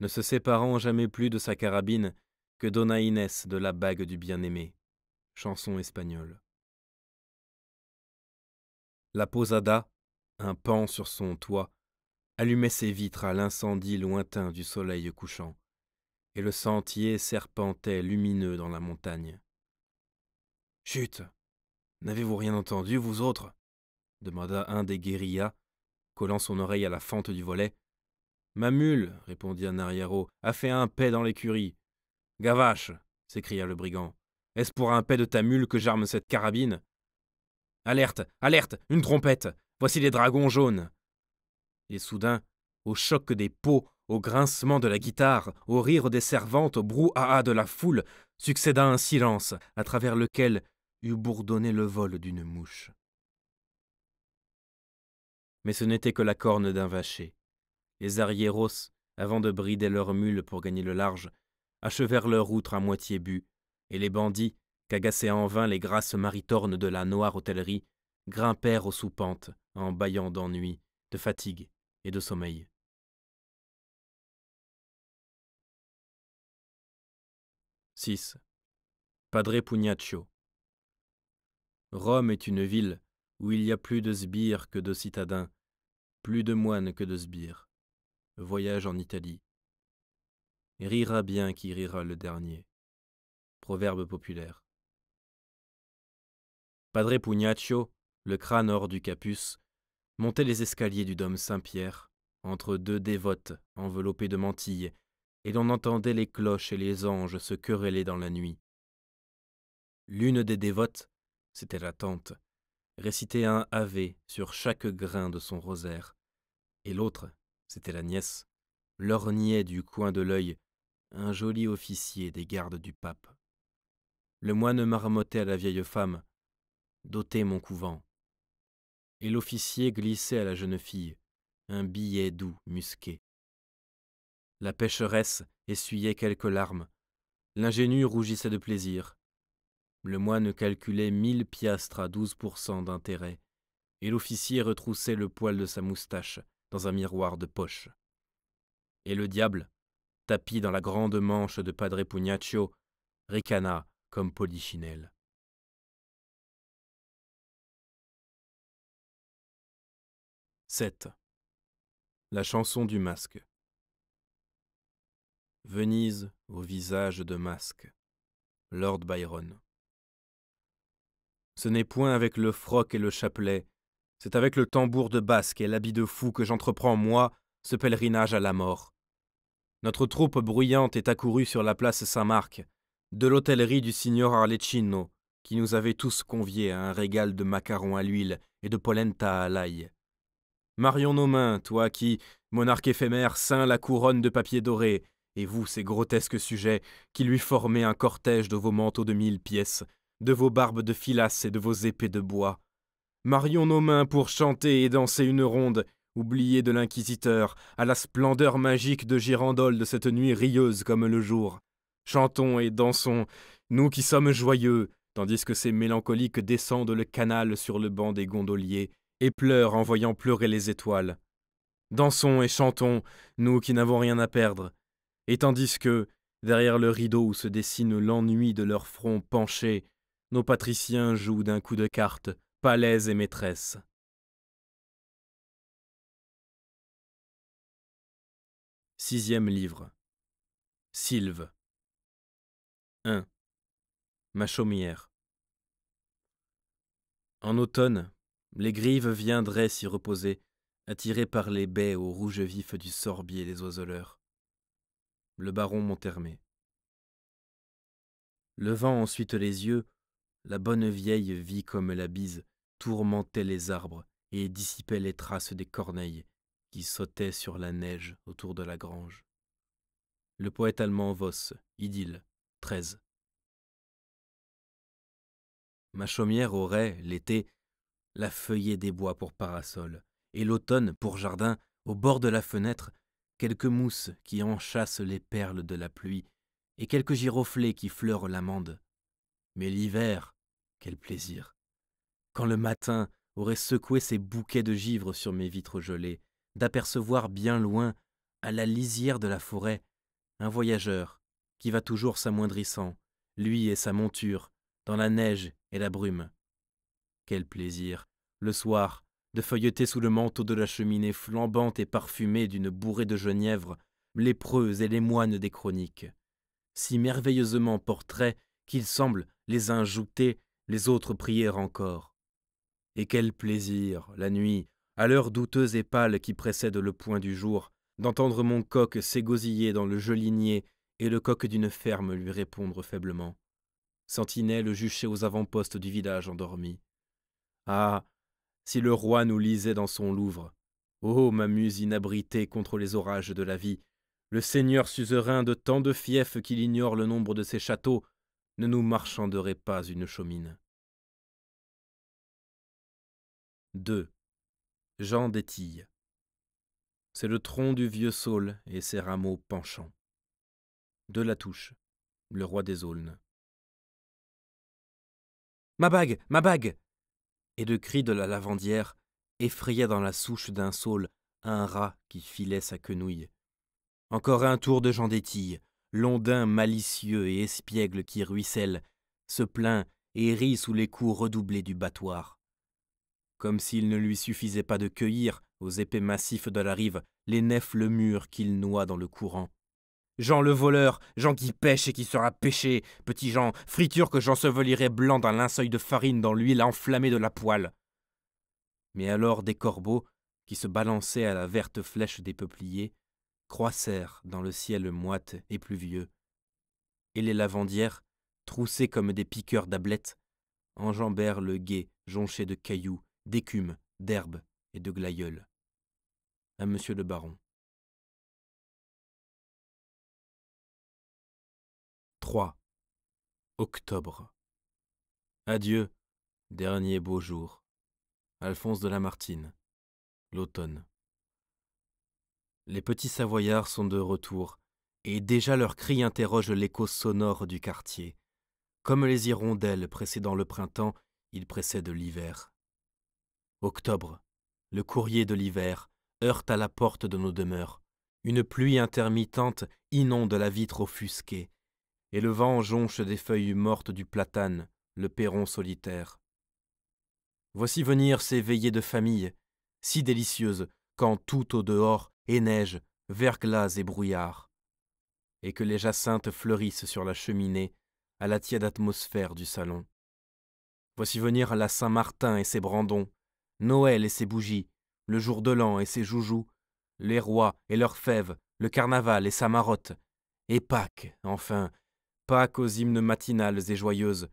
S2: Ne se séparant jamais plus de sa carabine, que donna
S1: Inès de la bague du bien-aimé. Chanson espagnole. La posada, un pan sur son toit, allumait ses vitres à l'incendie lointain du soleil couchant, et le sentier serpentait lumineux dans la montagne. Chut N'avez-vous rien entendu, vous autres demanda un des guérillas collant son oreille à la fente du volet. Ma mule, répondit un arriéro, a fait un paix dans l'écurie. Gavache, s'écria le brigand, est-ce pour un paix de ta mule que j'arme cette carabine Alerte, alerte, une trompette Voici les dragons jaunes Et soudain, au choc des peaux, au grincement de la guitare, au rire des servantes, au brouhaha de la foule, succéda un silence à travers lequel eut bourdonné le vol d'une mouche mais ce n'était que la corne d'un vacher. Les arriéros, avant de brider leurs mules pour gagner le large, achevèrent leur outre à moitié bu, et les bandits, qu'agaçaient en vain les grasses maritornes de la noire hôtellerie,
S2: grimpèrent aux soupentes en bâillant d'ennui, de fatigue et de sommeil. « 6. Padre Pugnaccio. Rome est une ville,
S1: où il y a plus de sbires que de citadins, plus de moines que de sbires. Voyage en Italie. Rira bien qui rira le dernier. Proverbe populaire. Padre Pugnaccio, le crâne hors du capus, montait les escaliers du dôme Saint-Pierre, entre deux dévotes enveloppées de mantilles, et l'on entendait les cloches et les anges se quereller dans la nuit. L'une des dévotes, c'était la tante, récitait un Ave sur chaque grain de son rosaire, et l'autre, c'était la nièce, lorgnait du coin de l'œil un joli officier des gardes du pape. Le moine marmottait à la vieille femme Dotez mon couvent. Et l'officier glissait à la jeune fille un billet doux musqué. La pêcheresse essuyait quelques larmes. L'ingénue rougissait de plaisir. Le moine calculait mille piastres à douze pour cent d'intérêt, et l'officier retroussait le poil de sa moustache dans un miroir de poche. Et le diable, tapi dans la grande manche de Padre Pugnaccio,
S2: ricana comme Polichinelle. « 7. La chanson du
S1: masque. Venise au visage de masque. Lord Byron. Ce n'est point avec le froc et le chapelet, c'est avec le tambour de basque et l'habit de fou que j'entreprends, moi, ce pèlerinage à la mort. Notre troupe bruyante est accourue sur la place Saint-Marc, de l'hôtellerie du signor Arlecchino, qui nous avait tous conviés à un régal de macarons à l'huile et de polenta à l'ail. Marions nos mains, toi qui, monarque éphémère, ceint la couronne de papier doré, et vous, ces grotesques sujets, qui lui formez un cortège de vos manteaux de mille pièces, de vos barbes de filasse et de vos épées de bois. Marions nos mains pour chanter et danser une ronde, oubliée de l'inquisiteur, à la splendeur magique de Girandole de cette nuit rieuse comme le jour. Chantons et dansons, nous qui sommes joyeux, tandis que ces mélancoliques descendent le canal sur le banc des gondoliers et pleurent en voyant pleurer les étoiles. Dansons et chantons, nous qui n'avons rien à perdre. Et tandis que, derrière le rideau où se dessine l'ennui de leurs front penché, nos patriciens jouent d'un coup de carte palais
S2: et maîtresses. Sixième livre. Sylve.
S1: 1. Ma chaumière. En automne, les grives viendraient s'y reposer, attirées par les baies au rouge vif du sorbier des oiseleurs. Le baron Montermé. Levant ensuite les yeux, la bonne vieille vit comme la bise tourmentait les arbres et dissipait les traces des corneilles qui sautaient sur la neige autour de la grange. Le poète allemand Voss, Idylle, 13. Ma chaumière aurait, l'été, la feuillée des bois pour parasol, et l'automne, pour jardin, au bord de la fenêtre, quelques mousses qui enchassent les perles de la pluie, et quelques giroflées qui fleurent l'amande. Mais l'hiver, quel plaisir Quand le matin aurait secoué ses bouquets de givre sur mes vitres gelées, d'apercevoir bien loin, à la lisière de la forêt, un voyageur qui va toujours s'amoindrissant, lui et sa monture, dans la neige et la brume. Quel plaisir, le soir, de feuilleter sous le manteau de la cheminée flambante et parfumée d'une bourrée de genièvre, les preux et les moines des chroniques. Si merveilleusement portraits qu'ils semblent les uns les autres prièrent encore. Et quel plaisir, la nuit, à l'heure douteuse et pâle qui précède le point du jour, d'entendre mon coq s'égosiller dans le gelinier et le coq d'une ferme lui répondre faiblement. Sentinelle juchée aux avant-postes du village endormi. Ah, si le roi nous lisait dans son louvre Ô oh, ma muse inabritée contre les orages de la vie Le seigneur suzerain de tant de fiefs qu'il ignore le nombre de ses châteaux, ne nous marchanderait pas une chaumine. 2. Jean d'Étille. C'est le tronc du vieux saule et ses rameaux penchants. De la touche, le roi des aulnes. Ma bague, ma bague Et de cris de la lavandière effraya dans la souche d'un saule un rat qui filait sa quenouille. Encore un tour de Jean d'Étille, l'ondin malicieux et espiègle qui ruisselle, se plaint et rit sous les coups redoublés du battoir. Comme s'il ne lui suffisait pas de cueillir, aux épais massifs de la rive, les nefs le qu'il noie dans le courant. Jean le voleur, Jean qui pêche et qui sera pêché, petit Jean, friture que j'ensevelirai blanc d'un linceuil de farine dans l'huile enflammée de la poêle. Mais alors des corbeaux, qui se balançaient à la verte flèche des peupliers, croissèrent dans le ciel moite et pluvieux, et les lavandières, troussées comme des piqueurs d'ablettes, enjambèrent le guet jonché de cailloux,
S2: d'écume, d'herbes et de glaïeuls. À monsieur le baron. 3. Octobre. Adieu, dernier beau jour.
S1: Alphonse de Lamartine. L'automne. Les petits Savoyards sont de retour, et déjà leurs cris interrogent l'écho sonore du quartier. Comme les hirondelles précédant le printemps, ils précèdent l'hiver. Octobre, le courrier de l'hiver, heurte à la porte de nos demeures. Une pluie intermittente inonde la vitre offusquée, et le vent jonche des feuilles mortes du platane, le perron solitaire. Voici venir ces veillées de famille, si délicieuses, quand tout au dehors et neige, verglas et brouillard, et que les jacinthes fleurissent sur la cheminée, à la tiède atmosphère du salon. Voici venir la Saint-Martin et ses brandons, Noël et ses bougies, le jour de l'an et ses joujoux, les rois et leurs fèves, le carnaval et sa marotte, et Pâques, enfin, Pâques aux hymnes matinales et joyeuses,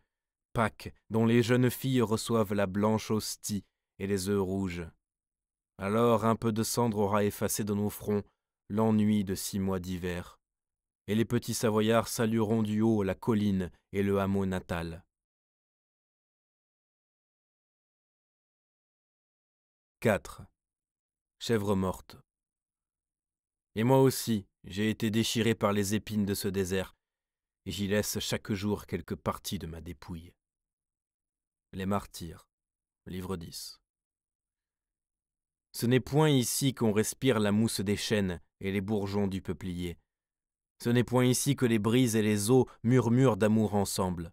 S1: Pâques dont les jeunes filles reçoivent la blanche hostie et les œufs rouges. Alors un peu de cendre aura effacé de nos fronts l'ennui de six mois d'hiver, et les petits Savoyards salueront du haut la colline
S2: et le hameau natal. 4. Chèvre morte.
S1: Et moi aussi, j'ai été déchiré par les épines de ce désert, et j'y laisse chaque jour quelque partie de ma dépouille. Les Martyrs, livre 10. Ce n'est point ici qu'on respire la mousse des chênes et les bourgeons du peuplier. Ce n'est point ici que les brises et les eaux murmurent d'amour ensemble.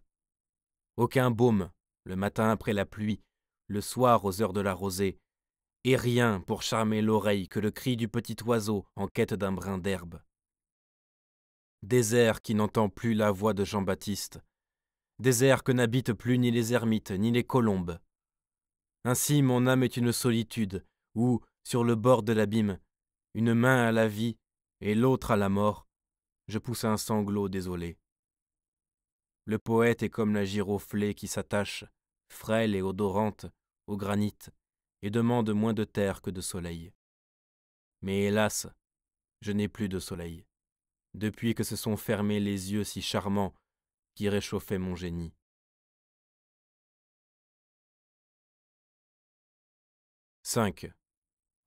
S1: Aucun baume, le matin après la pluie, le soir aux heures de la rosée, et rien pour charmer l'oreille que le cri du petit oiseau en quête d'un brin d'herbe. Désert qui n'entend plus la voix de Jean-Baptiste, désert que n'habitent plus ni les ermites ni les colombes. Ainsi mon âme est une solitude, où, sur le bord de l'abîme, une main à la vie et l'autre à la mort, je pousse un sanglot désolé. Le poète est comme la giroflée qui s'attache, frêle et odorante, au granit, et demande moins de terre que de soleil. Mais hélas, je n'ai plus de soleil, depuis que se sont fermés les yeux si charmants qui
S2: réchauffaient mon génie. «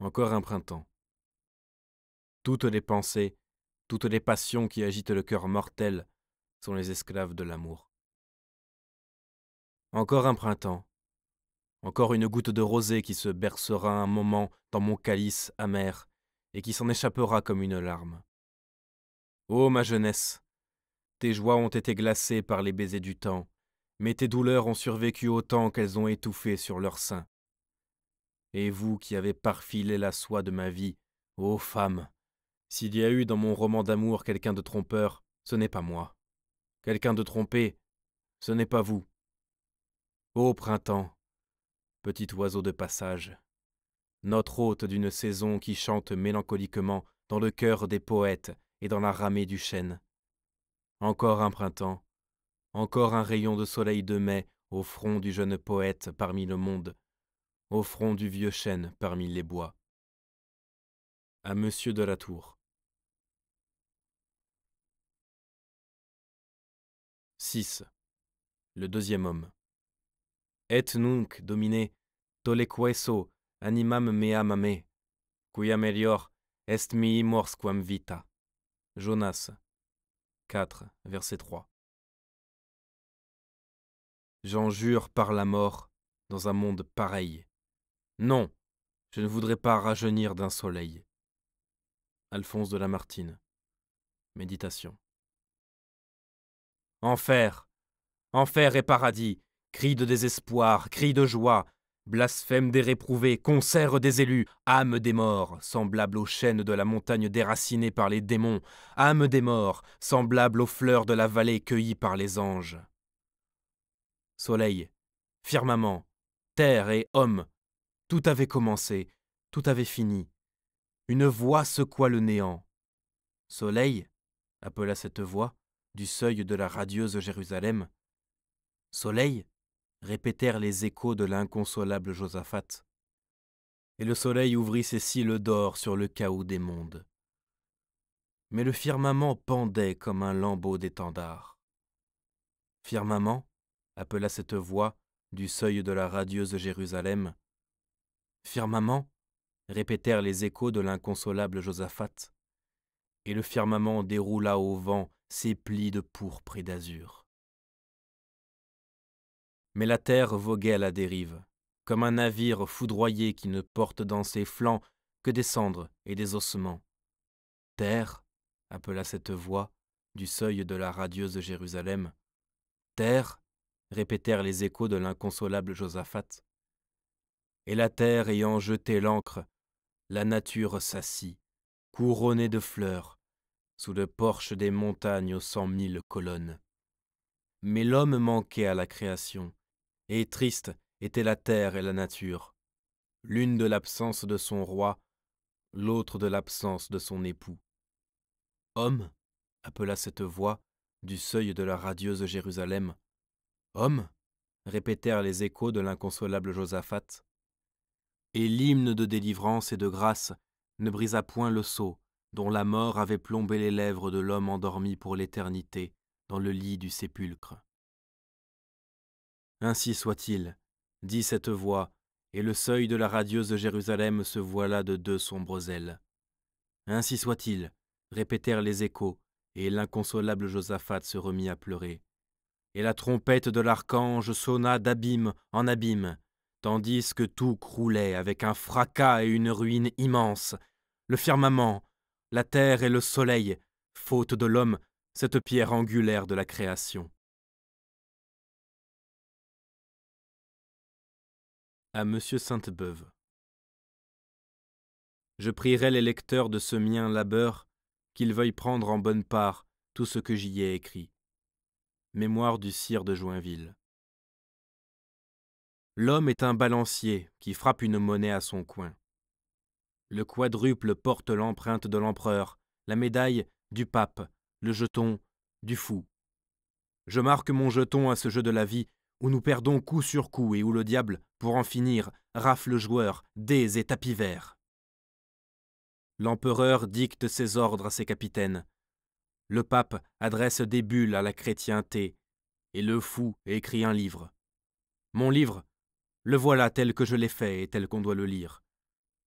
S2: encore un printemps. Toutes
S1: les pensées, toutes les passions qui agitent le cœur mortel sont les esclaves de l'amour. Encore un printemps, encore une goutte de rosée qui se bercera un moment dans mon calice amer et qui s'en échappera comme une larme. Ô ma jeunesse, tes joies ont été glacées par les baisers du temps, mais tes douleurs ont survécu autant qu'elles ont étouffé sur leur sein et vous qui avez parfilé la soie de ma vie, ô femme, s'il y a eu dans mon roman d'amour quelqu'un de trompeur, ce n'est pas moi. Quelqu'un de trompé, ce n'est pas vous. Ô printemps, petit oiseau de passage, notre hôte d'une saison qui chante mélancoliquement dans le cœur des poètes et dans la ramée du chêne. Encore un printemps, encore un rayon de soleil de mai au front du jeune poète parmi le monde,
S2: au front du vieux chêne parmi les bois. À Monsieur de la Tour. 6. Le deuxième homme. Et nunc, domine,
S1: queso animam meam ame quia melior est mihi mors quam vita. Jonas 4, verset 3. J'en jure par la mort dans un monde pareil. Non, je ne voudrais pas rajeunir d'un soleil. Alphonse de Lamartine. Méditation. Enfer, enfer et paradis, cri de désespoir, cri de joie, blasphème des réprouvés, concert des élus, âme des morts, semblable aux chênes de la montagne déracinées par les démons, âme des morts, semblable aux fleurs de la vallée cueillies par les anges. Soleil, firmament, terre et homme, tout avait commencé, tout avait fini. Une voix secoua le néant. Soleil, appela cette voix, du seuil de la radieuse Jérusalem. Soleil, répétèrent les échos de l'inconsolable Josaphat. Et le soleil ouvrit ses cils d'or sur le chaos des mondes. Mais le firmament pendait comme un lambeau d'étendard. Firmament, appela cette voix du seuil de la radieuse Jérusalem, Firmament répétèrent les échos de l'inconsolable Josaphat, et le firmament déroula au vent ses plis de pourpre et d'azur. Mais la terre voguait à la dérive, comme un navire foudroyé qui ne porte dans ses flancs que des cendres et des ossements. Terre, appela cette voix du seuil de la radieuse Jérusalem. Terre, répétèrent les échos de l'inconsolable Josaphat et la terre ayant jeté l'encre, la nature s'assit, couronnée de fleurs, sous le porche des montagnes aux cent mille colonnes. Mais l'homme manquait à la création, et triste étaient la terre et la nature, l'une de l'absence de son roi, l'autre de l'absence de son époux. Homme, appela cette voix du seuil de la radieuse Jérusalem. Homme, répétèrent les échos de l'inconsolable Josaphat et l'hymne de délivrance et de grâce ne brisa point le sceau dont la mort avait plombé les lèvres de l'homme endormi pour l'éternité dans le lit du sépulcre. Ainsi soit-il, dit cette voix, et le seuil de la radieuse Jérusalem se voila de deux sombres ailes. Ainsi soit-il, répétèrent les échos, et l'inconsolable Josaphat se remit à pleurer. Et la trompette de l'archange sonna d'abîme en abîme, tandis que tout croulait avec un fracas et une ruine immense, le firmament, la terre
S2: et le soleil, faute de l'homme, cette pierre angulaire de la création. À M. Sainte-Beuve. Je prierai les lecteurs de ce mien labeur
S1: qu'ils veuillent prendre en bonne part tout ce que j'y ai écrit. Mémoire du sire de Joinville. L'homme est un balancier qui frappe une monnaie à son coin. Le quadruple porte l'empreinte de l'empereur, la médaille du pape, le jeton du fou. Je marque mon jeton à ce jeu de la vie où nous perdons coup sur coup et où le diable, pour en finir, rafle le joueur, dés et tapis verts. L'empereur dicte ses ordres à ses capitaines. Le pape adresse des bulles à la chrétienté, et le fou écrit un livre. Mon livre, le voilà tel que je l'ai fait et tel qu'on doit le lire,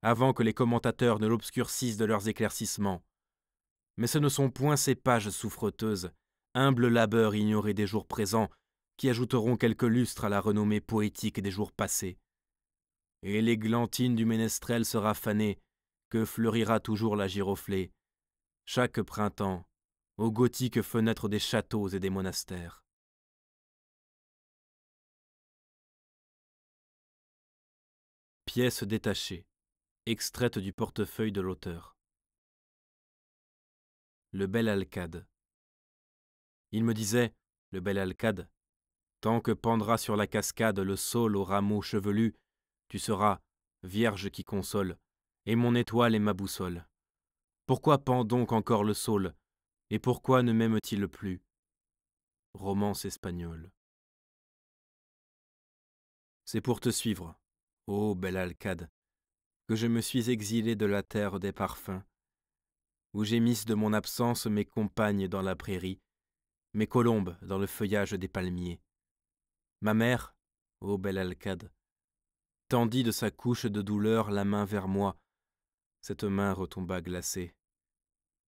S1: avant que les commentateurs ne l'obscurcissent de leurs éclaircissements. Mais ce ne sont point ces pages souffreteuses, humbles labeurs ignorés des jours présents, qui ajouteront quelques lustre à la renommée poétique des jours passés. Et l'églantine du ménestrel sera fanée, que fleurira toujours la giroflée,
S2: chaque printemps, aux gothiques fenêtres des châteaux et des monastères. pièce détachée, extraite du portefeuille de l'auteur.
S1: Le bel Alcade. Il me disait, le bel Alcade, tant que pendra sur la cascade le saule aux rameaux chevelus, tu seras, vierge qui console, et mon étoile et ma boussole. Pourquoi pend donc encore le saule, et pourquoi ne m'aime-t-il plus Romance espagnole. C'est pour te suivre, ô Bel-Alcade, que je me suis exilé de la terre des parfums, où gémissent de mon absence mes compagnes dans la prairie, mes colombes dans le feuillage des palmiers. Ma mère, ô Belle alcade tendit de sa couche de douleur la main vers moi. Cette main retomba glacée.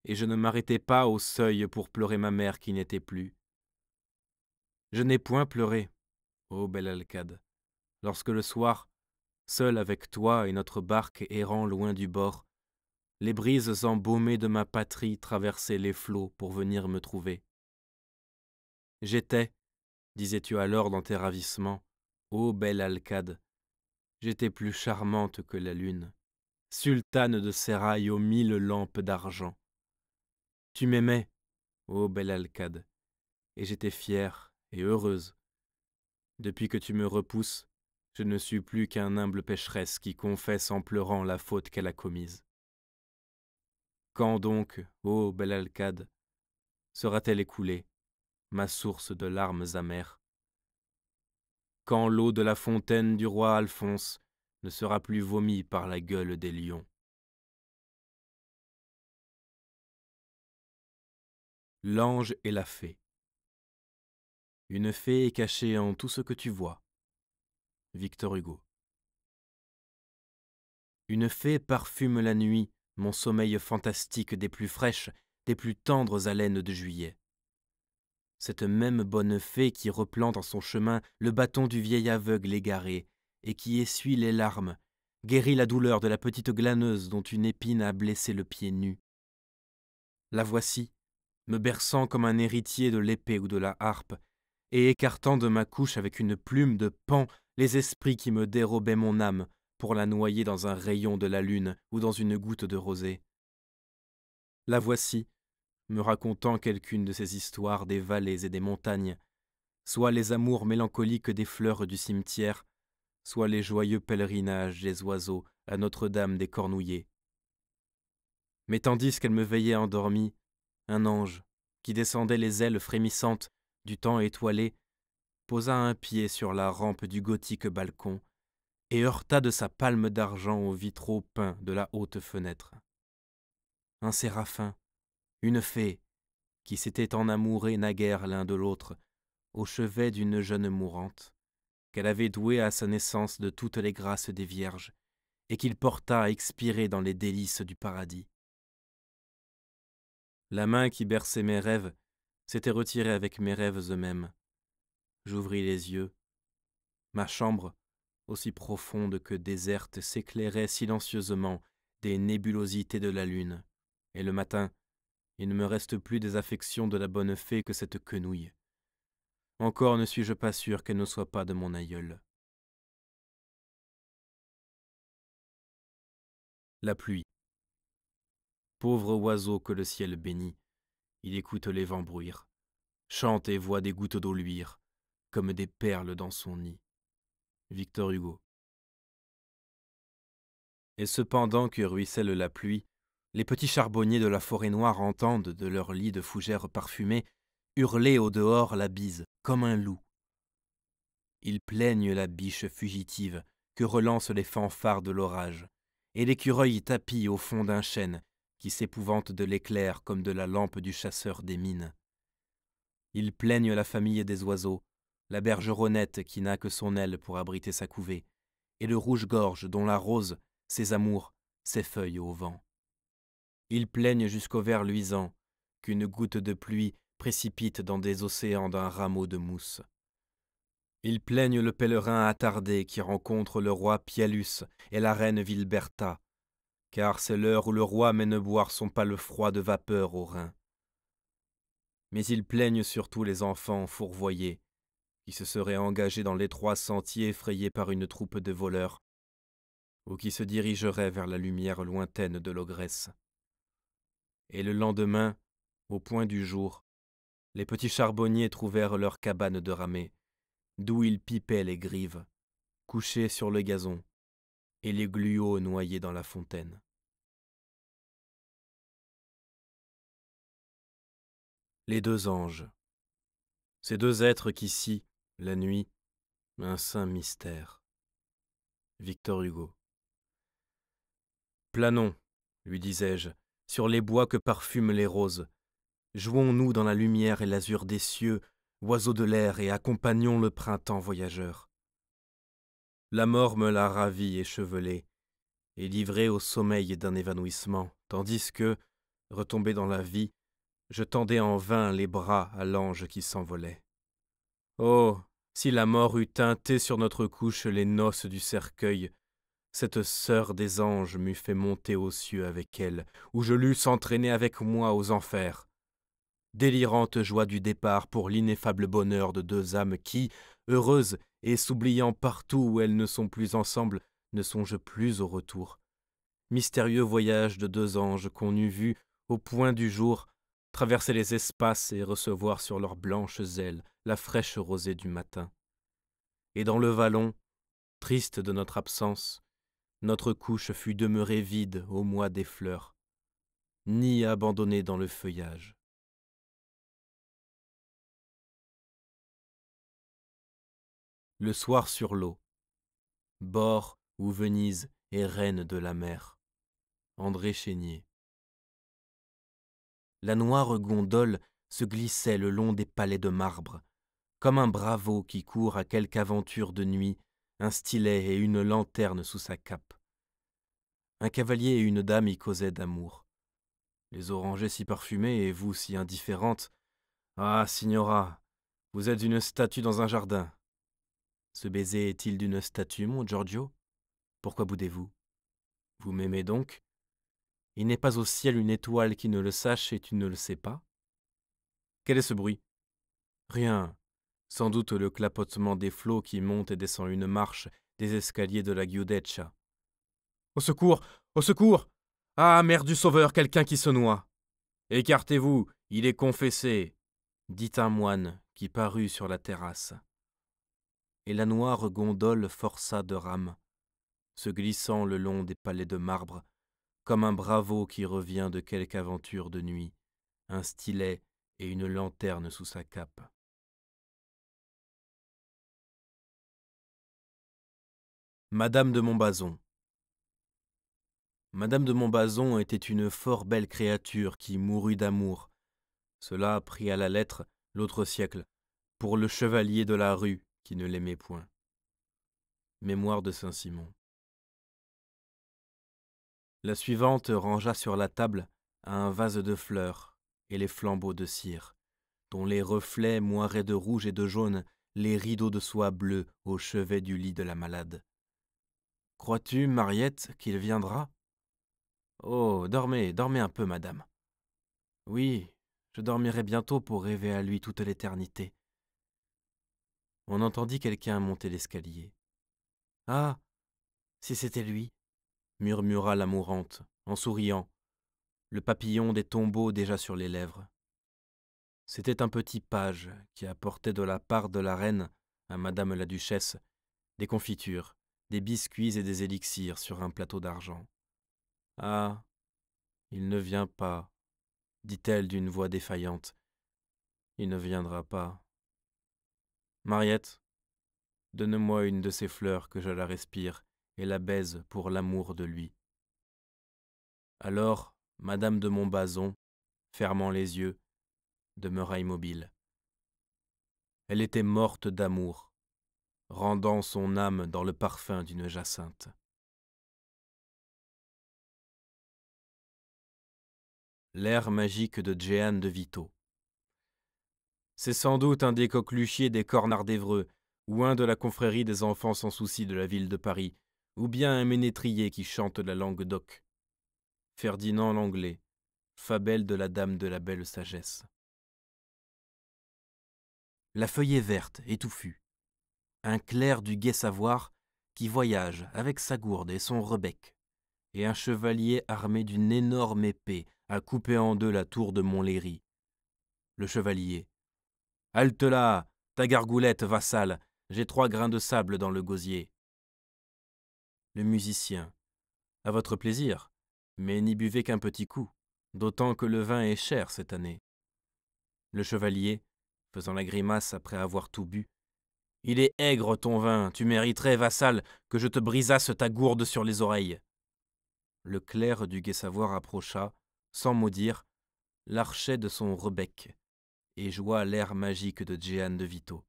S1: Et je ne m'arrêtai pas au seuil pour pleurer ma mère qui n'était plus. Je n'ai point pleuré, ô Bel-Alcade, lorsque le soir, seul avec toi et notre barque errant loin du bord, les brises embaumées de ma patrie traversaient les flots pour venir me trouver. J'étais, disais-tu alors dans tes ravissements, ô belle Alcade, j'étais plus charmante que la lune, sultane de sérail aux mille lampes d'argent. Tu m'aimais, ô belle Alcade, et j'étais fière et heureuse. Depuis que tu me repousses, je ne suis plus qu'un humble pécheresse qui confesse en pleurant la faute qu'elle a commise. Quand donc, ô belle Alcade, sera-t-elle écoulée, ma source de larmes amères Quand l'eau de la fontaine du roi Alphonse ne sera
S2: plus vomie par la gueule des lions L'ange et la fée Une fée est cachée en tout ce que tu vois. Victor Hugo.
S1: Une fée parfume la nuit, mon sommeil fantastique des plus fraîches, des plus tendres haleines de juillet. Cette même bonne fée qui replante en son chemin le bâton du vieil aveugle égaré, et qui essuie les larmes, guérit la douleur de la petite glaneuse dont une épine a blessé le pied nu. La voici, me berçant comme un héritier de l'épée ou de la harpe, et écartant de ma couche avec une plume de pan les esprits qui me dérobaient mon âme pour la noyer dans un rayon de la lune ou dans une goutte de rosée. La voici, me racontant quelqu'une de ces histoires des vallées et des montagnes, soit les amours mélancoliques des fleurs du cimetière, soit les joyeux pèlerinages des oiseaux à Notre-Dame des Cornouillers. Mais tandis qu'elle me veillait endormie, un ange, qui descendait les ailes frémissantes du temps étoilé, posa un pied sur la rampe du gothique balcon et heurta de sa palme d'argent aux vitraux peints de la haute fenêtre. Un séraphin, une fée, qui s'était enamourée naguère l'un de l'autre, au chevet d'une jeune mourante, qu'elle avait douée à sa naissance de toutes les grâces des vierges, et qu'il porta à expirer dans les délices du paradis. La main qui berçait mes rêves s'était retirée avec mes rêves eux-mêmes, J'ouvris les yeux. Ma chambre, aussi profonde que déserte, s'éclairait silencieusement des nébulosités de la lune. Et le matin, il ne me reste plus des affections de la bonne fée que cette quenouille. Encore
S2: ne suis-je pas sûr qu'elle ne soit pas de mon aïeul. La pluie. Pauvre oiseau que le
S1: ciel bénit, il écoute les vents bruire, chante et voit des gouttes d'eau luire, comme des perles dans son nid. Victor Hugo. Et cependant que ruisselle la pluie, les petits charbonniers de la forêt noire entendent de leur lit de fougères parfumées hurler au dehors la bise, comme un loup. Ils plaignent la biche fugitive que relancent les fanfares de l'orage, et l'écureuil tapis au fond d'un chêne qui s'épouvante de l'éclair comme de la lampe du chasseur des mines. Ils plaignent la famille des oiseaux la bergeronnette qui n'a que son aile pour abriter sa couvée, et le rouge-gorge dont la rose, ses amours, ses feuilles au vent. Ils plaignent jusqu'au ver luisant, qu'une goutte de pluie précipite dans des océans d'un rameau de mousse. Ils plaignent le pèlerin attardé qui rencontre le roi Pialus et la reine Vilberta, car c'est l'heure où le roi mène boire son pâle froid de vapeur au Rhin. Mais ils plaignent surtout les enfants fourvoyés, qui se seraient engagés dans l'étroit sentier effrayé par une troupe de voleurs, ou qui se dirigeraient vers la lumière lointaine de l'ogresse. Et le lendemain, au point du jour, les petits charbonniers trouvèrent leur cabane de ramée, d'où ils pipaient les grives, couchés sur le gazon, et
S2: les gluots noyés dans la fontaine. Les deux anges. Ces deux êtres qui
S1: la nuit, un saint mystère. Victor Hugo. Planons, lui disais-je, sur les bois que parfument les roses. Jouons-nous dans la lumière et l'azur des cieux, oiseaux de l'air, et accompagnons le printemps voyageur. La mort me l'a ravi échevelée, et livré au sommeil d'un évanouissement, tandis que, retombé dans la vie, je tendais en vain les bras à l'ange qui s'envolait. Oh, si la mort eût teinté sur notre couche les noces du cercueil, cette sœur des anges m'eût fait monter aux cieux avec elle, où je l'eusse entraînée avec moi aux enfers. Délirante joie du départ pour l'ineffable bonheur de deux âmes qui, heureuses et s'oubliant partout où elles ne sont plus ensemble, ne songent plus au retour. Mystérieux voyage de deux anges qu'on eût vus, au point du jour, traverser les espaces et recevoir sur leurs blanches ailes la fraîche rosée du matin. Et dans le vallon, triste de notre absence,
S2: notre couche fut demeurée vide au mois des fleurs, ni abandonnée dans le feuillage. Le soir sur l'eau, bord où Venise
S1: est reine de la mer. André Chénier. La noire gondole se glissait le long des palais de marbre, comme un bravo qui court à quelque aventure de nuit, un stylet et une lanterne sous sa cape. Un cavalier et une dame y causaient d'amour. Les orangers si parfumés et vous si indifférentes. « Ah, signora, vous êtes une statue dans un jardin. Ce baiser est-il d'une statue, mon Giorgio Pourquoi boudez Vous, vous m'aimez donc il n'est pas au ciel une étoile qui ne le sache et tu ne le sais pas Quel est ce bruit Rien. Sans doute le clapotement des flots qui montent et descendent une marche des escaliers de la Giudeccia. Au secours Au secours Ah, mère du Sauveur, quelqu'un qui se noie Écartez-vous, il est confessé dit un moine qui parut sur la terrasse. Et la noire gondole força de rames, se glissant le long des palais de marbre comme un bravo qui revient de quelque aventure de nuit,
S2: un stylet et une lanterne sous sa cape. Madame de Montbazon
S1: Madame de Montbazon était une fort belle créature qui mourut d'amour. Cela prit à la lettre l'autre siècle, pour le chevalier de la rue qui ne l'aimait point. Mémoire de Saint-Simon. La suivante rangea sur la table un vase de fleurs et les flambeaux de cire, dont les reflets moiraient de rouge et de jaune les rideaux de soie bleue au chevet du lit de la malade. Crois-tu, Mariette, qu'il viendra Oh, dormez, dormez un peu, madame. Oui, je dormirai bientôt pour rêver à lui toute l'éternité. On entendit quelqu'un monter l'escalier. Ah si c'était lui murmura la mourante, en souriant, le papillon des tombeaux déjà sur les lèvres. C'était un petit page qui apportait de la part de la reine à madame la duchesse des confitures, des biscuits et des élixirs sur un plateau d'argent. Ah. Il ne vient pas, dit-elle d'une voix défaillante. Il ne viendra pas. Mariette, donne-moi une de ces fleurs que je la respire et la baise pour l'amour de lui. Alors, Madame de Montbazon, fermant les yeux, demeura immobile. Elle était morte
S2: d'amour, rendant son âme dans le parfum d'une jacinthe. L'air magique de Jeanne de Vito. C'est sans doute un des coqueluchiers des cornards
S1: d'Evreux, ou un de la confrérie des enfants sans souci de la ville de Paris, ou bien un ménétrier qui chante la langue d'oc. Ferdinand l'Anglais, fabelle de la Dame de la Belle Sagesse. La feuillée verte étouffue, Un clerc du gai savoir qui voyage avec sa gourde et son rebec, et un chevalier armé d'une énorme épée à coupé en deux la tour de Montlhéry. Le chevalier. Halte là, ta gargoulette, vassale, j'ai trois grains de sable dans le gosier le musicien. À votre plaisir, mais n'y buvez qu'un petit coup, d'autant que le vin est cher cette année. Le chevalier, faisant la grimace après avoir tout bu, Il est aigre ton vin, tu mériterais, vassal, que je te brisasse ta gourde sur les oreilles. Le clerc du Gai-Savoir approcha, sans maudire, dire, l'archet de son rebec, et joua l'air magique de Jeanne de Vito.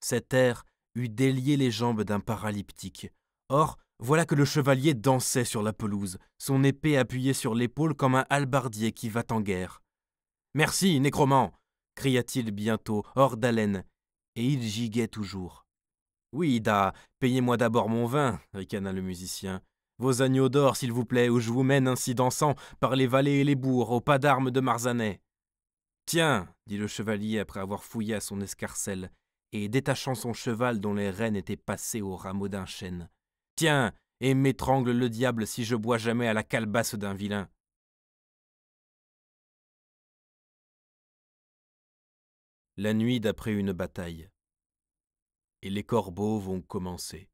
S1: Cet air eût délié les jambes d'un paralyptique, Or, voilà que le chevalier dansait sur la pelouse, son épée appuyée sur l'épaule comme un halbardier qui va en guerre. Merci, nécromant cria-t-il bientôt, hors d'haleine, et il giguait toujours. Oui, da, payez-moi d'abord mon vin, ricana le musicien. Vos agneaux d'or, s'il vous plaît, ou je vous mène ainsi dansant par les vallées et les bourgs, au pas d'armes de Marzanet. Tiens, dit le chevalier après avoir fouillé à son escarcelle, et détachant son cheval dont les rênes étaient passées au rameau d'un chêne. Tiens, et
S2: m'étrangle le diable si je bois jamais à la calebasse d'un vilain. La nuit d'après une bataille. Et les corbeaux vont commencer.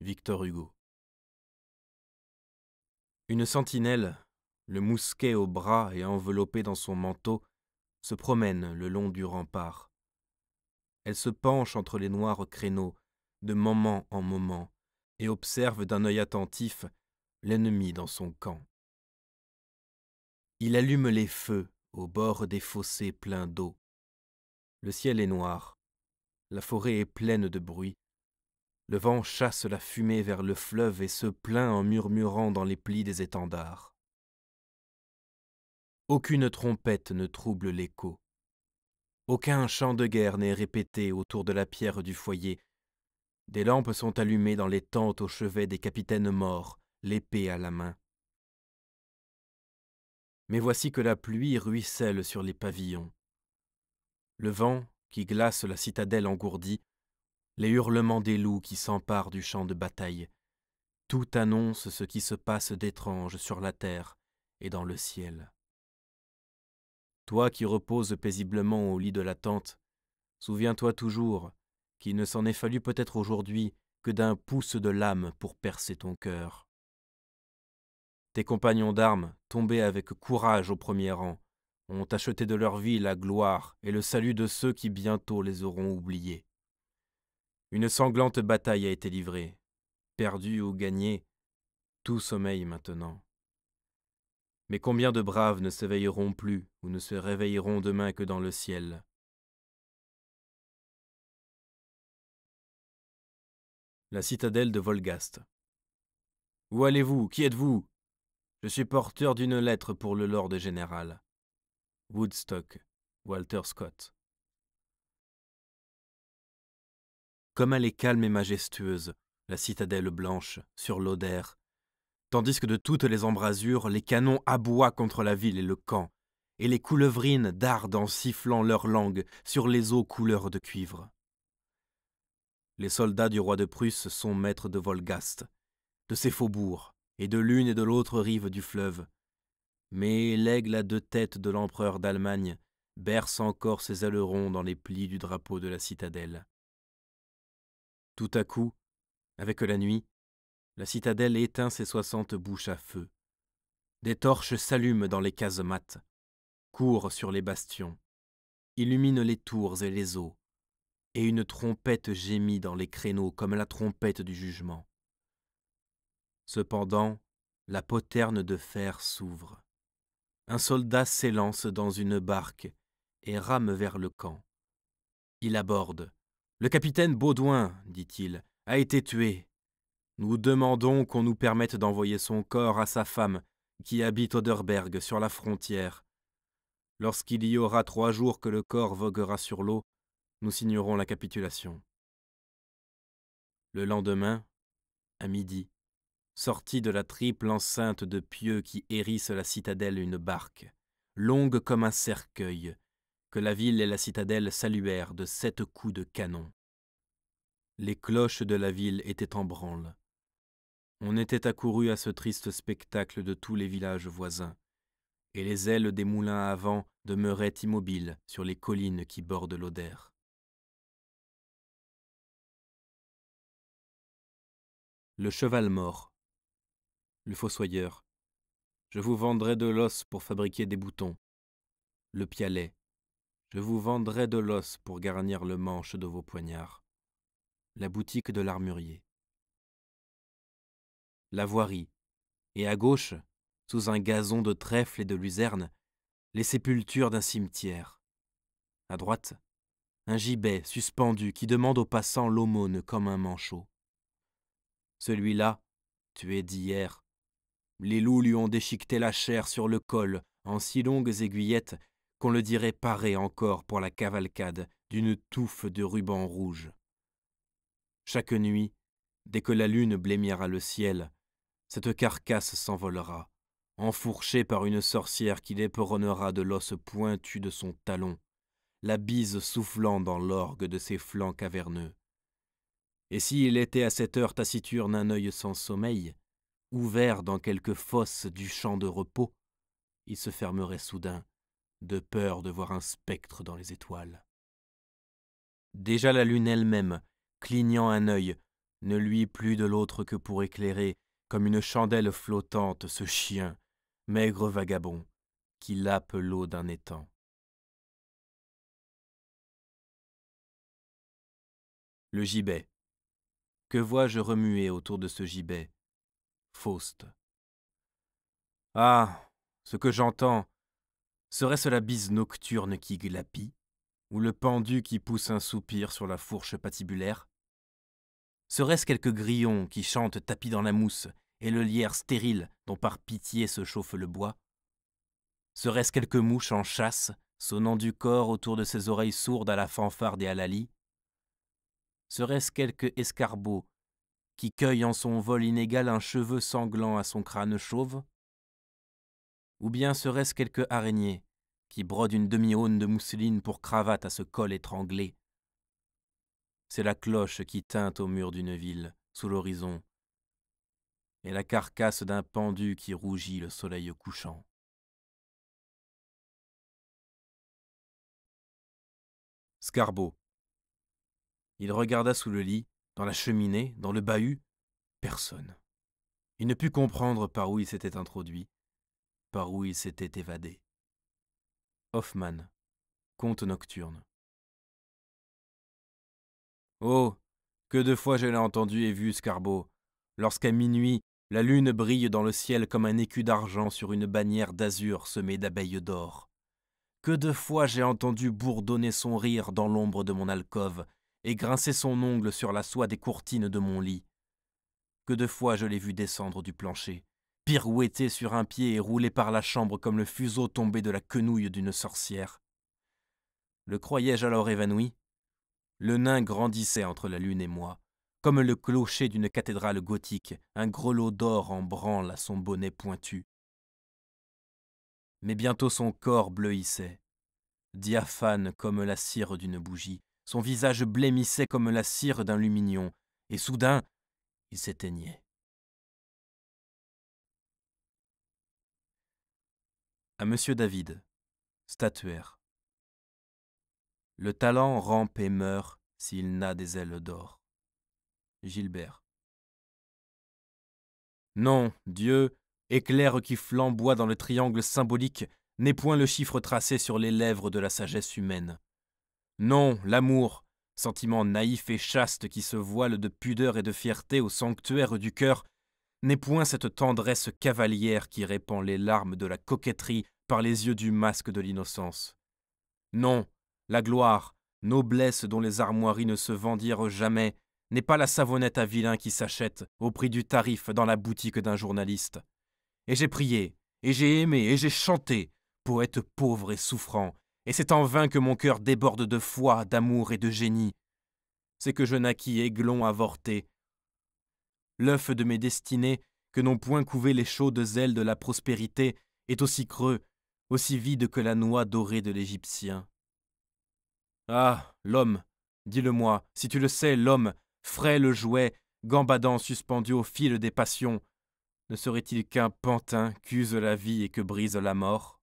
S2: Victor Hugo.
S1: Une sentinelle, le mousquet au bras et enveloppée dans son manteau, se promène le long du rempart. Elle se penche entre les noirs créneaux, de moment en moment, et observe d'un œil attentif l'ennemi dans son camp. Il allume les feux au bord des fossés pleins d'eau. Le ciel est noir, la forêt est pleine de bruit. Le vent chasse la fumée vers le fleuve et se plaint en murmurant dans les plis des étendards. Aucune trompette ne trouble l'écho. Aucun chant de guerre n'est répété autour de la pierre du foyer des lampes sont allumées dans les tentes au chevet des capitaines morts, l'épée à la main. Mais voici que la pluie ruisselle sur les pavillons. Le vent, qui glace la citadelle engourdie, les hurlements des loups qui s'emparent du champ de bataille, tout annonce ce qui se passe d'étrange sur la terre et dans le ciel. Toi qui reposes paisiblement au lit de la tente, souviens-toi toujours qu'il ne s'en est fallu peut-être aujourd'hui que d'un pouce de l'âme pour percer ton cœur. Tes compagnons d'armes, tombés avec courage au premier rang, ont acheté de leur vie la gloire et le salut de ceux qui bientôt les auront oubliés. Une sanglante bataille a été livrée. Perdue ou gagnée, tout sommeil maintenant. Mais combien de braves ne s'éveilleront
S2: plus ou ne se réveilleront demain que dans le ciel la citadelle de Volgast.
S1: Où allez-vous Qui êtes-vous Je suis porteur d'une lettre pour le Lord Général. Woodstock, Walter Scott. Comme elle est calme et majestueuse, la citadelle blanche, sur l'Oder, tandis que de toutes les embrasures, les canons aboient contre la ville et le camp, et les couleuvrines dardent en sifflant leur langue sur les eaux couleur de cuivre les soldats du roi de Prusse sont maîtres de Volgast, de ses faubourgs, et de l'une et de l'autre rive du fleuve. Mais l'aigle à deux têtes de l'empereur d'Allemagne berce encore ses ailerons dans les plis du drapeau de la citadelle. Tout à coup, avec la nuit, la citadelle éteint ses soixante bouches à feu. Des torches s'allument dans les casemates, courent sur les bastions, illuminent les tours et les eaux, et une trompette gémit dans les créneaux comme la trompette du jugement. Cependant, la poterne de fer s'ouvre. Un soldat s'élance dans une barque et rame vers le camp. Il aborde. Le capitaine Baudouin, dit-il, a été tué. Nous demandons qu'on nous permette d'envoyer son corps à sa femme, qui habite Oderberg, sur la frontière. Lorsqu'il y aura trois jours que le corps voguera sur l'eau, nous signerons la capitulation. Le lendemain, à midi, sortit de la triple enceinte de pieux qui hérissent la citadelle une barque, longue comme un cercueil, que la ville et la citadelle saluèrent de sept coups de canon. Les cloches de la ville étaient en branle. On était accouru à ce triste spectacle de tous les villages voisins, et les ailes des moulins
S2: à vent demeuraient immobiles sur les collines qui bordent l'Oder. Le cheval mort. Le fossoyeur. Je vous vendrai de l'os pour fabriquer des boutons.
S1: Le pialet. Je vous vendrai de l'os pour garnir le manche de vos poignards. La boutique de l'armurier. La voirie. Et à gauche, sous un gazon de trèfle et de luzerne, les sépultures d'un cimetière. À droite, un gibet suspendu qui demande aux passants l'aumône comme un manchot. Celui-là, tué d'hier. Les loups lui ont déchiqueté la chair sur le col en si longues aiguillettes qu'on le dirait paré encore pour la cavalcade d'une touffe de ruban rouge. Chaque nuit, dès que la lune blêmira le ciel, cette carcasse s'envolera, enfourchée par une sorcière qui l'éperonnera de l'os pointu de son talon, la bise soufflant dans l'orgue de ses flancs caverneux. Et s'il était à cette heure taciturne un œil sans sommeil, ouvert dans quelque fosse du champ de repos, il se fermerait soudain, de peur de voir un spectre dans les étoiles. Déjà la lune elle-même, clignant un œil, ne lui plus de l'autre que pour éclairer, comme
S2: une chandelle flottante, ce chien, maigre vagabond, qui lape l'eau d'un étang. Le gibet. Que vois-je remuer autour de ce gibet
S1: Faust. Ah Ce que j'entends Serait-ce la bise nocturne qui glapit Ou le pendu qui pousse un soupir sur la fourche patibulaire Serait-ce quelques grillons qui chantent tapis dans la mousse et le lierre stérile dont par pitié se chauffe le bois Serait-ce quelques mouches en chasse, sonnant du corps autour de ses oreilles sourdes à la fanfarde et à la serait-ce quelque escarbot qui cueille en son vol inégal un cheveu sanglant à son crâne chauve Ou bien serait-ce quelque araignée qui brode une demi-aune de mousseline pour cravate à ce col étranglé C'est la cloche qui teinte au mur d'une ville, sous l'horizon, et la
S2: carcasse d'un pendu qui rougit le soleil couchant. Scarbo il regarda sous le lit, dans la cheminée, dans le bahut. Personne.
S1: Il ne put comprendre par où il s'était introduit, par où il s'était évadé. Hoffmann, conte nocturne. Oh Que de fois je l'ai entendu et vu, Scarbo, lorsqu'à minuit, la lune brille dans le ciel comme un écu d'argent sur une bannière d'azur semée d'abeilles d'or. Que de fois j'ai entendu bourdonner son rire dans l'ombre de mon alcôve, et grincer son ongle sur la soie des courtines de mon lit. Que de fois je l'ai vu descendre du plancher, pirouetter sur un pied et rouler par la chambre comme le fuseau tombé de la quenouille d'une sorcière. Le croyais-je alors évanoui Le nain grandissait entre la lune et moi, comme le clocher d'une cathédrale gothique, un grelot d'or en branle à son bonnet pointu. Mais bientôt son corps bleuissait, diaphane comme la cire d'une bougie, son visage blêmissait comme la cire d'un lumignon, et soudain, il s'éteignait. À Monsieur David, statuaire. Le talent rampe et meurt s'il n'a des ailes d'or. Gilbert. Non, Dieu, éclair qui flamboie dans le triangle symbolique, n'est point le chiffre tracé sur les lèvres de la sagesse humaine. Non, l'amour, sentiment naïf et chaste qui se voile de pudeur et de fierté au sanctuaire du cœur, n'est point cette tendresse cavalière qui répand les larmes de la coquetterie par les yeux du masque de l'innocence. Non, la gloire, noblesse dont les armoiries ne se vendirent jamais, n'est pas la savonnette à vilain qui s'achète au prix du tarif dans la boutique d'un journaliste. Et j'ai prié, et j'ai aimé, et j'ai chanté, poète pauvre et souffrant, et c'est en vain que mon cœur déborde de foi, d'amour et de génie. C'est que je naquis aiglon avorté. L'œuf de mes destinées, que n'ont point couvé les chaudes ailes de la prospérité, est aussi creux, aussi vide que la noix dorée de l'Égyptien. Ah, l'homme, dis-le-moi, si tu le sais, l'homme, frêle jouet, gambadant suspendu au fil des passions,
S2: ne serait-il qu'un pantin qu'use la vie et que brise la mort